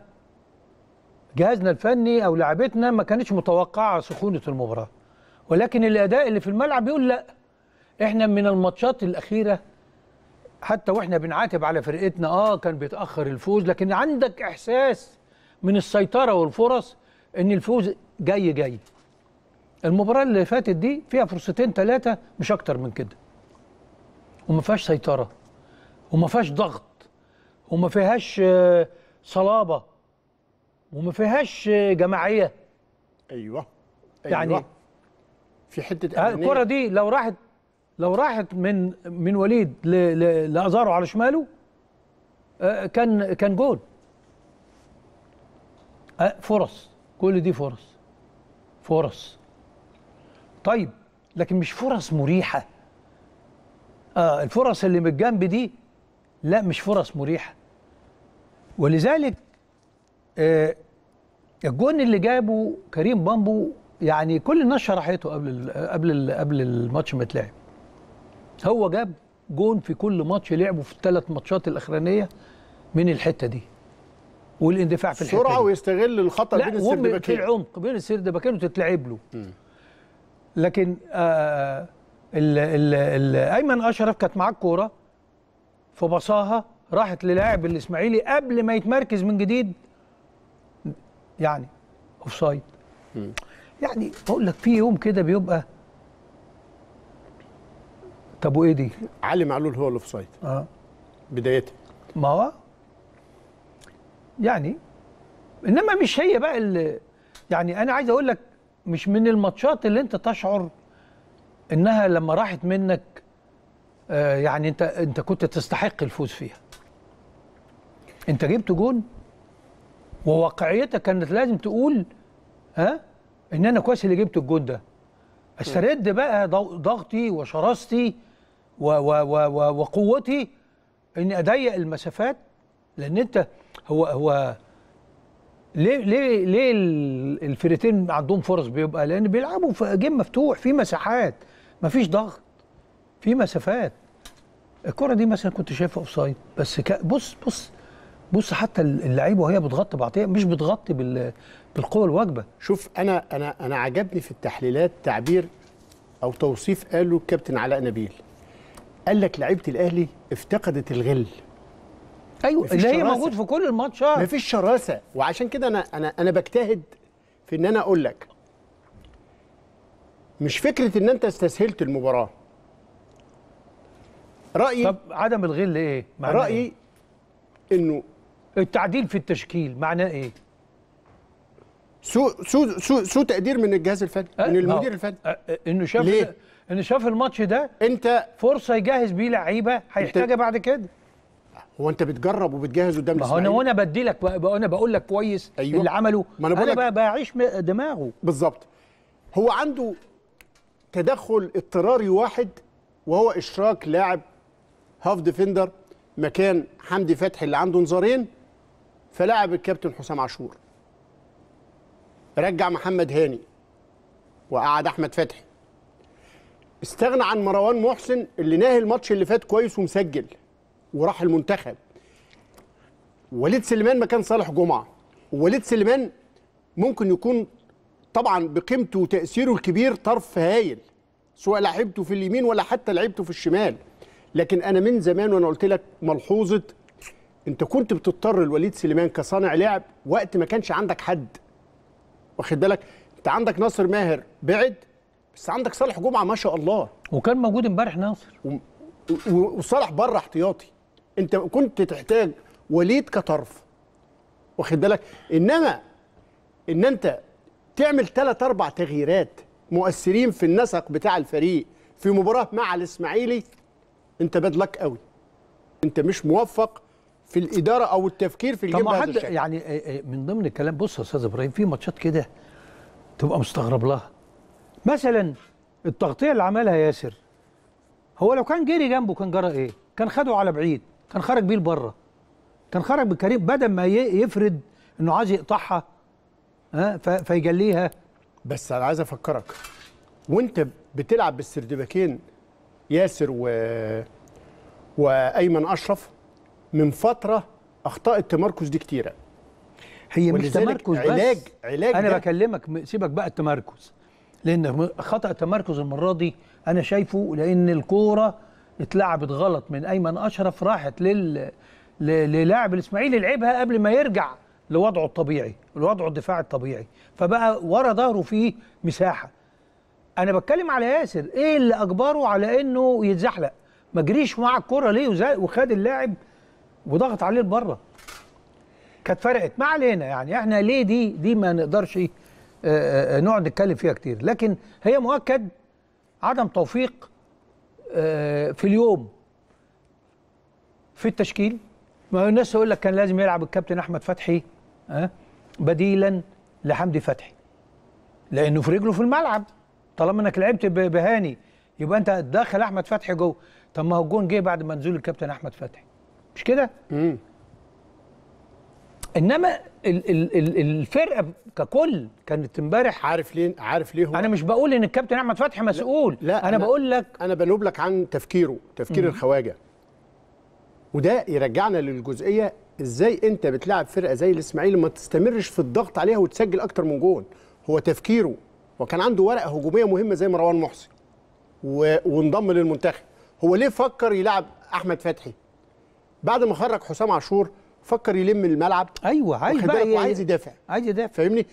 جهازنا الفني او لعبتنا ما كانتش متوقعه سخونه المباراه ولكن الاداء اللي في الملعب بيقول لا احنا من الماتشات الاخيره حتى واحنا بنعاتب على فرقتنا اه كان بيتاخر الفوز لكن عندك احساس من السيطره والفرص ان الفوز جاي جاي المباراه اللي فاتت دي فيها فرصتين ثلاثه مش اكتر من كده وما فيهاش سيطره وما فيهاش ضغط وما فيهاش آه، صلابه وما فيهاش آه، جماعيه ايوه, يعني أيوة. يعني في حته آه، الكره دي لو راحت لو راحت من من وليد لازارو على شماله كان كان جول فرص كل دي فرص فرص طيب لكن مش فرص مريحه آه الفرص اللي من الجنب دي لا مش فرص مريحة ولذلك آه، الجون اللي جابه كريم بامبو يعني كل الناس شرحته قبل الـ قبل الـ قبل الماتش ما يتلعب هو جاب جون في كل ماتش لعبه في الثلاث ماتشات الاخرانيه من الحته دي والاندفاع في الحته سرعه ويستغل الخطا بين السردباكين في العمق بين السردباكين وتتلعب له م. لكن آه ال ال ال ايمن اشرف كانت معاه الكوره في بصاها راحت للاعب الاسماعيلي قبل ما يتمركز من جديد يعني اوف سايد يعني بقول لك في يوم كده بيبقى طب وايه دي؟ علي معلول هو الاوف سايد اه بدايتها ما هو يعني انما مش هي بقى اللي يعني انا عايز اقول لك مش من الماتشات اللي انت تشعر انها لما راحت منك آه، يعني انت انت كنت تستحق الفوز فيها انت جبت جون وواقعيتك كانت لازم تقول ها ان انا كويس اللي جبت الجون ده استرد بقى ضغطي وشراستي وقوتي اني اضيق المسافات لان انت هو هو ليه ليه ليه الفرقتين عندهم فرص بيبقى لان بيلعبوا في جيم مفتوح في مساحات مفيش ضغط في مسافات الكره دي مثلا كنت شايفها اوفسايد بس بص بص بص حتى اللعيبه وهي بتغطي بعضيها مش بتغطي بال بالقوه الواجبه شوف انا انا انا عجبني في التحليلات تعبير او توصيف قاله الكابتن علاء نبيل قال لك لعيبه الاهلي افتقدت الغل ايوه اللي هي موجود في كل الماتشات مفيش شراسه وعشان كده انا انا انا بجتهد في ان انا اقول لك مش فكره ان انت استسهلت المباراه رايي طب عدم الغل ايه معناه رايي إيه؟ انه التعديل في التشكيل معناه ايه سوء سوء سوء سو تقدير من الجهاز الفني أه من المدير الفني أه، أه، انه شاف ليه؟ انه شاف الماتش ده انت فرصه يجهز بيه لعيبه هيحتاجها بعد كده هو انت بتجرب وبتجهز قدام الاسماعيلي ما هو انا بدي لك انا بقول لك كويس أيوة. اللي عمله ما انا بقول لك بعيش دماغه بالظبط هو عنده تدخل اضطراري واحد وهو اشراك لاعب هاف ديفندر مكان حمدي فتحي اللي عنده انذارين فلعب الكابتن حسام عاشور رجع محمد هاني وقعد احمد فتحي استغنى عن مروان محسن اللي ناهي الماتش اللي فات كويس ومسجل وراح المنتخب وليد سليمان مكان صالح جمعه وليد سليمان ممكن يكون طبعا بقيمته وتاثيره الكبير طرف هايل سواء لعبته في اليمين ولا حتى لعبته في الشمال لكن انا من زمان وانا قلت لك ملحوظه انت كنت بتضطر لوليد سليمان كصانع لعب وقت ما كانش عندك حد واخد بالك انت عندك ناصر ماهر بعد بس عندك صالح جمعه ما شاء الله وكان موجود امبارح ناصر و... وصالح بره احتياطي انت كنت تحتاج وليد كطرف واخد بالك انما ان انت تعمل ثلاث اربع تغييرات مؤثرين في النسق بتاع الفريق في مباراه مع الاسماعيلي انت بدلك قوي انت مش موفق في الاداره او التفكير في الجيم بهذا يعني آه، آه، من ضمن الكلام بص يا استاذ ابراهيم في ماتشات كده تبقى مستغرب لها مثلا التغطيه اللي عملها ياسر هو لو كان جري جنبه كان جرى ايه كان خده على بعيد كان خرج بيه لبره كان خرج بكريم بدل ما يفرد انه عايز يقطعها ها فيجليها بس انا عايز افكرك وانت بتلعب بالسردباكين ياسر و... وايمن اشرف من فتره اخطاء التمركز دي كتيره هي مش تمركز علاج بس علاج علاج انا بكلمك سيبك بقى التمركز لان خطا التمركز المره دي انا شايفه لان الكوره اتلعبت غلط من ايمن اشرف راحت لل للاعب الاسماعيلي لعبها قبل ما يرجع لوضعه الطبيعي لوضعه الدفاع الطبيعي فبقى ورا ظهره فيه مساحه انا بتكلم على ياسر ايه اللي اجبره على انه يتزحلق ما جريش مع الكره ليه وخد اللاعب وضغط عليه لبره كانت فرقت ما علينا يعني احنا ليه دي دي ما نقدرش نقعد نتكلم فيها كتير لكن هي مؤكد عدم توفيق في اليوم في التشكيل ما الناس يقول لك كان لازم يلعب الكابتن احمد فتحي آه، بديلا لحمدي فتحي لانه في رجله في الملعب طالما انك لعبت بهاني يبقى انت داخل احمد فتحي جوه طب ما هو الجون جه بعد ما نزول الكابتن احمد فتحي مش كده؟ امم انما ال ال ال الفرقه ككل كانت امبارح عارف ليه عارف ليه هو انا مش بقول ان الكابتن احمد فتحي مسؤول لا, لا انا, أنا بقول لك انا بنوب لك عن تفكيره تفكير مم. الخواجه وده يرجعنا للجزئيه ازاي انت بتلعب فرقه زي الاسماعيلي ما تستمرش في الضغط عليها وتسجل اكتر من جون هو تفكيره وكان عنده ورقه هجوميه مهمه زي مروان محسن و... وانضم للمنتخب هو ليه فكر يلعب احمد فتحي بعد ما خرج حسام عاشور فكر يلم الملعب ايوه عايز أيوة، بقى وعايز إيه؟ يدافع عايز يدافع فاهمني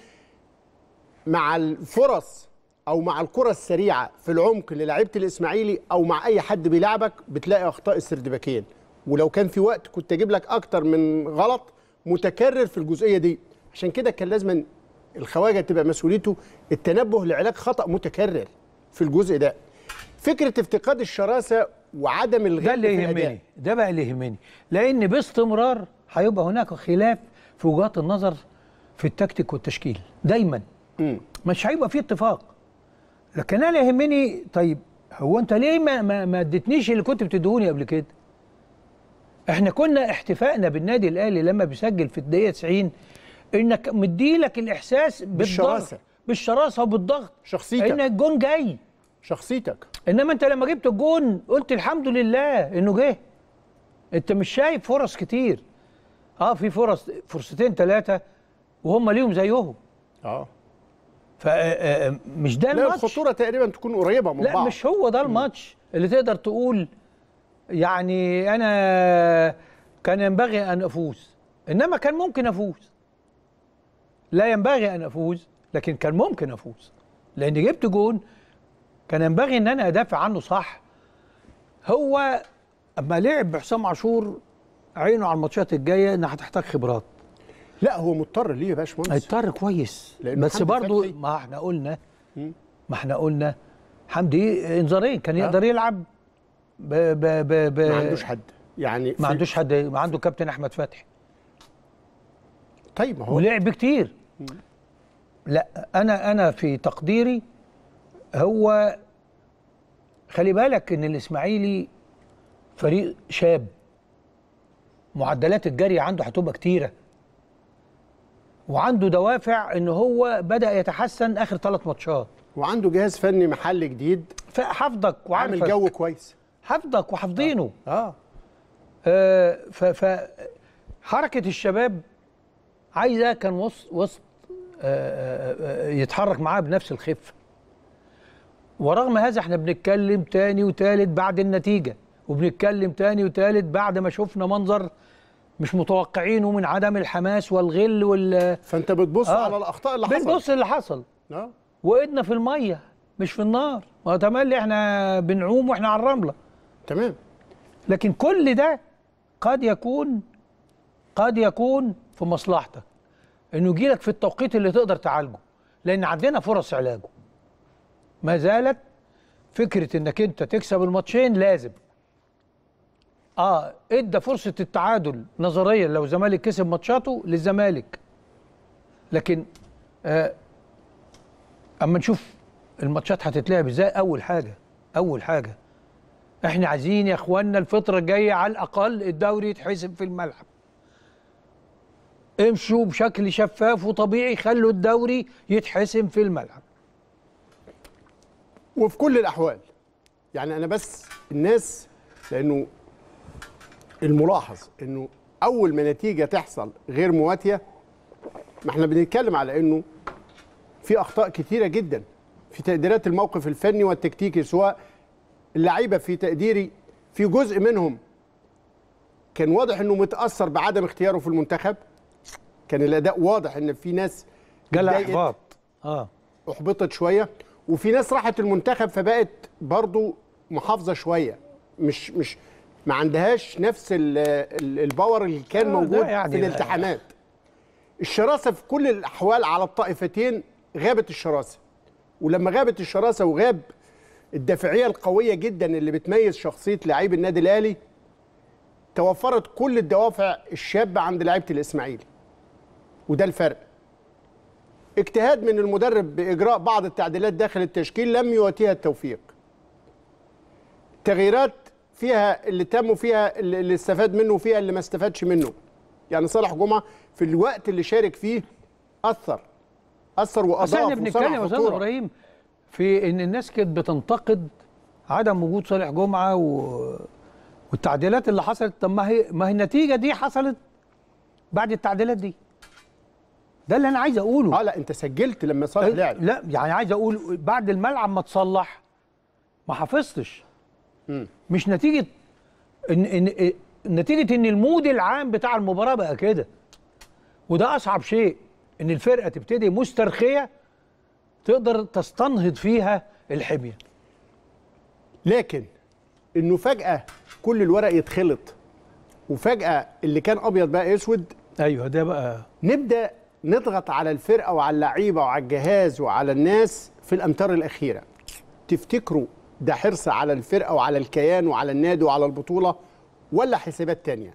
مع الفرص او مع الكره السريعه في العمق للاعيبه الاسماعيلي او مع اي حد بيلعبك بتلاقي اخطاء السردباكين ولو كان في وقت كنت اجيب لك اكتر من غلط متكرر في الجزئيه دي عشان كده كان لازم الخواجه تبقى مسؤوليته التنبه لعلاج خطا متكرر في الجزء ده فكره افتقاد الشراسه وعدم الغير ده اللي يهمني ده بقى اللي يهمني لان باستمرار هيبقى هناك خلاف في وجهات النظر في التكتيك والتشكيل دايما مم. مش هيبقى في اتفاق لكن انا يهمني طيب هو انت ليه ما ما, ما اديتنيش اللي كنت بتدهوني قبل كده احنا كنا احتفائنا بالنادي الاهلي لما بيسجل في الدقيقه 90 انك مديلك الاحساس بالشراسه بالشراسه وبالضغط شخصيتك ان الجون جاي شخصيتك انما انت لما جبت الجون قلت الحمد لله انه جه انت مش شايف فرص كتير اه في فرص فرصتين ثلاثه وهم ليهم زيهم اه فمش آه، آه، ده الماتش لا الخطوره تقريبا تكون قريبه من لا بعض لا مش هو ده الماتش اللي تقدر تقول يعني انا كان ينبغي ان افوز انما كان ممكن افوز لا ينبغي أن أفوز لكن كان ممكن أفوز لأن جبت جون كان ينبغي أن أنا أدافع عنه صح هو أما لعب بحسام عاشور عينه على الماتشات الجاية أنها هتحتاج خبرات لا هو مضطر ليه يا باشمهندس هيضطر كويس بس برضه ما احنا قلنا ما احنا قلنا حمدي انذارين كان يقدر يلعب ب ب ب ب ما عندوش حد يعني ما عندوش حد ما عنده كابتن احمد فتحي طيب ما هو ولعب كتير لا انا انا في تقديري هو خلي بالك ان الاسماعيلي فريق شاب معدلات الجري عنده هتبقى كتيره وعنده دوافع ان هو بدا يتحسن اخر ثلاث ماتشات وعنده جهاز فني محلي جديد حافظك وعارفك عامل جو كويس حافظك وحافظينه اه, آه. آه ف حركه الشباب عايزه كان وسط وسط آه، آه، آه، يتحرك معاها بنفس الخفه ورغم هذا احنا بنتكلم تاني وتالت بعد النتيجه وبنتكلم تاني وتالت بعد ما شفنا منظر مش متوقعينه من عدم الحماس والغل وال فانت بتبص آه. على الاخطاء اللي حصلت بتبص اللي حصل آه. وايدنا في الميه مش في النار وتملي احنا بنعوم واحنا على الرمله تمام لكن كل ده قد يكون قد يكون في مصلحتك انه يجي لك في التوقيت اللي تقدر تعالجه لان عندنا فرص علاجه ما زالت فكره انك انت تكسب الماتشين لازم اه ادى فرصه التعادل نظريا لو الزمالك كسب ماتشاته للزمالك لكن آه اما نشوف الماتشات هتتلعب ازاي اول حاجه اول حاجه احنا عايزين يا اخوانا الفتره الجايه على الاقل الدوري يتحسب في الملعب امشوا بشكل شفاف وطبيعي خلوا الدوري يتحسم في الملعب وفي كل الاحوال يعني انا بس الناس لانه الملاحظ انه اول ما نتيجه تحصل غير مواتيه ما احنا بنتكلم على انه في اخطاء كثيره جدا في تقديرات الموقف الفني والتكتيكي سواء اللعيبه في تقديري في جزء منهم كان واضح انه متاثر بعدم اختياره في المنتخب كان الاداء واضح ان في ناس جالها احباط اه احبطت شويه وفي ناس راحت المنتخب فبقت برضو محافظه شويه مش مش ما عندهاش نفس الباور اللي كان آه، موجود يعني في الالتحامات الشراسه في كل الاحوال على الطائفتين غابت الشراسه ولما غابت الشراسه وغاب الدافعيه القويه جدا اللي بتميز شخصيه لعيب النادي الاهلي توفرت كل الدوافع الشابه عند لعيبه الاسماعيلي وده الفرق اجتهاد من المدرب باجراء بعض التعديلات داخل التشكيل لم يواتيها التوفيق تغييرات فيها اللي تم فيها اللي استفاد منه وفيها اللي ما استفادش منه يعني صالح جمعه في الوقت اللي شارك فيه اثر اثر واضاف احنا بنتكلم يا استاذ ابراهيم في ان الناس كانت بتنتقد عدم وجود صالح جمعه و... والتعديلات اللي حصلت طب ما هي ما هي النتيجه دي حصلت بعد التعديلات دي ده اللي انا عايز اقوله اه لا انت سجلت لما صالح طيب، لعب لا يعني عايز اقول بعد الملعب ما اتصلح ما حفظتش مش نتيجه ان ان إيه، نتيجه ان المود العام بتاع المباراه بقى كده وده اصعب شيء ان الفرقه تبتدي مسترخيه تقدر تستنهض فيها الحميه لكن انه فجاه كل الورق يتخلط وفجاه اللي كان ابيض بقى اسود ايوه ده بقى نبدا نضغط على الفرقه وعلى اللعيبه وعلى الجهاز وعلى الناس في الامتار الاخيره تفتكروا ده حرص على الفرقه وعلى الكيان وعلى النادي وعلى البطوله ولا حسابات تانية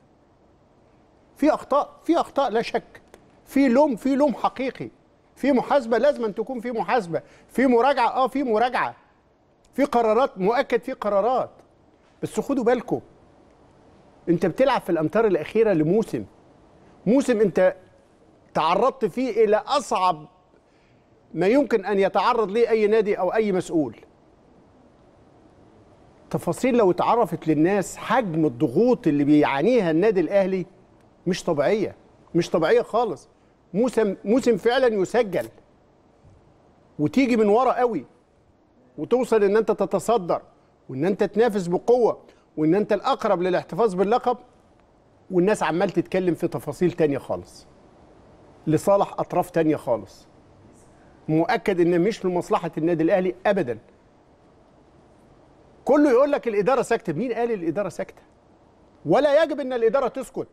في اخطاء في اخطاء لا شك في لوم في لوم حقيقي في محاسبه لازم أن تكون في محاسبه في مراجعه اه في مراجعه في قرارات مؤكد في قرارات بس خدوا بالكم انت بتلعب في الامتار الاخيره لموسم موسم انت تعرضت فيه الى اصعب ما يمكن ان يتعرض ليه اي نادي او اي مسؤول تفاصيل لو اتعرفت للناس حجم الضغوط اللي بيعانيها النادي الاهلي مش طبيعيه مش طبيعيه خالص موسم موسم فعلا يسجل وتيجي من ورا قوي وتوصل ان انت تتصدر وان انت تنافس بقوه وان انت الاقرب للاحتفاظ باللقب والناس عمال تتكلم في تفاصيل تانية خالص لصالح اطراف تانية خالص مؤكد ان مش لمصلحه النادي الاهلي ابدا كله يقول لك الاداره ساكته مين قال الاداره ساكته ولا يجب ان الاداره تسكت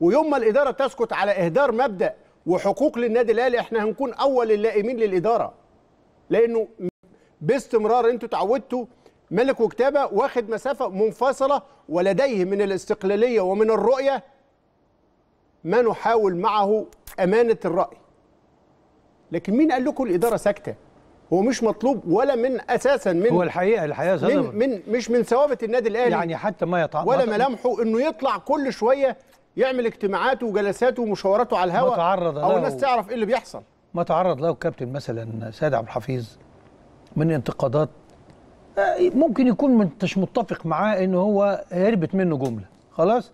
ويوم ما الاداره تسكت على اهدار مبدا وحقوق للنادي الاهلي احنا هنكون اول اللائمين للاداره لانه باستمرار انتوا تعودتوا ملك وكتابه واخد مسافه منفصله ولديه من الاستقلاليه ومن الرؤيه ما نحاول معه امانه الراي لكن مين قال لكم الاداره ساكته هو مش مطلوب ولا من اساسا من هو الحقيقه الحقيقه من, من مش من ثوابت النادي الاهلي يعني حتى ما يطعم ولا ملامحه انه يطلع كل شويه يعمل اجتماعاته وجلساته ومشاوراته على الهواء تعرض او الناس تعرف ايه اللي بيحصل ما تعرض له الكابتن مثلا سيد عبد الحفيظ من انتقادات آه، ممكن يكون مش متفق معاه ان هو هربت منه جمله خلاص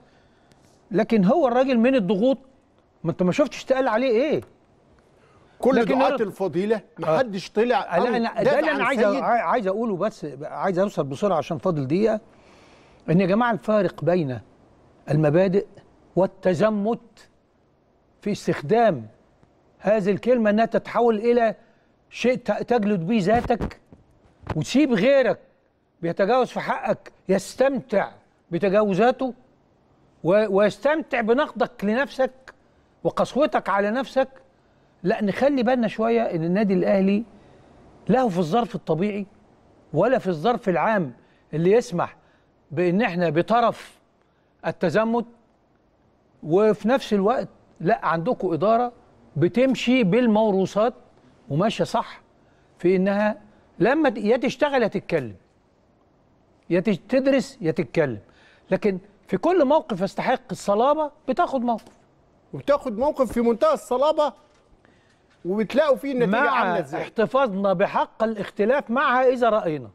لكن هو الراجل من الضغوط ما انت ما شفتش اتقال عليه ايه كل دعاة الفضيله محدش آه. طلع لا انا ده اللي انا عايز عايز اقوله بس عايز اوصل بسرعه عشان فاضل دقيقه ان يا جماعه الفارق بين المبادئ والتزمت في استخدام هذه الكلمه انها تتحول الى شيء تجلد به ذاتك وتسيب غيرك بيتجاوز في حقك يستمتع بتجاوزاته ويستمتع بنقدك لنفسك وقسوتك على نفسك لا نخلي بالنا شويه ان النادي الاهلي له في الظرف الطبيعي ولا في الظرف العام اللي يسمح بان احنا بطرف التزمت وفي نفس الوقت لا عندكم اداره بتمشي بالموروثات وماشيه صح في انها لما يا تشتغل يا تتكلم يا تدرس يا تتكلم لكن في كل موقف يستحق الصلابه بتاخد موقف وبتاخد موقف في منتهى الصلابه وبتلاقوا فيه النتيجه عامله ازاي احتفاظنا بحق الاختلاف معها اذا راينا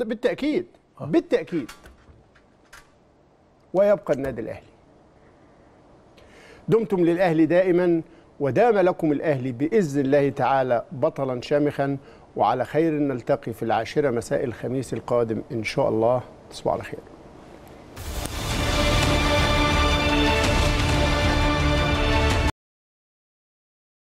بالتاكيد أه. بالتاكيد ويبقى النادي الاهلي دمتم للاهلي دائما ودام لكم الاهلي باذن الله تعالى بطلا شامخا وعلى خير نلتقي في العاشره مساء الخميس القادم ان شاء الله تصبحوا على خير